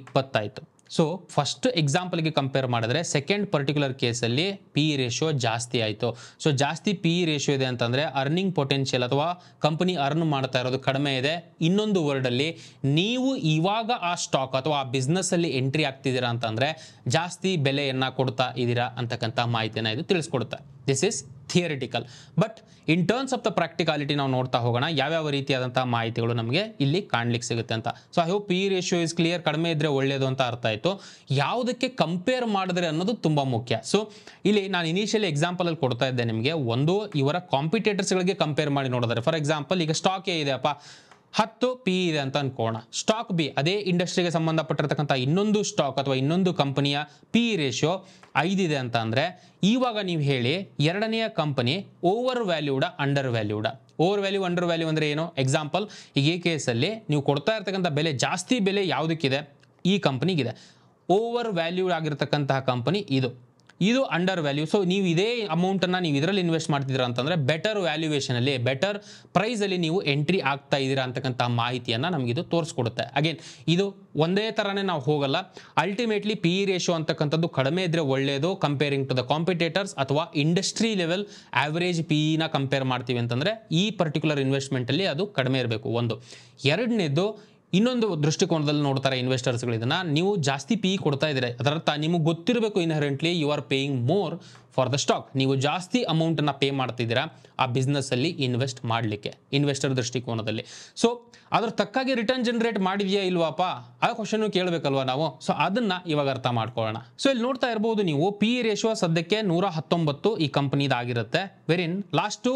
ಇಪ್ಪತ್ತಾಯ್ತು ಸೊ ಫಸ್ಟ್ ಎಕ್ಸಾಂಪಲ್ಗೆ ಕಂಪೇರ್ ಮಾಡಿದ್ರೆ ಸೆಕೆಂಡ್ ಪರ್ಟಿಕ್ಯುಲರ್ ಕೇಸಲ್ಲಿ ಪಿ ಇ ರೇಷಿಯೋ ಜಾಸ್ತಿ ಆಯಿತು ಸೊ ಜಾಸ್ತಿ ಪಿ ಇ ರೇಷಿಯೋ ಇದೆ ಅಂತಂದರೆ ಅರ್ನಿಂಗ್ ಪೊಟೆನ್ಷಿಯಲ್ ಅಥವಾ ಕಂಪನಿ ಅರ್ನ್ ಮಾಡ್ತಾ ಇರೋದು ಕಡಿಮೆ ಇದೆ ಇನ್ನೊಂದು ವರ್ಡಲ್ಲಿ ನೀವು ಇವಾಗ ಆ ಸ್ಟಾಕ್ ಅಥವಾ ಆ ಬಿಸ್ನೆಸ್ಸಲ್ಲಿ ಎಂಟ್ರಿ ಆಗ್ತಿದ್ದೀರಾ ಅಂತಂದರೆ ಜಾಸ್ತಿ ಬೆಲೆಯನ್ನು ಕೊಡ್ತಾ ಇದ್ದೀರಾ ಅಂತಕ್ಕಂಥ ಮಾಹಿತಿಯನ್ನು ಇದು ತಿಳಿಸ್ಕೊಡುತ್ತೆ this is theoretical but in terms of the practicality ನಾವು ನೋಡ್ತಾ ಹೋಗೋಣ ಯಾವ್ಯಾವ ರೀತಿಯಾದಂಥ ಮಾಹಿತಿಗಳು ನಮಗೆ ಇಲ್ಲಿ ಕಾಣ್ಲಿಕ್ಕೆ ಸಿಗುತ್ತೆ ಅಂತ so I hope P ratio is clear ಕಡಿಮೆ ಇದ್ದರೆ ಒಳ್ಳೆಯದು ಅಂತ ಅರ್ಥ ಆಯಿತು ಯಾವುದಕ್ಕೆ ಕಂಪೇರ್ ಮಾಡಿದ್ರೆ ಅನ್ನೋದು ತುಂಬ ಮುಖ್ಯ ಸೊ ಇಲ್ಲಿ ನಾನು ಇನಿಷಿಯಲಿ ಎಕ್ಸಾಂಪಲಲ್ಲಿ ಕೊಡ್ತಾ ಇದ್ದೆ ನಿಮಗೆ ಒಂದು ಇವರ ಕಾಂಪಿಟೇಟರ್ಸ್ಗಳಿಗೆ ಕಂಪೇರ್ ಮಾಡಿ ನೋಡಿದ್ರೆ ಫಾರ್ ಎಕ್ಸಾಂಪಲ್ ಈಗ ಸ್ಟಾಕ್ ಏ ಇದೆಯಪ್ಪ ಹತ್ತು ಪಿ ಇದೆ ಅಂತ ಅನ್ಕೋಣ ಸ್ಟಾಕ್ ಬಿ ಅದೇ ಇಂಡಸ್ಟ್ರಿಗೆ ಸಂಬಂಧಪಟ್ಟಿರತಕ್ಕಂಥ ಇನ್ನೊಂದು ಸ್ಟಾಕ್ ಅಥವಾ ಇನ್ನೊಂದು ಕಂಪನಿಯ ಪಿ ರೇಷಿಯೋ ಐದಿದೆ ಅಂತ ಅಂದರೆ ಇವಾಗ ನೀವು ಹೇಳಿ ಎರಡನೆಯ company over valued under valued over value under value ಅಂದರೆ ಏನು ಎಕ್ಸಾಂಪಲ್ ಈಗ ಈ ಕೇಸಲ್ಲಿ ನೀವು ಕೊಡ್ತಾ ಇರತಕ್ಕಂಥ ಬೆಲೆ ಜಾಸ್ತಿ ಬೆಲೆ ಯಾವುದಕ್ಕಿದೆ ಈ ಕಂಪನಿಗಿದೆ ಓವರ್ ವ್ಯಾಲ್ಯೂಡ್ ಆಗಿರ್ತಕ್ಕಂತಹ ಕಂಪನಿ ಇದು ಇದು ಅಂಡರ್ ವ್ಯಾಲ್ಯೂ ಸೊ ನೀವು ಇದೇ ಅಮೌಂಟನ್ನು ನೀವು ಇದರಲ್ಲಿ ಇನ್ವೆಸ್ಟ್ ಮಾಡ್ತಿದ್ದೀರಾ ಅಂತಂದರೆ ಬೆಟರ್ ವ್ಯಾಲ್ಯೂಯೇಷನಲ್ಲಿ ಬೆಟರ್ ಪ್ರೈಸಲ್ಲಿ ನೀವು ಎಂಟ್ರಿ ಆಗ್ತಾ ಇದ್ದೀರಾ ಅಂತಕ್ಕಂಥ ಮಾಹಿತಿಯನ್ನು ನಮಗಿದು ತೋರಿಸ್ಕೊಡುತ್ತೆ ಅಗೇನ್ ಇದು ಒಂದೇ ಥರನೇ ನಾವು ಹೋಗಲ್ಲ ಅಲ್ಟಿಮೇಟ್ಲಿ ಪಿ ಇ ರೇಷೋ ಅಂತಕ್ಕಂಥದ್ದು ಕಡಿಮೆ ಇದ್ದರೆ ಒಳ್ಳೆಯದು ಕಂಪೇರಿಂಗ್ ಟು ದ ಕಾಂಪಿಟೇಟರ್ಸ್ ಅಥವಾ ಇಂಡಸ್ಟ್ರಿ ಲೆವೆಲ್ ಆ್ಯಾವ್ರೇಜ್ ಪಿ ನ ಕಂಪೇರ್ ಮಾಡ್ತೀವಿ ಅಂತಂದರೆ ಈ ಪರ್ಟಿಕ್ಯುಲರ್ ಇನ್ವೆಸ್ಟ್ಮೆಂಟಲ್ಲಿ ಅದು ಕಡಿಮೆ ಇರಬೇಕು ಒಂದು ಎರಡನೇದು ಇನ್ನೊಂದು ದೃಷ್ಟಿಕೋನದಲ್ಲಿ ನೋಡ್ತಾರೆ ಇನ್ವೆಸ್ಟರ್ಸ್ಗಳು ಇದನ್ನ ನೀವು ಜಾಸ್ತಿ ಪಿ e ಕೊಡ್ತಾ ಇದ್ರೆ ಅದರರ್ಥ ನಿಮಗೆ ಗೊತ್ತಿರಬೇಕು inherently you are paying more for the stock ನೀವು ಜಾಸ್ತಿ ಅಮೌಂಟನ್ನು ಪೇ ಮಾಡ್ತಿದ್ದೀರಾ ಆ ಬಿಸ್ನೆಸ್ಸಲ್ಲಿ ಇನ್ವೆಸ್ಟ್ ಮಾಡಲಿಕ್ಕೆ ಇನ್ವೆಸ್ಟರ್ ದೃಷ್ಟಿಕೋನದಲ್ಲಿ ಸೊ ಅದ್ರ ತಕ್ಕಾಗಿ ರಿಟರ್ನ್ ಜನರೇಟ್ ಮಾಡಿದೆಯಾ ಇಲ್ವಾಪ ಆ ಕ್ವಶನ್ನು ಕೇಳಬೇಕಲ್ವಾ ನಾವು ಸೊ ಅದನ್ನು ಇವಾಗ ಅರ್ಥ ಮಾಡ್ಕೊಳ್ಳೋಣ ಸೊ ಇಲ್ಲಿ ನೋಡ್ತಾ ಇರ್ಬೋದು ನೀವು ಪಿ ಇ ರೇಷೋ ಸದ್ಯಕ್ಕೆ ನೂರ ಹತ್ತೊಂಬತ್ತು ಈ ಕಂಪನಿದಾಗಿರುತ್ತೆ ವೆರಿನ್ ಲಾಸ್ಟು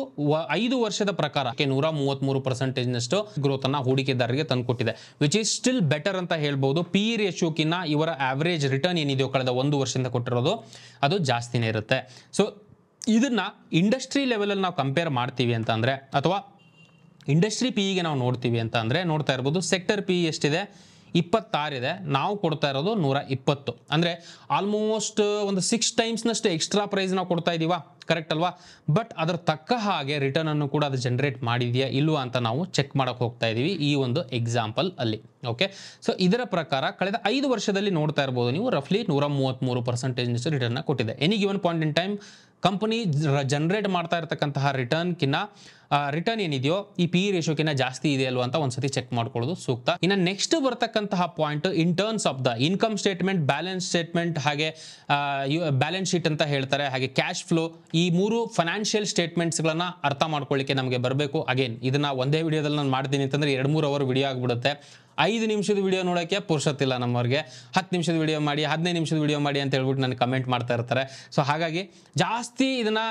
ಐದು ವರ್ಷದ ಪ್ರಕಾರ ನೂರ ಮೂವತ್ತ್ಮೂರು ಪರ್ಸೆಂಟೇಜ್ನಷ್ಟು ಗ್ರೋತನ್ನು ಹೂಡಿಕೆದಾರರಿಗೆ ತಂದುಕೊಟ್ಟಿದೆ ವಿಚ್ ಈಸ್ ಸ್ಟಿಲ್ ಬೆಟರ್ ಅಂತ ಹೇಳ್ಬೋದು ಪಿ ಇ ರೇಷೋಕಿನ್ನ ಇವರ ಆವರೇಜ್ ರಿಟರ್ನ್ ಏನಿದೆಯೋ ಕಳೆದ ಒಂದು ವರ್ಷದಿಂದ ಕೊಟ್ಟಿರೋದು ಅದು ಜಾಸ್ತಿನೇ ಇರುತ್ತೆ ಸೊ ಇದನ್ನ ಇಂಡಸ್ಟ್ರಿ ಲೆವೆಲಲ್ಲಿ ನಾವು ಕಂಪೇರ್ ಮಾಡ್ತೀವಿ ಅಂತ ಅಥವಾ ಇಂಡಸ್ಟ್ರಿ ಪಿ ನಾವು ನೋಡ್ತೀವಿ ಅಂತ ನೋಡ್ತಾ ಇರ್ಬೋದು ಸೆಕ್ಟರ್ ಪಿ e ಎಷ್ಟಿದೆ ಇಪ್ಪತ್ತಾರಿದೆ ನಾವು ಕೊಡ್ತಾ ಇರೋದು ನೂರ ಇಪ್ಪತ್ತು ಅಂದರೆ ಆಲ್ಮೋಸ್ಟ್ ಒಂದು ಸಿಕ್ಸ್ ಟೈಮ್ಸ್ನಷ್ಟು ಎಕ್ಸ್ಟ್ರಾ ಪ್ರೈಸ್ ನಾವು ಕೊಡ್ತಾ ಇದ್ದೀವಾ ಕರೆಕ್ಟ್ ಅಲ್ವಾ ಬಟ್ ಅದರ ತಕ್ಕ ಹಾಗೆ ರಿಟರ್ನ್ ಅನ್ನು ಕೂಡ ಅದು ಜನರೇಟ್ ಮಾಡಿದೆಯಾ ಇಲ್ವಾ ಅಂತ ನಾವು ಚೆಕ್ ಮಾಡೋಕೆ ಹೋಗ್ತಾ ಇದ್ದೀವಿ ಈ ಒಂದು ಎಕ್ಸಾಂಪಲ್ ಅಲ್ಲಿ ಓಕೆ ಸೊ ಇದರ ಪ್ರಕಾರ ಕಳೆದ ಐದು ವರ್ಷದಲ್ಲಿ ನೋಡ್ತಾ ಇರ್ಬೋದು ನೀವು ರಫ್ಲಿ ನೂರ ಮೂರು ಪರ್ಸೆಂಟೇಜ್ನಷ್ಟು ರಿಟರ್ನ್ ಕೊಟ್ಟಿದೆ any given point in time company generate ಮಾಡ್ತಾ ಇರತಕ್ಕಂತಹ ಕಿನ್ನ ರಿಟರ್ನ್ ಏನಿದೆಯೋ ಈ ಪಿ ರೇಷೋಕಿನ್ನ e ಜಾಸ್ತಿ ಇದೆ ಅಲ್ವಾ ಅಂತ ಒಂದ್ಸತಿ ಚೆಕ್ ಮಾಡ್ಕೊಳ್ಳೋದು ಸೂಕ್ತ ಇನ್ನು ನೆಕ್ಸ್ಟ್ ಬರ್ತಕ್ಕಂತಹ point in terms of the income statement balance statement ಹಾಗೆ ಬ್ಯಾಲೆನ್ಸ್ ಶೀಟ್ ಅಂತ ಹೇಳ್ತಾರೆ ಹಾಗೆ ಕ್ಯಾಶ್ ಫ್ಲೋ ಈ ಮೂರು ಫೈನಾನ್ಷಿಯಲ್ ಸ್ಟೇಟ್ಮೆಂಟ್ಸ್ ಗಳನ್ನ ಅರ್ಥ ಮಾಡ್ಕೊಳ್ಳಿಕ್ಕೆ ನಮಗೆ ಬರಬೇಕು ಅಗೇನ್ ಇದನ್ನ ಒಂದೇ ವಿಡಿಯೋದಲ್ಲಿ ನಾನು ಮಾಡ್ತೀನಿ ಅಂತಂದ್ರೆ ಎರಡು ಮೂರು ಅವರ್ ವಿಡಿಯೋ ಆಗಿಬಿಡುತ್ತೆ ಐದು ನಿಮಿಷದ ವಿಡಿಯೋ ನೋಡೋಕ್ಕೆ ಪೋರ್ಷತ್ತಿಲ್ಲ ನಮ್ಮವ್ರಿಗೆ ಹತ್ತು ನಿಮಿಷದ ವಿಡಿಯೋ ಮಾಡಿ ಹದಿನೈದು ನಿಮಿಷದ ವಿಡಿಯೋ ಮಾಡಿ ಅಂತ ಹೇಳ್ಬಿಟ್ಟು ನನಗೆ ಕಮೆಂಟ್ ಮಾಡ್ತಾ ಇರ್ತಾರೆ ಸೊ ಹಾಗಾಗಿ ಜಾಸ್ತಿ ಇದನ್ನು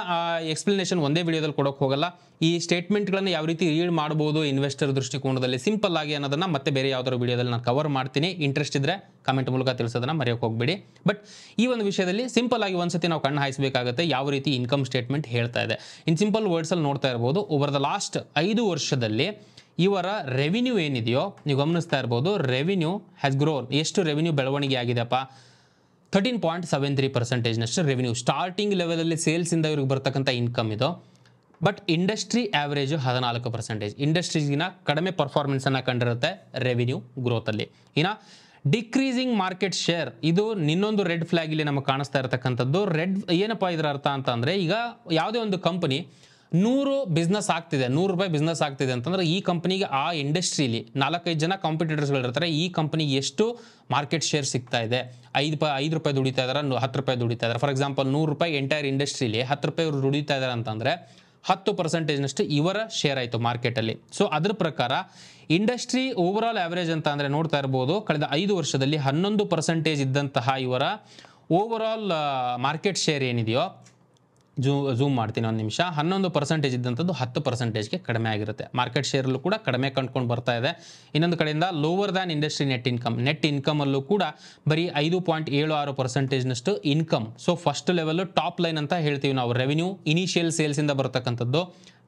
ಎಕ್ಸ್ಪ್ಲನೇಷನ್ ಒಂದೇ ವಿಡಿಯೋದಲ್ಲಿ ಕೊಡೋಕೆ ಹೋಗಲ್ಲ ಈ ಸ್ಟೇಟ್ಮೆಂಟ್ಗಳನ್ನು ಯಾವ ರೀತಿ ರೀಡ್ ಮಾಡ್ಬೋದು ಇನ್ವೆಸ್ಟರ್ ದೃಷ್ಟಿಕೋನದಲ್ಲಿ ಸಿಂಪಲ್ ಆಗಿ ಅನ್ನೋದನ್ನು ಮತ್ತೆ ಬೇರೆ ಯಾವುದಾದ್ರು ವಿಡಿಯೋದಲ್ಲಿ ನಾನು ಕವರ್ ಮಾಡ್ತೀನಿ ಇಂಟ್ರೆಸ್ಟ್ ಇದ್ದರೆ ಕಮೆಂಟ್ ಮೂಲಕ ತಿಳಿಸೋದನ್ನು ಮರೆಯೋಕೆ ಹೋಗಬೇಡಿ ಬಟ್ ಈ ಒಂದು ವಿಷಯದಲ್ಲಿ ಸಿಂಪಲ್ ಆಗಿ ಸತಿ ನಾವು ಕಣ್ಣು ಹಾಯಿಸಬೇಕಾಗುತ್ತೆ ಯಾವ ರೀತಿ ಇನ್ಕಮ್ ಸ್ಟೇಟ್ಮೆಂಟ್ ಹೇಳ್ತಾ ಇದೆ ಇನ್ ಸಿಂಪಲ್ ವರ್ಡ್ಸಲ್ಲಿ ನೋಡ್ತಾ ಇರ್ಬೋದು ಓವರ್ ದ ಲಾಸ್ಟ್ ಐದು ವರ್ಷದಲ್ಲಿ ಇವರ ರೆವಿನ್ಯೂ ಏನಿದೆಯೋ ನೀವು ಗಮನಿಸ್ತಾ ಇರ್ಬೋದು ರೆವಿನ್ಯೂ ಹ್ಯಾಸ್ ಗ್ರೋನ್ ಎಷ್ಟು ರೆವಿನ್ಯೂ ಬೆಳವಣಿಗೆ ಆಗಿದೆಪ್ಪ ತರ್ಟೀನ್ ಪಾಯಿಂಟ್ ಸೆವೆನ್ ತ್ರೀ ಪರ್ಸೆಂಟೇಜ್ನಷ್ಟು ರೆವಿನ್ಯೂ ಸ್ಟಾರ್ಟಿಂಗ್ ಲೆವೆಲಲ್ಲಿ ಸೇಲ್ಸಿಂದ ಇವ್ರಿಗೆ ಬರ್ತಕ್ಕಂಥ ಇನ್ಕಮ್ ಇದು ಬಟ್ ಇಂಡಸ್ಟ್ರಿ ಆವರೇಜ್ ಹದಿನಾಲ್ಕು ಪರ್ಸೆಂಟೇಜ್ ಇಂಡಸ್ಟ್ರೀಸ್ಗಿನ ಕಡಿಮೆ ಪರ್ಫಾರ್ಮೆನ್ಸನ್ನು ಕಂಡಿರುತ್ತೆ ರೆವಿನ್ಯೂ ಗ್ರೋತಲ್ಲಿ ಇನ್ನು ಡಿಕ್ರೀಸಿಂಗ್ ಮಾರ್ಕೆಟ್ ಶೇರ್ ಇದು ಇನ್ನೊಂದು ರೆಡ್ ಫ್ಲಾಗ್ ಇಲ್ಲಿ ನಮಗೆ ಕಾಣಿಸ್ತಾ ಇರತಕ್ಕಂಥದ್ದು ರೆಡ್ ಏನಪ್ಪ ಇದರ ಅರ್ಥ ಅಂತ ಈಗ ಯಾವುದೇ ಒಂದು ಕಂಪನಿ ನೂರು ಬಿಸ್ನೆಸ್ ಆಗ್ತಿದೆ ನೂರು ರೂಪಾಯಿ ಬಿಸ್ನೆಸ್ ಆಗ್ತಿದೆ ಅಂತಂದ್ರೆ ಈ ಕಂಪ್ನಿಗೆ ಆ ಇಂಡಸ್ಟ್ರೀಲಿ ನಾಲ್ಕೈದು ಜನ ಕಾಂಪಿಟೇಟರ್ಸ್ಗಳಿರ್ತಾರೆ ಈ ಕಂಪ್ನಿಗೆ ಎಷ್ಟು ಮಾರ್ಕೆಟ್ ಶೇರ್ ಸಿಗ್ತಾ ಇದೆ ಐದು ಪ ಐದು ರೂಪಾಯಿ ದುಡಿತಾ ಇದ್ದಾರೆ ಹತ್ತು ರೂಪಾಯಿ ದುಡಿತಾ ಇದಾರೆ ಫಾರ್ ಎಕ್ಸಾಂಪಲ್ ನೂರು ರೂಪಾಯಿ ಎಂಟೈರ್ ಇಂಡಸ್ಟ್ರೀಲಿ ಹತ್ತು ರೂಪಾಯಿ ಇವರು ದುಡಿತಾ ಇದಾರೆ ಅಂತಂದರೆ ಹತ್ತು ಪರ್ಸೆಂಟೇಜ್ನಷ್ಟು ಇವರ ಶೇರ್ ಆಯಿತು ಮಾರ್ಕೆಟಲ್ಲಿ ಸೊ ಅದ್ರ ಪ್ರಕಾರ ಇಂಡಸ್ಟ್ರಿ ಓವರ್ ಆಲ್ ಆವರೇಜ್ ಅಂತ ಅಂದರೆ ನೋಡ್ತಾ ಇರ್ಬೋದು ಕಳೆದ ಐದು ವರ್ಷದಲ್ಲಿ ಹನ್ನೊಂದು ಪರ್ಸೆಂಟೇಜ್ ಇದ್ದಂತಹ ಇವರ ಓವರ್ ಆಲ್ ಮಾರ್ಕೆಟ್ ಶೇರ್ ಏನಿದೆಯೋ ಜೂ ಝೂಮ್ ಮಾಡ್ತೀನಿ ಒಂದು ನಿಮಿಷ ಹನ್ನೊಂದು ಪರ್ಸೆಂಟೇಜ್ ಇದ್ದಂಥದ್ದು ಹತ್ತು ಪರ್ಸೆಂಟೇಜ್ಗೆ ಕಡಿಮೆ ಆಗಿರುತ್ತೆ ಮಾರ್ಕೆಟ್ ಶೇರಲ್ಲೂ ಕೂಡ ಕಡಿಮೆ ಕಂಡುಕೊಂಡು ಬರ್ತಾ ಇದೆ ಇನ್ನೊಂದು ಕಡೆಯಿಂದ lower than industry net income net ಇನ್ಕಮಲ್ಲೂ ಕೂಡ ಬರೀ ಐದು ಪಾಯಿಂಟ್ ಏಳು ಆರು ಪರ್ಸೆಂಟೇಜ್ನಷ್ಟು ಇನ್ಕಮ್ so first level top line ಅಂತ ಹೇಳ್ತೀವಿ ನಾವು ರೆವಿನ್ಯೂ ಇನಿಷಿಯಲ್ ಸೇಲ್ಸಿಂದ ಬರ್ತಕ್ಕಂಥದ್ದು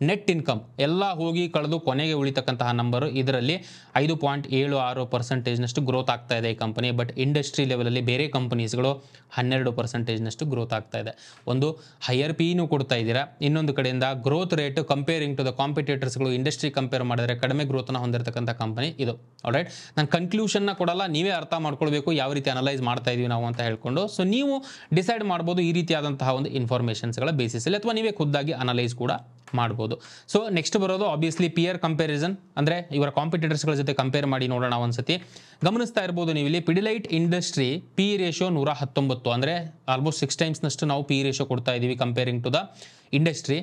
ನೆಟ್ ಇನ್ಕಮ್ ಎಲ್ಲ ಹೋಗಿ ಕಳೆದು ಕೊನೆಗೆ ಉಳಿತಕ್ಕಂತಹ ನಂಬರು ಇದರಲ್ಲಿ ಐದು ಪಾಯಿಂಟ್ ಏಳು ಆರು ಪರ್ಸೆಂಟೇಜ್ನಷ್ಟು ಗ್ರೋತ್ ಆಗ್ತಾ ಇದೆ ಈ ಕಂಪನಿ ಬಟ್ ಇಂಡಸ್ಟ್ರಿ ಲೆವೆಲಲ್ಲಿ ಬೇರೆ ಕಂಪನೀಸ್ಗಳು ಹನ್ನೆರಡು ಪರ್ಸೆಂಟೇಜ್ನಷ್ಟು ಗ್ರೋತ್ ಆಗ್ತಾ ಇದೆ ಒಂದು ಹೈಯರ್ ಪಿನೂ ಕೊಡ್ತಾ ಇದ್ದೀರಾ ಇನ್ನೊಂದು ಕಡೆಯಿಂದ growth rate comparing to the ಕಾಂಪಿಟೇಟರ್ಸ್ಗಳು ಇಂಡಸ್ಟ್ರಿ ಕಂಪೇರ್ ಮಾಡಿದರೆ ಕಡಿಮೆ ಗ್ರೋತನ್ನು ಹೊಂದಿರತಕ್ಕಂಥ ಕಂಪನಿ ಇದು ರೈಟ್ ನಾನು ಕನ್ಕ್ಲೂಷನ್ನ ಕೊಡಲ್ಲ ನೀವೇ ಅರ್ಥ ಮಾಡ್ಕೊಳ್ಬೇಕು ಯಾವ ರೀತಿ ಅನಲೈಸ್ ಮಾಡ್ತಾ ಇದೀವಿ ನಾವು ಅಂತ ಹೇಳ್ಕೊಂಡು ಸೊ ನೀವು ಡಿಸೈಡ್ ಮಾಡ್ಬೋದು ಈ ರೀತಿಯಾದಂತಹ ಒಂದು ಇನ್ಫಾರ್ಮೇಷನ್ಸ್ಗಳ ಬೇಸಿಸಲ್ಲಿ ಅಥವಾ ನೀವೇ ಖುದ್ದಾಗಿ ಅನಲೈಸ್ ಕೂಡ ಮಾಡ್ಬೋದು ಹೇಳ್ಬೋದು ಸೊ ನೆಕ್ಸ್ಟ್ ಬರೋದು ಆಬ್ವಿಯಸ್ಲಿ ಪಿಯರ್ ಕಂಪ್ಯಾರಿಸನ್ ಅಂದರೆ ಇವರ ಕಾಂಪಿಟೇಟರ್ಸ್ಗಳ ಜೊತೆ ಕಂಪೇರ್ ಮಾಡಿ ನೋಡೋಣ ಒಂದ್ಸತಿ ಗಮನಿಸ್ತಾ ಇರ್ಬೋದು ನೀವು ಇಲ್ಲಿ ಪಿಡಿಲೈಟ್ ಇಂಡಸ್ಟ್ರಿ ಪಿ ರೇಷೋ ನೂರ ಹತ್ತೊಂಬತ್ತು ಅಂದರೆ ಆಲ್ಮೋಸ್ಟ್ ಸಿಕ್ಸ್ ಟೈಮ್ಸ್ನಷ್ಟು ನಾವು ಪಿ ರೇಷಿಯೋ ಕೊಡ್ತಾ ಇದ್ದೀವಿ comparing to the industry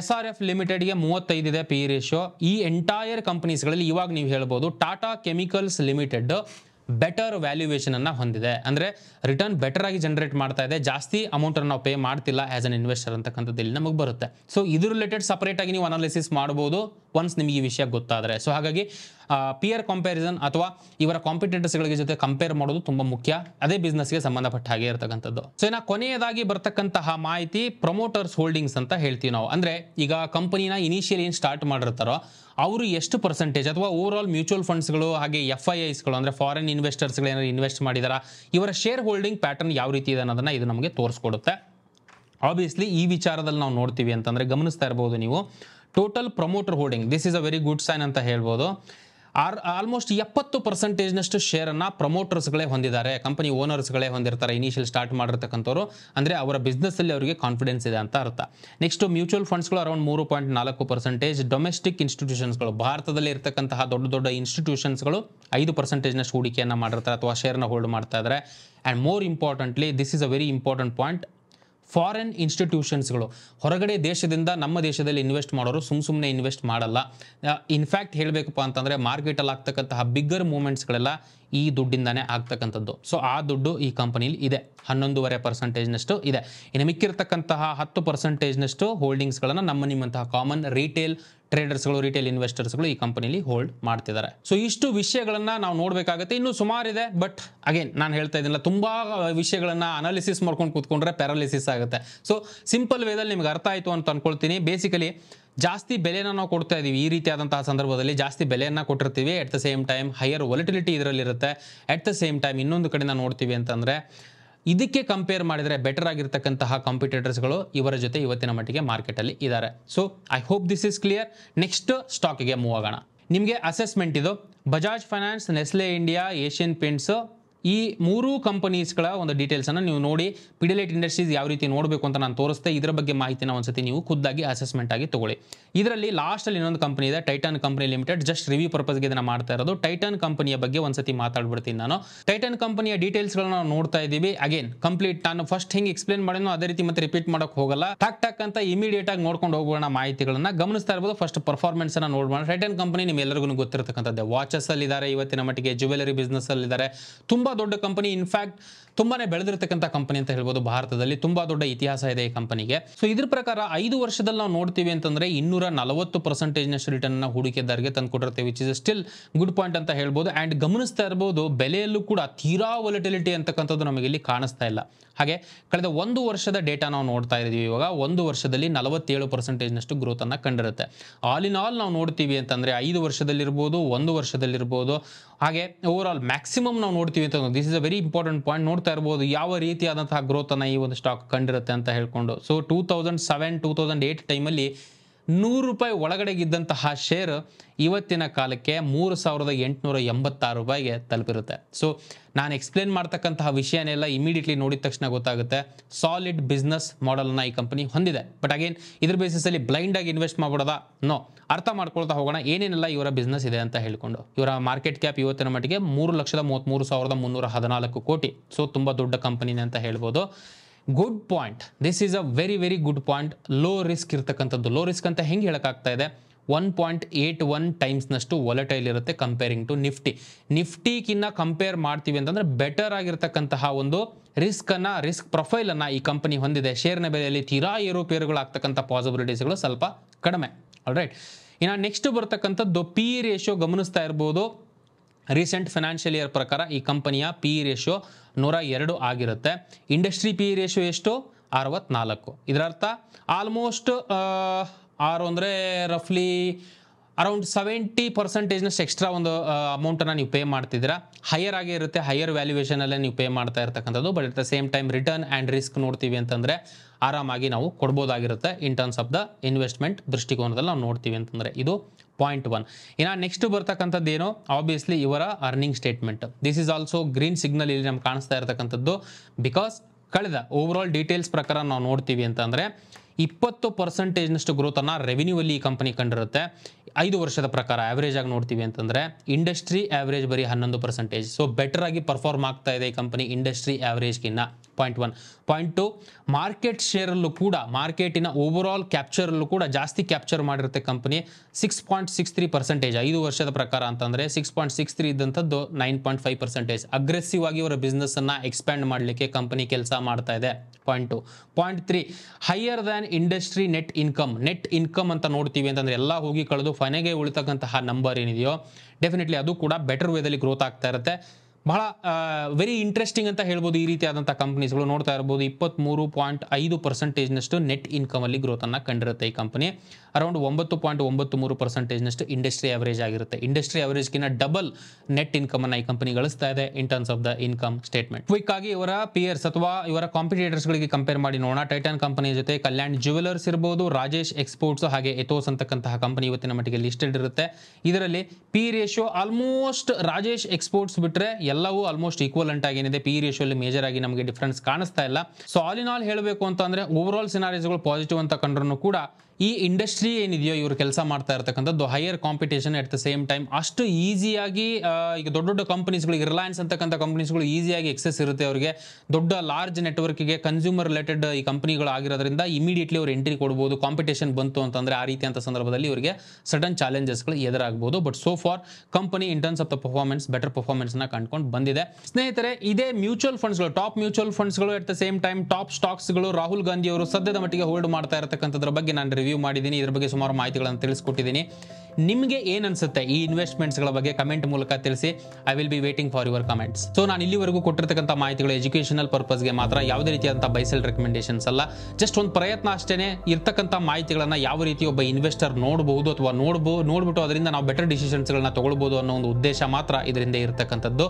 S R F ಲಿಮಿಟೆಡ್ಗೆ ಮೂವತ್ತೈದಿದೆ ಪಿ ರೇಷೋ ಈ ಎಂಟೈರ್ ಕಂಪನೀಸ್ಗಳಲ್ಲಿ ಇವಾಗ ನೀವು ಹೇಳ್ಬೋದು ಟಾಟಾ ಕೆಮಿಕಲ್ಸ್ ಲಿಮಿಟೆಡ್ ಬೆಟರ್ ಅನ್ನ ಹೊಂದಿದೆ ಅಂದರೆ ರಿಟರ್ನ್ ಬೆಟರ್ ಆಗಿ ಜನರೇಟ್ ಮಾಡ್ತಾ ಇದೆ ಜಾಸ್ತಿ ಅಮೌಂಟನ್ನು ನಾವು ಪೇ ಮಾಡ್ತಿಲ್ಲ ಆ್ಯಸ್ ಅನ್ ಇನ್ವೆಸ್ಟರ್ ಅಂತಕ್ಕಂಥದ್ದು ಇಲ್ಲಿ ನಮಗೆ ಬರುತ್ತೆ ಸೊ ಇದು ರಿಲೇಟೆಡ್ ಸಪ್ರೇಟಾಗಿ ನೀವು ಅನಾಲಿಸಿಸ್ ಮಾಡ್ಬೋದು ಒನ್ಸ್ ನಿಮಗೆ ಈ ವಿಷಯ ಗೊತ್ತಾದರೆ ಸೊ ಹಾಗಾಗಿ ಪಿಯರ್ ಕಂಪ್ಯಾರಿಸನ್ ಅಥವಾ ಇವರ ಕಾಂಪಿಟೇಟರ್ಸ್ಗಳಿಗೆ ಜೊತೆ ಕಂಪೇರ್ ಮಾಡೋದು ತುಂಬ ಮುಖ್ಯ ಅದೇ ಬಿಸ್ನೆಸ್ಗೆ ಸಂಬಂಧಪಟ್ಟ ಹಾಗೆ ಇರತಕ್ಕಂಥದ್ದು ಸೊ ಇನ್ನು ಕೊನೆಯದಾಗಿ ಬರ್ತಕ್ಕಂತಹ ಮಾಹಿತಿ ಪ್ರಮೋಟರ್ಸ್ ಹೋಲ್ಡಿಂಗ್ಸ್ ಅಂತ ಹೇಳ್ತೀವಿ ನಾವು ಅಂದರೆ ಈಗ ಕಂಪನಿನ ಇನಿಷಿಯಲ್ ಏನು ಸ್ಟಾರ್ಟ್ ಮಾಡಿರ್ತಾರೋ ಅವರು ಎಷ್ಟು ಪರ್ಸೆಂಟೇಜ್ ಅಥವಾ ಓವರ್ ಆಲ್ ಮ್ಯೂಚುವಲ್ ಫಂಡ್ಸ್ಗಳು ಹಾಗೆ ಎಫ್ ಐ ಐಸ್ಗಳು ಅಂದರೆ ಫಾರಿನ್ ಇನ್ವೆಸ್ಟರ್ಸ್ಗಳು ಇನ್ವೆಸ್ಟ್ ಮಾಡಿದಾರ ಇವರ ಶೇರ್ ಹೋಲ್ಡಿಂಗ್ ಪ್ಯಾಟರ್ನ್ ಯಾವ ರೀತಿ ಇದೆ ಅನ್ನೋದನ್ನು ಇದು ನಮಗೆ ತೋರಿಸ್ಕೊಡುತ್ತೆ ಆಬ್ವಿಯಸ್ಲಿ ಈ ವಿಚಾರದಲ್ಲಿ ನಾವು ನೋಡ್ತೀವಿ ಅಂತಂದರೆ ಗಮನಿಸ್ತಾ ಇರ್ಬೋದು ನೀವು total promoter holding this is a very good sign ಅಂತ ಹೇಳ್ಬೋದು ಆರ್ ಆಲ್ಮೋಸ್ಟ್ ಎಪ್ಪತ್ತು ಪರ್ಸೆಂಟೇಜ್ನಷ್ಟು ಶೇರನ್ನು ಪ್ರಮೋಟರ್ಸ್ಗಳೇ ಹೊಂದಿದ್ದಾರೆ ಕಂಪನಿ ಓನರ್ಸ್ಗಳೇ ಹೊಂದಿರ್ತಾರೆ ಇನಿಷಿಯಲ್ ಸ್ಟಾರ್ಟ್ ಮಾಡಿರ್ತಕ್ಕಂಥವ್ರು ಅಂದರೆ ಅವರ ಬಿಸ್ನೆಸ್ಸಲ್ಲಿ ಅವರಿಗೆ ಕಾನ್ಫಿಡೆನ್ಸ್ ಇದೆ ಅಂತ ಅರ್ಥ ನೆಕ್ಸ್ಟು ಮ್ಯೂಚುವಲ್ ಫಂಡ್ಸ್ಗಳು ಅರೌಂಡ್ ಮೂರು ಪಾಯಿಂಟ್ ನಾಲ್ಕು ಪರ್ಸೆಂಟೇಜ್ ಡೊಮೆಸ್ಟಿಕ್ ಇನ್ಸ್ಟಿಟ್ಯೂಷನ್ಸ್ಗಳು ಭಾರತದಲ್ಲಿ ಇರತಕ್ಕಂತಹ ದೊಡ್ಡ ದೊಡ್ಡ ಇನ್ಸ್ಟಿಟ್ಯೂಷನ್ಸ್ಗಳು ಐದು ಪರ್ಸೆಂಟೇಜ್ನಷ್ಟು ಹೂಡಿಕೆಯನ್ನು ಮಾಡಿರ್ತಾರೆ ಅಥವಾ ಶೇರ್ನ ಹೋಲ್ಡ್ ಮಾಡ್ತಾ ಇದ್ದಾರೆ and more importantly this is a very important point foreign ಇನ್ಸ್ಟಿಟ್ಯೂಷನ್ಸ್ಗಳು ಹೊರಗಡೆ ದೇಶದಿಂದ ನಮ್ಮ ದೇಶದಲ್ಲಿ ಇನ್ವೆಸ್ಟ್ ಮಾಡೋರು ಸುಮ್ಮ ಸುಮ್ಮನೆ ಇನ್ವೆಸ್ಟ್ ಮಾಡಲ್ಲ ಇನ್ಫ್ಯಾಕ್ಟ್ ಹೇಳಬೇಕಪ್ಪ ಅಂತಂದರೆ ಮಾರ್ಕೆಟಲ್ಲಿ ಆಗ್ತಕ್ಕಂತಹ ಬಿಗ್ಗರ್ ಮೂಮೆಂಟ್ಸ್ಗಳೆಲ್ಲ ಈ ದುಡ್ಡಿಂದಾನೇ ಆಗ್ತಕ್ಕಂಥದ್ದು ಸೊ ಆ ದುಡ್ಡು ಈ ಕಂಪನಿಲಿ ಇದೆ ಹನ್ನೊಂದುವರೆ ಪರ್ಸೆಂಟೇಜ್ನಷ್ಟು ಇದೆ ಇನ್ನು ಮಿಕ್ಕಿರ್ತಕ್ಕಂತಹ ಹತ್ತು ಪರ್ಸೆಂಟೇಜ್ನಷ್ಟು ಹೋಲ್ಡಿಂಗ್ಸ್ಗಳನ್ನು ನಮ್ಮ ನಿಮ್ಮಂತಹ ಕಾಮನ್ ರಿಟೇಲ್ ಟ್ರೇಡರ್ಸ್ಗಳು ರಿಟೇಲ್ ಇನ್ವೆಸ್ಟರ್ಸ್ಗಳು ಈ ಕಂಪನಿಲಿ ಹೋಲ್ಡ್ ಮಾಡ್ತಿದ್ದಾರೆ ಸೊ ಇಷ್ಟು ವಿಷಯಗಳನ್ನು ನಾವು ನೋಡಬೇಕಾಗುತ್ತೆ ಇನ್ನೂ ಸುಮಾರಿದೆ ಬಟ್ ಅಗೇನ್ ನಾನು ಹೇಳ್ತಾ ಇದ್ದೀನಿಲ್ಲ ತುಂಬ ವಿಷಯಗಳನ್ನು ಅನಾಲಿಸಿಸ್ ಮಾಡ್ಕೊಂಡು ಕೂತ್ಕೊಂಡ್ರೆ ಪ್ಯಾರಾಲಿಸಿಸ್ ಆಗುತ್ತೆ ಸೊ ಸಿಂಪಲ್ ವೇದಲ್ಲಿ ನಿಮ್ಗೆ ಅರ್ಥ ಆಯಿತು ಅಂತ ಅನ್ಕೊಳ್ತೀನಿ ಬೇಸಿಕಲಿ ಜಾಸ್ತಿ ಬೆಲೆಯನ್ನು ನಾವು ಕೊಡ್ತಾ ಇದ್ದೀವಿ ಈ ರೀತಿಯಾದಂತಹ ಸಂದರ್ಭದಲ್ಲಿ ಜಾಸ್ತಿ ಬೆಲೆಯನ್ನು ಕೊಟ್ಟಿರ್ತೀವಿ at the same time higher volatility ಇದರಲ್ಲಿರುತ್ತೆ ಎಟ್ ದ ಸೇಮ್ ಟೈಮ್ ಇನ್ನೊಂದು ಕಡೆ ನಾವು ನೋಡ್ತೀವಿ ಅಂತಂದರೆ ಇದಕ್ಕೆ ಕಂಪೇರ್ ಮಾಡಿದರೆ ಬೆಟರ್ ಆಗಿರ್ತಕ್ಕಂತಹ ಕಾಂಪಿಟೇಟರ್ಸ್ಗಳು ಇವರ ಜೊತೆ ಇವತ್ತಿನ ಮಟ್ಟಿಗೆ ಮಾರ್ಕೆಟಲ್ಲಿ ಇದ್ದಾರೆ so I hope this is clear next ಸ್ಟಾಕಿಗೆ ಮೂವ್ ಆಗೋಣ ನಿಮಗೆ ಅಸೆಸ್ಮೆಂಟ್ ಇದು Bajaj finance Nestle India Asian paints ಈ ಮೂರು ಕಂಪನೀಸ್ಗಳ ಒಂದು ಡೀಟೇಲ್ಸನ್ನು ನೀವು ನೋಡಿ ಪಿಡಿಲೈಟ್ ಇಂಡಸ್ಟ್ರೀಸ್ ಯಾವ ರೀತಿ ನೋಡಬೇಕು ಅಂತ ನಾನು ತೋರಿಸ್ತೆ ಇದರ ಬಗ್ಗೆ ಮಾಹಿತಿನ ಒಂದ್ಸತಿ ನೀವು ಖುದ್ದಾಗಿ ಅಸೆಸ್ಮೆಂಟ್ ಆಗಿ ತಗೊಳ್ಳಿ ಇದರಲ್ಲಿ ಲಾಸ್ಟಲ್ಲಿ ಇನ್ನೊಂದು ಕಂಪನಿ ಇದೆ Titan company limited just review ಪರ್ಪಸ್ಗೆ ಇದನ್ನು ಮಾಡ್ತಾ ಇರೋದು ಟೈಟನ್ ಕಂಪನಿಯ ಬಗ್ಗೆ ಒಂದ್ಸತಿ ಮಾತಾಡ್ಬಿಡ್ತೀನಿ ನಾನು ಟೈಟನ್ ಕಂಪನಿಯ ಡೀಟೇಲ್ಸ್ಗಳನ್ನ ನಾವು ನೋಡ್ತಾ ಇದ್ದೀವಿ ಅಗೇನ್ ಕಂಪ್ಲೀಟ್ ನಾನು ಫಸ್ಟ್ ಹೆಂಗೆ ಎಕ್ಸ್ಪ್ಲೇನ್ ಮಾಡಿನೋ ಅದೇ ರೀತಿ ಮತ್ತೆ ರಿಪೀಟ್ ಮಾಡೋಕೆ ಹೋಗಲ್ಲ ಟಾಕ್ ಟಾಕ್ ಅಂತ ಇಮಿಡಿಯೇಟ್ ಆಗಿ ನೋಡ್ಕೊಂಡು ಹೋಗೋಣ ಮಾಹಿತಿಗಳನ್ನ ಗಮನಿಸ್ತಾ ಇರ್ಬೋದು ಫಸ್ಟ್ ಪರ್ಫಾರ್ಮೆನ್ಸ್ ಅನ್ನ ನೋಡೋಣ ಟೈಟನ್ ಕಂಪನಿ ಎಲ್ಲರಿಗೂ ಗೊತ್ತಿರತಕ್ಕಂಥದ್ದು ವಾಚಸ್ ಅಲ್ಲಿ ಇದ್ದಾರೆ ಇವತ್ತಿನ ಮಟ್ಟಿಗೆ ಜ್ಯುವೆಲರಿ ಬಿಸ್ನೆಸ್ ಅಲ್ಲಿ ಇದ್ದಾರೆ ತುಂಬಾ ತುಂಬಾ ದೊಡ್ಡ ಕಂಪನಿ ಇನ್ಫ್ಯಾಕ್ಟ್ ತುಂಬಾನೇ ಬೆಳೆದಿರ್ತಕ್ಕಂಥ ಕಂಪನಿ ಅಂತ ಹೇಳ್ಬೋದು ಭಾರತದಲ್ಲಿ ತುಂಬಾ ದೊಡ್ಡ ಇತಿಹಾಸ ಇದೆ ಈ ಕಂಪನಿಗೆ ಸೊ ಇದ್ರ ಪ್ರಕಾರ ಐದು ವರ್ಷದಲ್ಲಿ ನಾವು ನೋಡ್ತೀವಿ ಅಂತಂದ್ರೆ ಇನ್ನೂರ ನಲವತ್ತು ನಷ್ಟು ರಿಟರ್ನ್ ಹೂಡಿಕೆದಾರರಿಗೆ ತಂದುಕೊಟ್ಟಿರ್ತೇವೆ which is still good point ಅಂತ ಹೇಳ್ಬೋದು ಅಂಡ್ ಗಮನಿಸ್ತಾ ಇರಬಹುದು ಬೆಲೆಯಲ್ಲೂ ಕೂಡ ತೀರಾ ವೊಲಿಟಿಲಿಟಿ ಅಂತಕ್ಕಂಥದ್ದು ನಮಗೆ ಇಲ್ಲಿ ಕಾಣಿಸ್ತಾ ಇಲ್ಲ ಹಾಗೆ ಕಳೆದ ಒಂದು ವರ್ಷದ ಡೇಟಾ ನಾವು ನೋಡ್ತಾ ಇದೀವಿ ಇವಾಗ ಒಂದು ವರ್ಷದಲ್ಲಿ ನಲವತ್ತೇಳು ನಷ್ಟು ಗ್ರೋತ್ ಅನ್ನ ಕಂಡಿರುತ್ತೆ ಆಲ್ ಇನ್ ಆಲ್ ನಾವು ನೋಡ್ತೀವಿ ಅಂತಂದ್ರೆ ಐದು ವರ್ಷದಲ್ಲಿರ್ಬೋದು ಒಂದು ವರ್ಷದಲ್ಲಿರ್ಬೋದು ಹಾಗೆ ಓವರ್ ಆಲ್ ಮ್ಯಾಕ್ಸಿಮಮ್ ನಾವು ನೋಡ್ತೀವಿ ಅಂತ this is a very important point ನೋಡ್ತಾ ಇರ್ಬೋದು ಯಾವ ರೀತಿಯಾದಂತಹ ಗ್ರೋತನ್ನು ಈ ಒಂದು ಸ್ಟಾಕ್ ಕಂಡಿರುತ್ತೆ ಅಂತ ಹೇಳ್ಕೊಂಡು so two thousand seven two thousand eight ಟೈಮಲ್ಲಿ ನೂರು ರೂಪಾಯಿ ಒಳಗಡೆಗಿದ್ದಂತಹ ಶೇರ್ ಇವತ್ತಿನ ಕಾಲಕ್ಕೆ ಮೂರು ಸಾವಿರದ ಎಂಟುನೂರ ಎಂಬತ್ತಾರು ರೂಪಾಯಿಗೆ ತಲುಪಿರುತ್ತೆ ಸೊ ನಾನು ಎಕ್ಸ್ಪ್ಲೇನ್ ಮಾಡ್ತಕ್ಕಂತಹ ವಿಷಯನೆಲ್ಲ ಇಮಿಡಿಯೇಟ್ಲಿ ನೋಡಿದ ತಕ್ಷಣ ಗೊತ್ತಾಗುತ್ತೆ ಸಾಲಿಡ್ ಬಿಸ್ನೆಸ್ ಅನ್ನ ಈ ಕಂಪನಿ ಹೊಂದಿದೆ ಬಟ್ ಅಗೇನ್ ಇದ್ರ ಬೇಸಿಸಲ್ಲಿ ಬ್ಲೈಂಡಾಗಿ ಇನ್ವೆಸ್ಟ್ ಮಾಡ್ಬಿಡೋದಾ ನೋ ಅರ್ಥ ಮಾಡ್ಕೊಳ್ತಾ ಹೋಗೋಣ ಏನೇನೆಲ್ಲ ಇವರ ಬಿಸ್ನೆಸ್ ಇದೆ ಅಂತ ಹೇಳ್ಕೊಂಡು ಇವರ ಮಾರ್ಕೆಟ್ ಕ್ಯಾಪ್ ಇವತ್ತಿನ ಮಟ್ಟಿಗೆ ಮೂರು ಲಕ್ಷದ ಮೂವತ್ತ್ಮೂರು ಸಾವಿರದ ಮುನ್ನೂರ ಹದಿನಾಲ್ಕು ಕೋಟಿ ಸೊ ತುಂಬ ದೊಡ್ಡ ಕಂಪನಿನೇ ಅಂತ ಹೇಳ್ಬೋದು good point this is a very very good point low risk ಇರ್ತಕ್ಕಂಥದ್ದು ಲೋ ರಿಸ್ಕ್ ಅಂತ ಹೆಂಗೆ ಹೇಳೋಕ್ಕಾಗ್ತಾ ಇದೆ ಒನ್ ಪಾಯಿಂಟ್ ಏಟ್ ಒನ್ ಟೈಮ್ಸ್ನಷ್ಟು ಒಲೆಟೈಲ್ ಇರುತ್ತೆ ಕಂಪೇರಿಂಗ್ ಟು ನಿಫ್ಟಿ ನಿಫ್ಟಿಗಿನ್ನ ಕಂಪೇರ್ ಮಾಡ್ತೀವಿ ಅಂತಂದರೆ ಬೆಟರ್ ಆಗಿರ್ತಕ್ಕಂತಹ ಒಂದು ರಿಸ್ಕನ್ನು ರಿಸ್ಕ್ ಪ್ರೊಫೈಲನ್ನು ಈ ಕಂಪನಿ ಹೊಂದಿದೆ ಶೇರ್ನ ಬೆಲೆಯಲ್ಲಿ ತೀರಾ ಏರುಪೇರುಗಳಾಗ್ತಕ್ಕಂಥ ಪಾಸಿಬಿಲಿಟೀಸ್ಗಳು ಸ್ವಲ್ಪ ಕಡಿಮೆ ರೈಟ್ ಇನ್ನು ನೆಕ್ಸ್ಟ್ ಬರ್ತಕ್ಕಂಥದ್ದು ಪಿ ರೇಷಿಯೋ ಗಮನಿಸ್ತಾ ಇರ್ಬೋದು ರೀಸೆಂಟ್ ಫೈನಾನ್ಷಿಯಲ್ ಇಯರ್ ಪ್ರಕಾರ ಈ ಕಂಪನಿಯ ಪಿ ರೇಷಿಯೋ ನೂರ ಎರಡು ಆಗಿರುತ್ತೆ ಇಂಡಸ್ಟ್ರಿ ಪಿ ರೇಷಿಯೋ ಎಷ್ಟು ಅರವತ್ನಾಲ್ಕು ಇದರರ್ಥ ಆಲ್ಮೋಸ್ಟ್ ಆರು ಅಂದರೆ ರಫ್ಲಿ ಅರೌಂಡ್ ಸೆವೆಂಟಿ ಪರ್ಸೆಂಟೇಜ್ನಷ್ಟು ಎಕ್ಸ್ಟ್ರಾ ಒಂದು ಅಮೌಂಟನ್ನು ನೀವು ಪೇ ಮಾಡ್ತಿದ್ದೀರಾ ಹೈಯರ್ ಆಗಿ ಇರುತ್ತೆ ಹೈಯರ್ ವ್ಯಾಲ್ಯೂಯೇಷನಲ್ಲೇ ನೀವು ಪೇ ಮಾಡ್ತಾ ಇರ್ತಕ್ಕಂಥದ್ದು but at the same time return and risk ನೋಡ್ತೀವಿ ಅಂತಂದರೆ ಆರಾಮಾಗಿ ನಾವು ಕೊಡ್ಬೋದಾಗಿರುತ್ತೆ in terms of the investment ದೃಷ್ಟಿಕೋನದಲ್ಲಿ ನಾವು ನೋಡ್ತೀವಿ ಅಂತಂದರೆ ಇದು ಪಾಯಿಂಟ್ ಒನ್ ಇನ್ನು ನೆಕ್ಸ್ಟ್ ಬರ್ತಕ್ಕಂಥದ್ದು ಏನು ಆಬ್ವಿಯಸ್ಲಿ ಇವರ earning statement this is also green signal ಇಲ್ಲಿ ನಮ್ಗೆ ಕಾಣಿಸ್ತಾ ಇರತಕ್ಕಂಥದ್ದು ಬಿಕಾಸ್ ಕಳೆದ ಓವರ್ ಆಲ್ ಡೀಟೇಲ್ಸ್ ಪ್ರಕಾರ ನಾವು ನೋಡ್ತೀವಿ ಅಂತಂದರೆ ಇಪ್ಪತ್ತು ಪರ್ಸೆಂಟೇಜ್ನಷ್ಟು ಗ್ರೋತನ್ನು ರೆವಿನ್ಯೂ ಅಲ್ಲಿ ಈ ಕಂಪನಿ ಕಂಡಿರುತ್ತೆ ಐದು ವರ್ಷದ ಪ್ರಕಾರ ಆವರೇಜ್ ಆಗಿ ನೋಡ್ತೀವಿ ಅಂತಂದರೆ ಇಂಡಸ್ಟ್ರಿ ಆವರೇಜ್ ಬರೀ ಹನ್ನೊಂದು ಪರ್ಸೆಂಟೇಜ್ ಸೊ ಬೆಟರ್ ಆಗಿ ಪರ್ಫಾರ್ಮ್ ಆಗ್ತಾ ಇದೆ ಈ ಕಂಪನಿ ಇಂಡಸ್ಟ್ರಿ ಆ್ಯಾವ್ರೇಜ್ಗಿನ್ನ point one point two market ಶೇರಲ್ಲೂ ಕೂಡ ಮಾರ್ಕೆಟಿನ ಓವರ್ ಆಲ್ ಕ್ಯಾಪ್ಚರಲ್ಲೂ ಕೂಡ ಜಾಸ್ತಿ ಕ್ಯಾಪ್ಚರ್ ಮಾಡಿರುತ್ತೆ company six point six three percentage ಐದು ವರ್ಷದ ಪ್ರಕಾರ ಅಂತಂದರೆ ಸಿಕ್ಸ್ ಪಾಯಿಂಟ್ ಸಿಕ್ಸ್ ತ್ರೀ ಇದ್ದಂಥದ್ದು nine point five percentage aggressive ಆಗಿ ಅವರ ಬಿಸ್ನೆಸ್ಸನ್ನು ಎಕ್ಸ್ಪ್ಯಾಂಡ್ ಮಾಡಲಿಕ್ಕೆ ಕಂಪನಿ ಕೆಲಸ ಮಾಡ್ತಾ ಇದೆ point two point three higher than industry net income net income ಅಂತ ನೋಡ್ತೀವಿ ಅಂತಂದರೆ ಎಲ್ಲ ಹೋಗಿ ಕಳೆದು ಕೊನೆಗೆ ಉಳಿತಕ್ಕಂತಹ ನಂಬರ್ ಏನಿದೆಯೋ ಡೆಫಿನೆಟ್ಲಿ ಅದು ಕೂಡ ಬೆಟರ್ ವೇದಲ್ಲಿ ಗ್ರೋತ್ ಆಗ್ತಾ ಇರುತ್ತೆ ಬಹಳ ವೆರಿ ಇಂಟ್ರೆಸ್ಟಿಂಗ್ ಅಂತ ಹೇಳ್ಬೋದು ಈ ರೀತಿಯಾದಂಥ ಕಂಪ್ನೀಸ್ಗಳು ನೋಡ್ತಾ ಇರ್ಬೋದು ಇಪ್ಪತ್ತ್ಮೂರು ಪಾಯಿಂಟ್ ಐದು ಪರ್ಸೆಂಟೇಜ್ನಷ್ಟು ನೆಟ್ ಇನ್ಕಮಲ್ಲಿ ಗ್ರೋತನ್ನು ಕಂಡಿರುತ್ತೆ ಈ ಕಂಪನಿ ಅರೌಂಡ್ ಒಂಬತ್ತು ಪಾಯಿಂಟ್ ಒಂಬತ್ತು ಮೂರು ಪರ್ಸೆಂಟೇಜ್ನಷ್ಟು ಇಂಡಸ್ಟ್ರಿ ಅವರೇಜ್ ಆಗಿರುತ್ತೆ ಇಂಡಸ್ಟ್ರಿ ಅವರೇಜ್ಗಿಂತ ಡಬಲ್ ನೆಟ್ ಇನ್ಕಮನ್ನು ಈ ಕಂಪನಿ ಗಳಿಸ್ತಾ ಇದೆ in terms of the income statement quick ಆಗಿ ಇವರ ಪಿಯರ್ಸ್ ಅಥವಾ ಇವರ ಕಾಂಪಿಟೇಟರ್ಸ್ಗಳಿಗೆ ಕಂಪೇರ್ ಮಾಡಿ ನೋಡೋಣ ಟೈಟನ್ ಕಂಪನಿ ಜೊತೆ ಕಲ್ಯಾಣ್ ಜುವೆಲರ್ಸ್ ಇರ್ಬೋದು ರಾಜೇಶ್ ಎಕ್ಸ್ಪೋರ್ಟ್ಸ್ ಹಾಗೆ ಎಥೋಸ್ ಅಂತಕ್ಕಂತಹ ಕಂಪನಿ ಇವತ್ತಿನ ಮಟ್ಟಿಗೆ ಲಿಸ್ಟೆಡ್ ಇರುತ್ತೆ ಇದರಲ್ಲಿ P ratio almost Rajesh exports ಬಿಟ್ಟರೆ ಎಲ್ಲವೂ ಆಲ್ಮೋಸ್ಟ್ ಈಕ್ವಲ್ ಅಂಟ್ ಏನಿದೆ ಪಿ e ಅಲ್ಲಿ ಮೇಜರ್ ಆಗಿ ನಮಗೆ ಡಿಫ್ರೆನ್ಸ್ ಕಾಣಿಸ್ತಾ ಇಲ್ಲ ಸೊ ಆಲ್ ಇನ್ ಆಲ್ ಹೇಳಬೇಕು ಅಂತಂದ್ರೆ ಓವರ್ ಆಲ್ ಸಿನಾರಿಸ್ಗಳು ಪಾಸಿಟಿವ್ ಅಂತ ಕಂಡ್ರೂ ಕೂಡ ಈ ಇಂಡಸ್ಟ್ರಿ ಏನಿದೆಯೋ ಇವರು ಕೆಲಸ ಮಾಡ್ತಾ ಇರತಕ್ಕಂಥದ್ದು higher competition at the same time ಅಷ್ಟು ಈಸಿಯಾಗಿ ಈಗ ದೊಡ್ಡ ದೊಡ್ಡ ಕಂಪ್ನೀಸ್ಗಳಿಗೆ ರಿಲಯನ್ಸ್ ಅಂತಕ್ಕಂಥ ಕಂಪ್ನೀಸ್ಗಳು ಈಸಿಯಾಗಿ ಎಕ್ಸೆಸ್ ಇರುತ್ತೆ ಅವರಿಗೆ ದೊಡ್ಡ ಲಾರ್ಜ್ ನೆಟ್ವರ್ಕ್ಗೆ ಕನ್ಸ್ಯೂಮರ್ ರಿಲೇಟೆಡ್ ಈ ಕಂಪ್ನಿಗಳು ಆಗಿರೋದ್ರಿಂದ ಇಮಿಡಿಯೇಟ್ಲಿ ಅವರು ಎಂಟ್ರಿ ಕೊಡ್ಬೋದು ಕಾಂಪಿಟೇಷನ್ ಬಂತು ಅಂತಂದರೆ ಆ ರೀತಿ ಅಂತ ಸಂದರ್ಭದಲ್ಲಿ ಇವರಿಗೆ ಸಡನ್ ಚಾಲೆಂಜಸ್ಗಳು ಎದುರಾಗ್ಬೋದು but so far company in terms of the performance better ಪರ್ಫಾರ್ಮೆನ್ಸ್ನ ಕಂಡುಕೊಂಡು ಬಂದಿದೆ ಸ್ನೇಹಿತರೆ ಇದೇ ಮ್ಯೂಚುವಲ್ ಫಂಡ್ಸ್ಗಳು ಟಾಪ್ ಮ್ಯೂಚುವಲ್ ಫಂಡ್ಸ್ಗಳು at the same time top ಸ್ಟಾಕ್ಸ್ಗಳು ರಾಹುಲ್ ಗಾಂಧಿ ಅವರು ಸದ್ಯದ ಮಟ್ಟಿಗೆ ಹೋಲ್ಡ್ ಮಾಡ್ತಾ ಇರತಕ್ಕಂಥದ್ರ ಬಗ್ಗೆ ನಾನು ರಿವ್ಯೂ ಮಾಡಿದ್ದೀನಿ ಇದ್ರ ಬಗ್ಗೆ ಸುಮಾರು ಮಾಹಿತಿಗಳನ್ನು ತಿಳಿಸ್ಕೊಟ್ಟಿದ್ದೀನಿ ನಿಮಗೆ ಏನ್ ಅನ್ಸುತ್ತೆ ಈ ಗಳ ಬಗ್ಗೆ ಕಮೆಂಟ್ ಮೂಲಕ ತಿಳಿಸಿ I will be waiting for your comments so ನಾನು ಇಲ್ಲಿವರೆಗೂ ಕೊಟ್ಟಿರತಕ್ಕಂತ ಮಾಹಿತಿಗಳು ಎಜುಕೇಷನಲ್ ಪರ್ಪಸ್ಗೆ ಮಾತ್ರ ಯಾವುದೇ ರೀತಿಯಾದಂಥ ಬೈಸೆಲ್ ರೆಕಮೆಂಡೇಷನ್ಸ್ ಅಲ್ಲ ಜಸ್ಟ್ ಒಂದು ಪ್ರಯತ್ನ ಅಷ್ಟೇ ಇರ್ತಕ್ಕಂಥ ಮಾಹಿತಿಗಳನ್ನ ಯಾವ ರೀತಿ ಒಬ್ಬ ಇನ್ವೆಸ್ಟರ್ ನೋಡಬಹುದು ಅಥವಾ ನೋಡಬಹುದು ನೋಡ್ಬಿಟ್ಟು ಅದರಿಂದ ನಾವು ಬೆಟರ್ ಡಿಸಿಷನ್ಸ್ಗಳನ್ನ ತಗೊಳ್ಬಹುದು ಅನ್ನೋ ಒಂದು ಉದ್ದೇಶ ಮಾತ್ರ ಇದರಿಂದ ಇರತಕ್ಕಂಥದ್ದು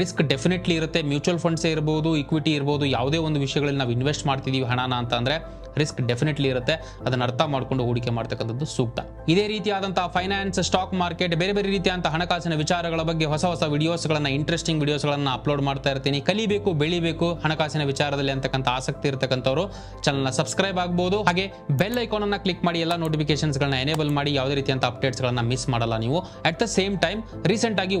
ರಿಸ್ಕ್ ಡೆಫಿನೆಟ್ಲಿ ಇರುತ್ತೆ ಮ್ಯೂಚುವಲ್ ಫಂಡ್ಸ್ ಇರ್ಬೋದು ಇಕ್ವಿಟಿ ಇರಬಹುದು ಯಾವುದೇ ಒಂದು ವಿಷಯಗಳಲ್ಲಿ ನಾವು ಇನ್ವೆಸ್ಟ್ ಮಾಡ್ತಿದ್ದೀವಿ ಹಣನ ಅಂತ ಅಂದರೆ ರಿಸ್ಕ್ ಡೆಫಿನೆಟ್ಲಿ ಇರುತ್ತೆ ಅದನ್ನ ಅರ್ಥ ಮಾಡಿಕೊಂಡು ಹೂಡಿಕೆ ಮಾಡ್ತಕ್ಕಂಥದ್ದು ಸೂಕ್ತ ಇದೇ ರೀತಿಯಾದಂತಹ ಫೈನ್ ಫೈನಾನ್ಸ್ ಸ್ಟಾಕ್ ಮಾರ್ಕೆಟ್ ಬೇರೆ ಬೇರೆ ರೀತಿಯಂತ ಹಣಕಾಸಿನ ವಿಚಾರಗಳ ಬಗ್ಗೆ ಹೊಸ ಹೊಸ ವಿಡಿಯೋಸ್ಗಳನ್ನು ಇಂಟ್ರೆಸ್ಟಿಂಗ್ ವಿಡಿಯೋಸ್ಗಳನ್ನು ಅಪ್ಲೋಡ್ ಮಾಡ್ತಾ ಇರ್ತೀನಿ ಕಲಿಬೇಕು ಬೆಳಿಬೇಕು ಹಣಕಾಸಿನ ವಿಚಾರದಲ್ಲಿ ಅಂತಕ್ಕಂಥ ಆಸಕ್ತಿ ಇರತಕ್ಕಂಥವ್ರು ಚಾನಲ್ನ ಸಬ್ಸ್ಕ್ರೈಬ್ ಆಗ್ಬೋದು ಹಾಗೆ ಬೆಲ್ ಐಕಾನನ್ನು ಕ್ಲಿಕ್ ಮಾಡಿ ಎಲ್ಲ ಗಳನ್ನ ಎನೇಬಲ್ ಮಾಡಿ ಯಾವುದೇ ಅಪ್ಡೇಟ್ಸ್ ಗಳನ್ನ ಮಿಸ್ ಮಾಡಲ್ಲ ನೀವು at the same time recent ರೀಸೆಂಟಾಗಿ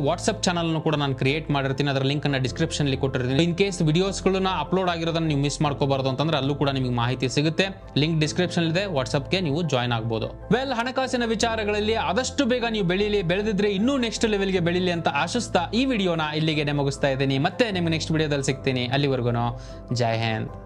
ಚಾನಲ್ ಅನ್ನು ಕೂಡ ನಾನು ಕ್ರಿಯೇಟ್ ಮಾಡಿರ್ತೀನಿ ಅದರ ಲಿಂಕನ್ನು ಅಲ್ಲಿ ಕೊಟ್ಟಿರ್ತೀನಿ ಇನ್ ಕೇಸ್ ಗಳನ್ನ ಅಪ್ಲೋಡ್ ಆಗಿರೋದನ್ನು ನೀವು ಮಿಸ್ ಮಾಡ್ಕೋಬಾರ್ದು ಅಂತಂದ್ರೆ ಅಲ್ಲೂ ಕೂಡ ನಿಮಗೆ ಮಾಹಿತಿ ಸಿಗುತ್ತೆ ಲಿಂಕ್ ಡಿಸ್ಕ್ರಿಪ್ಷನ್ ಇದೆ ವಾಟ್ಸಪ್ಗೆ ನೀವು ಜಾಯ್ನ್ ಆಗ್ಬೋದು ವೆಲ್ ಹಣಕಾಸಿನ ವಿಚಾರಗಳಲ್ಲಿ ಆದಷ್ಟು ಬೇಗ ನೀವು ಬೆಳೀಲಿ ಬೆಳೆದಿದ್ರೆ ಇನ್ನೂ ನೆಕ್ಸ್ಟ್ ಲೆವೆಲ್ಗೆ ಬೆಳೀಲಿ ಅಂತ ಆಶಿಸ್ತಾ ಈ ವಿಡಿಯೋನ ಇಲ್ಲಿಗೆ ನೆಮಗಿಸ್ತಾ ಇದ್ದೀನಿ ಮತ್ತೆ ನಿಮ್ಗೆ ನೆಕ್ಸ್ಟ್ ವಿಡಿಯೋದಲ್ಲಿ ಸಿಗ್ತೀನಿ ಅಲ್ಲಿವರೆಗೂ ಜೈ ಹಿಂದ್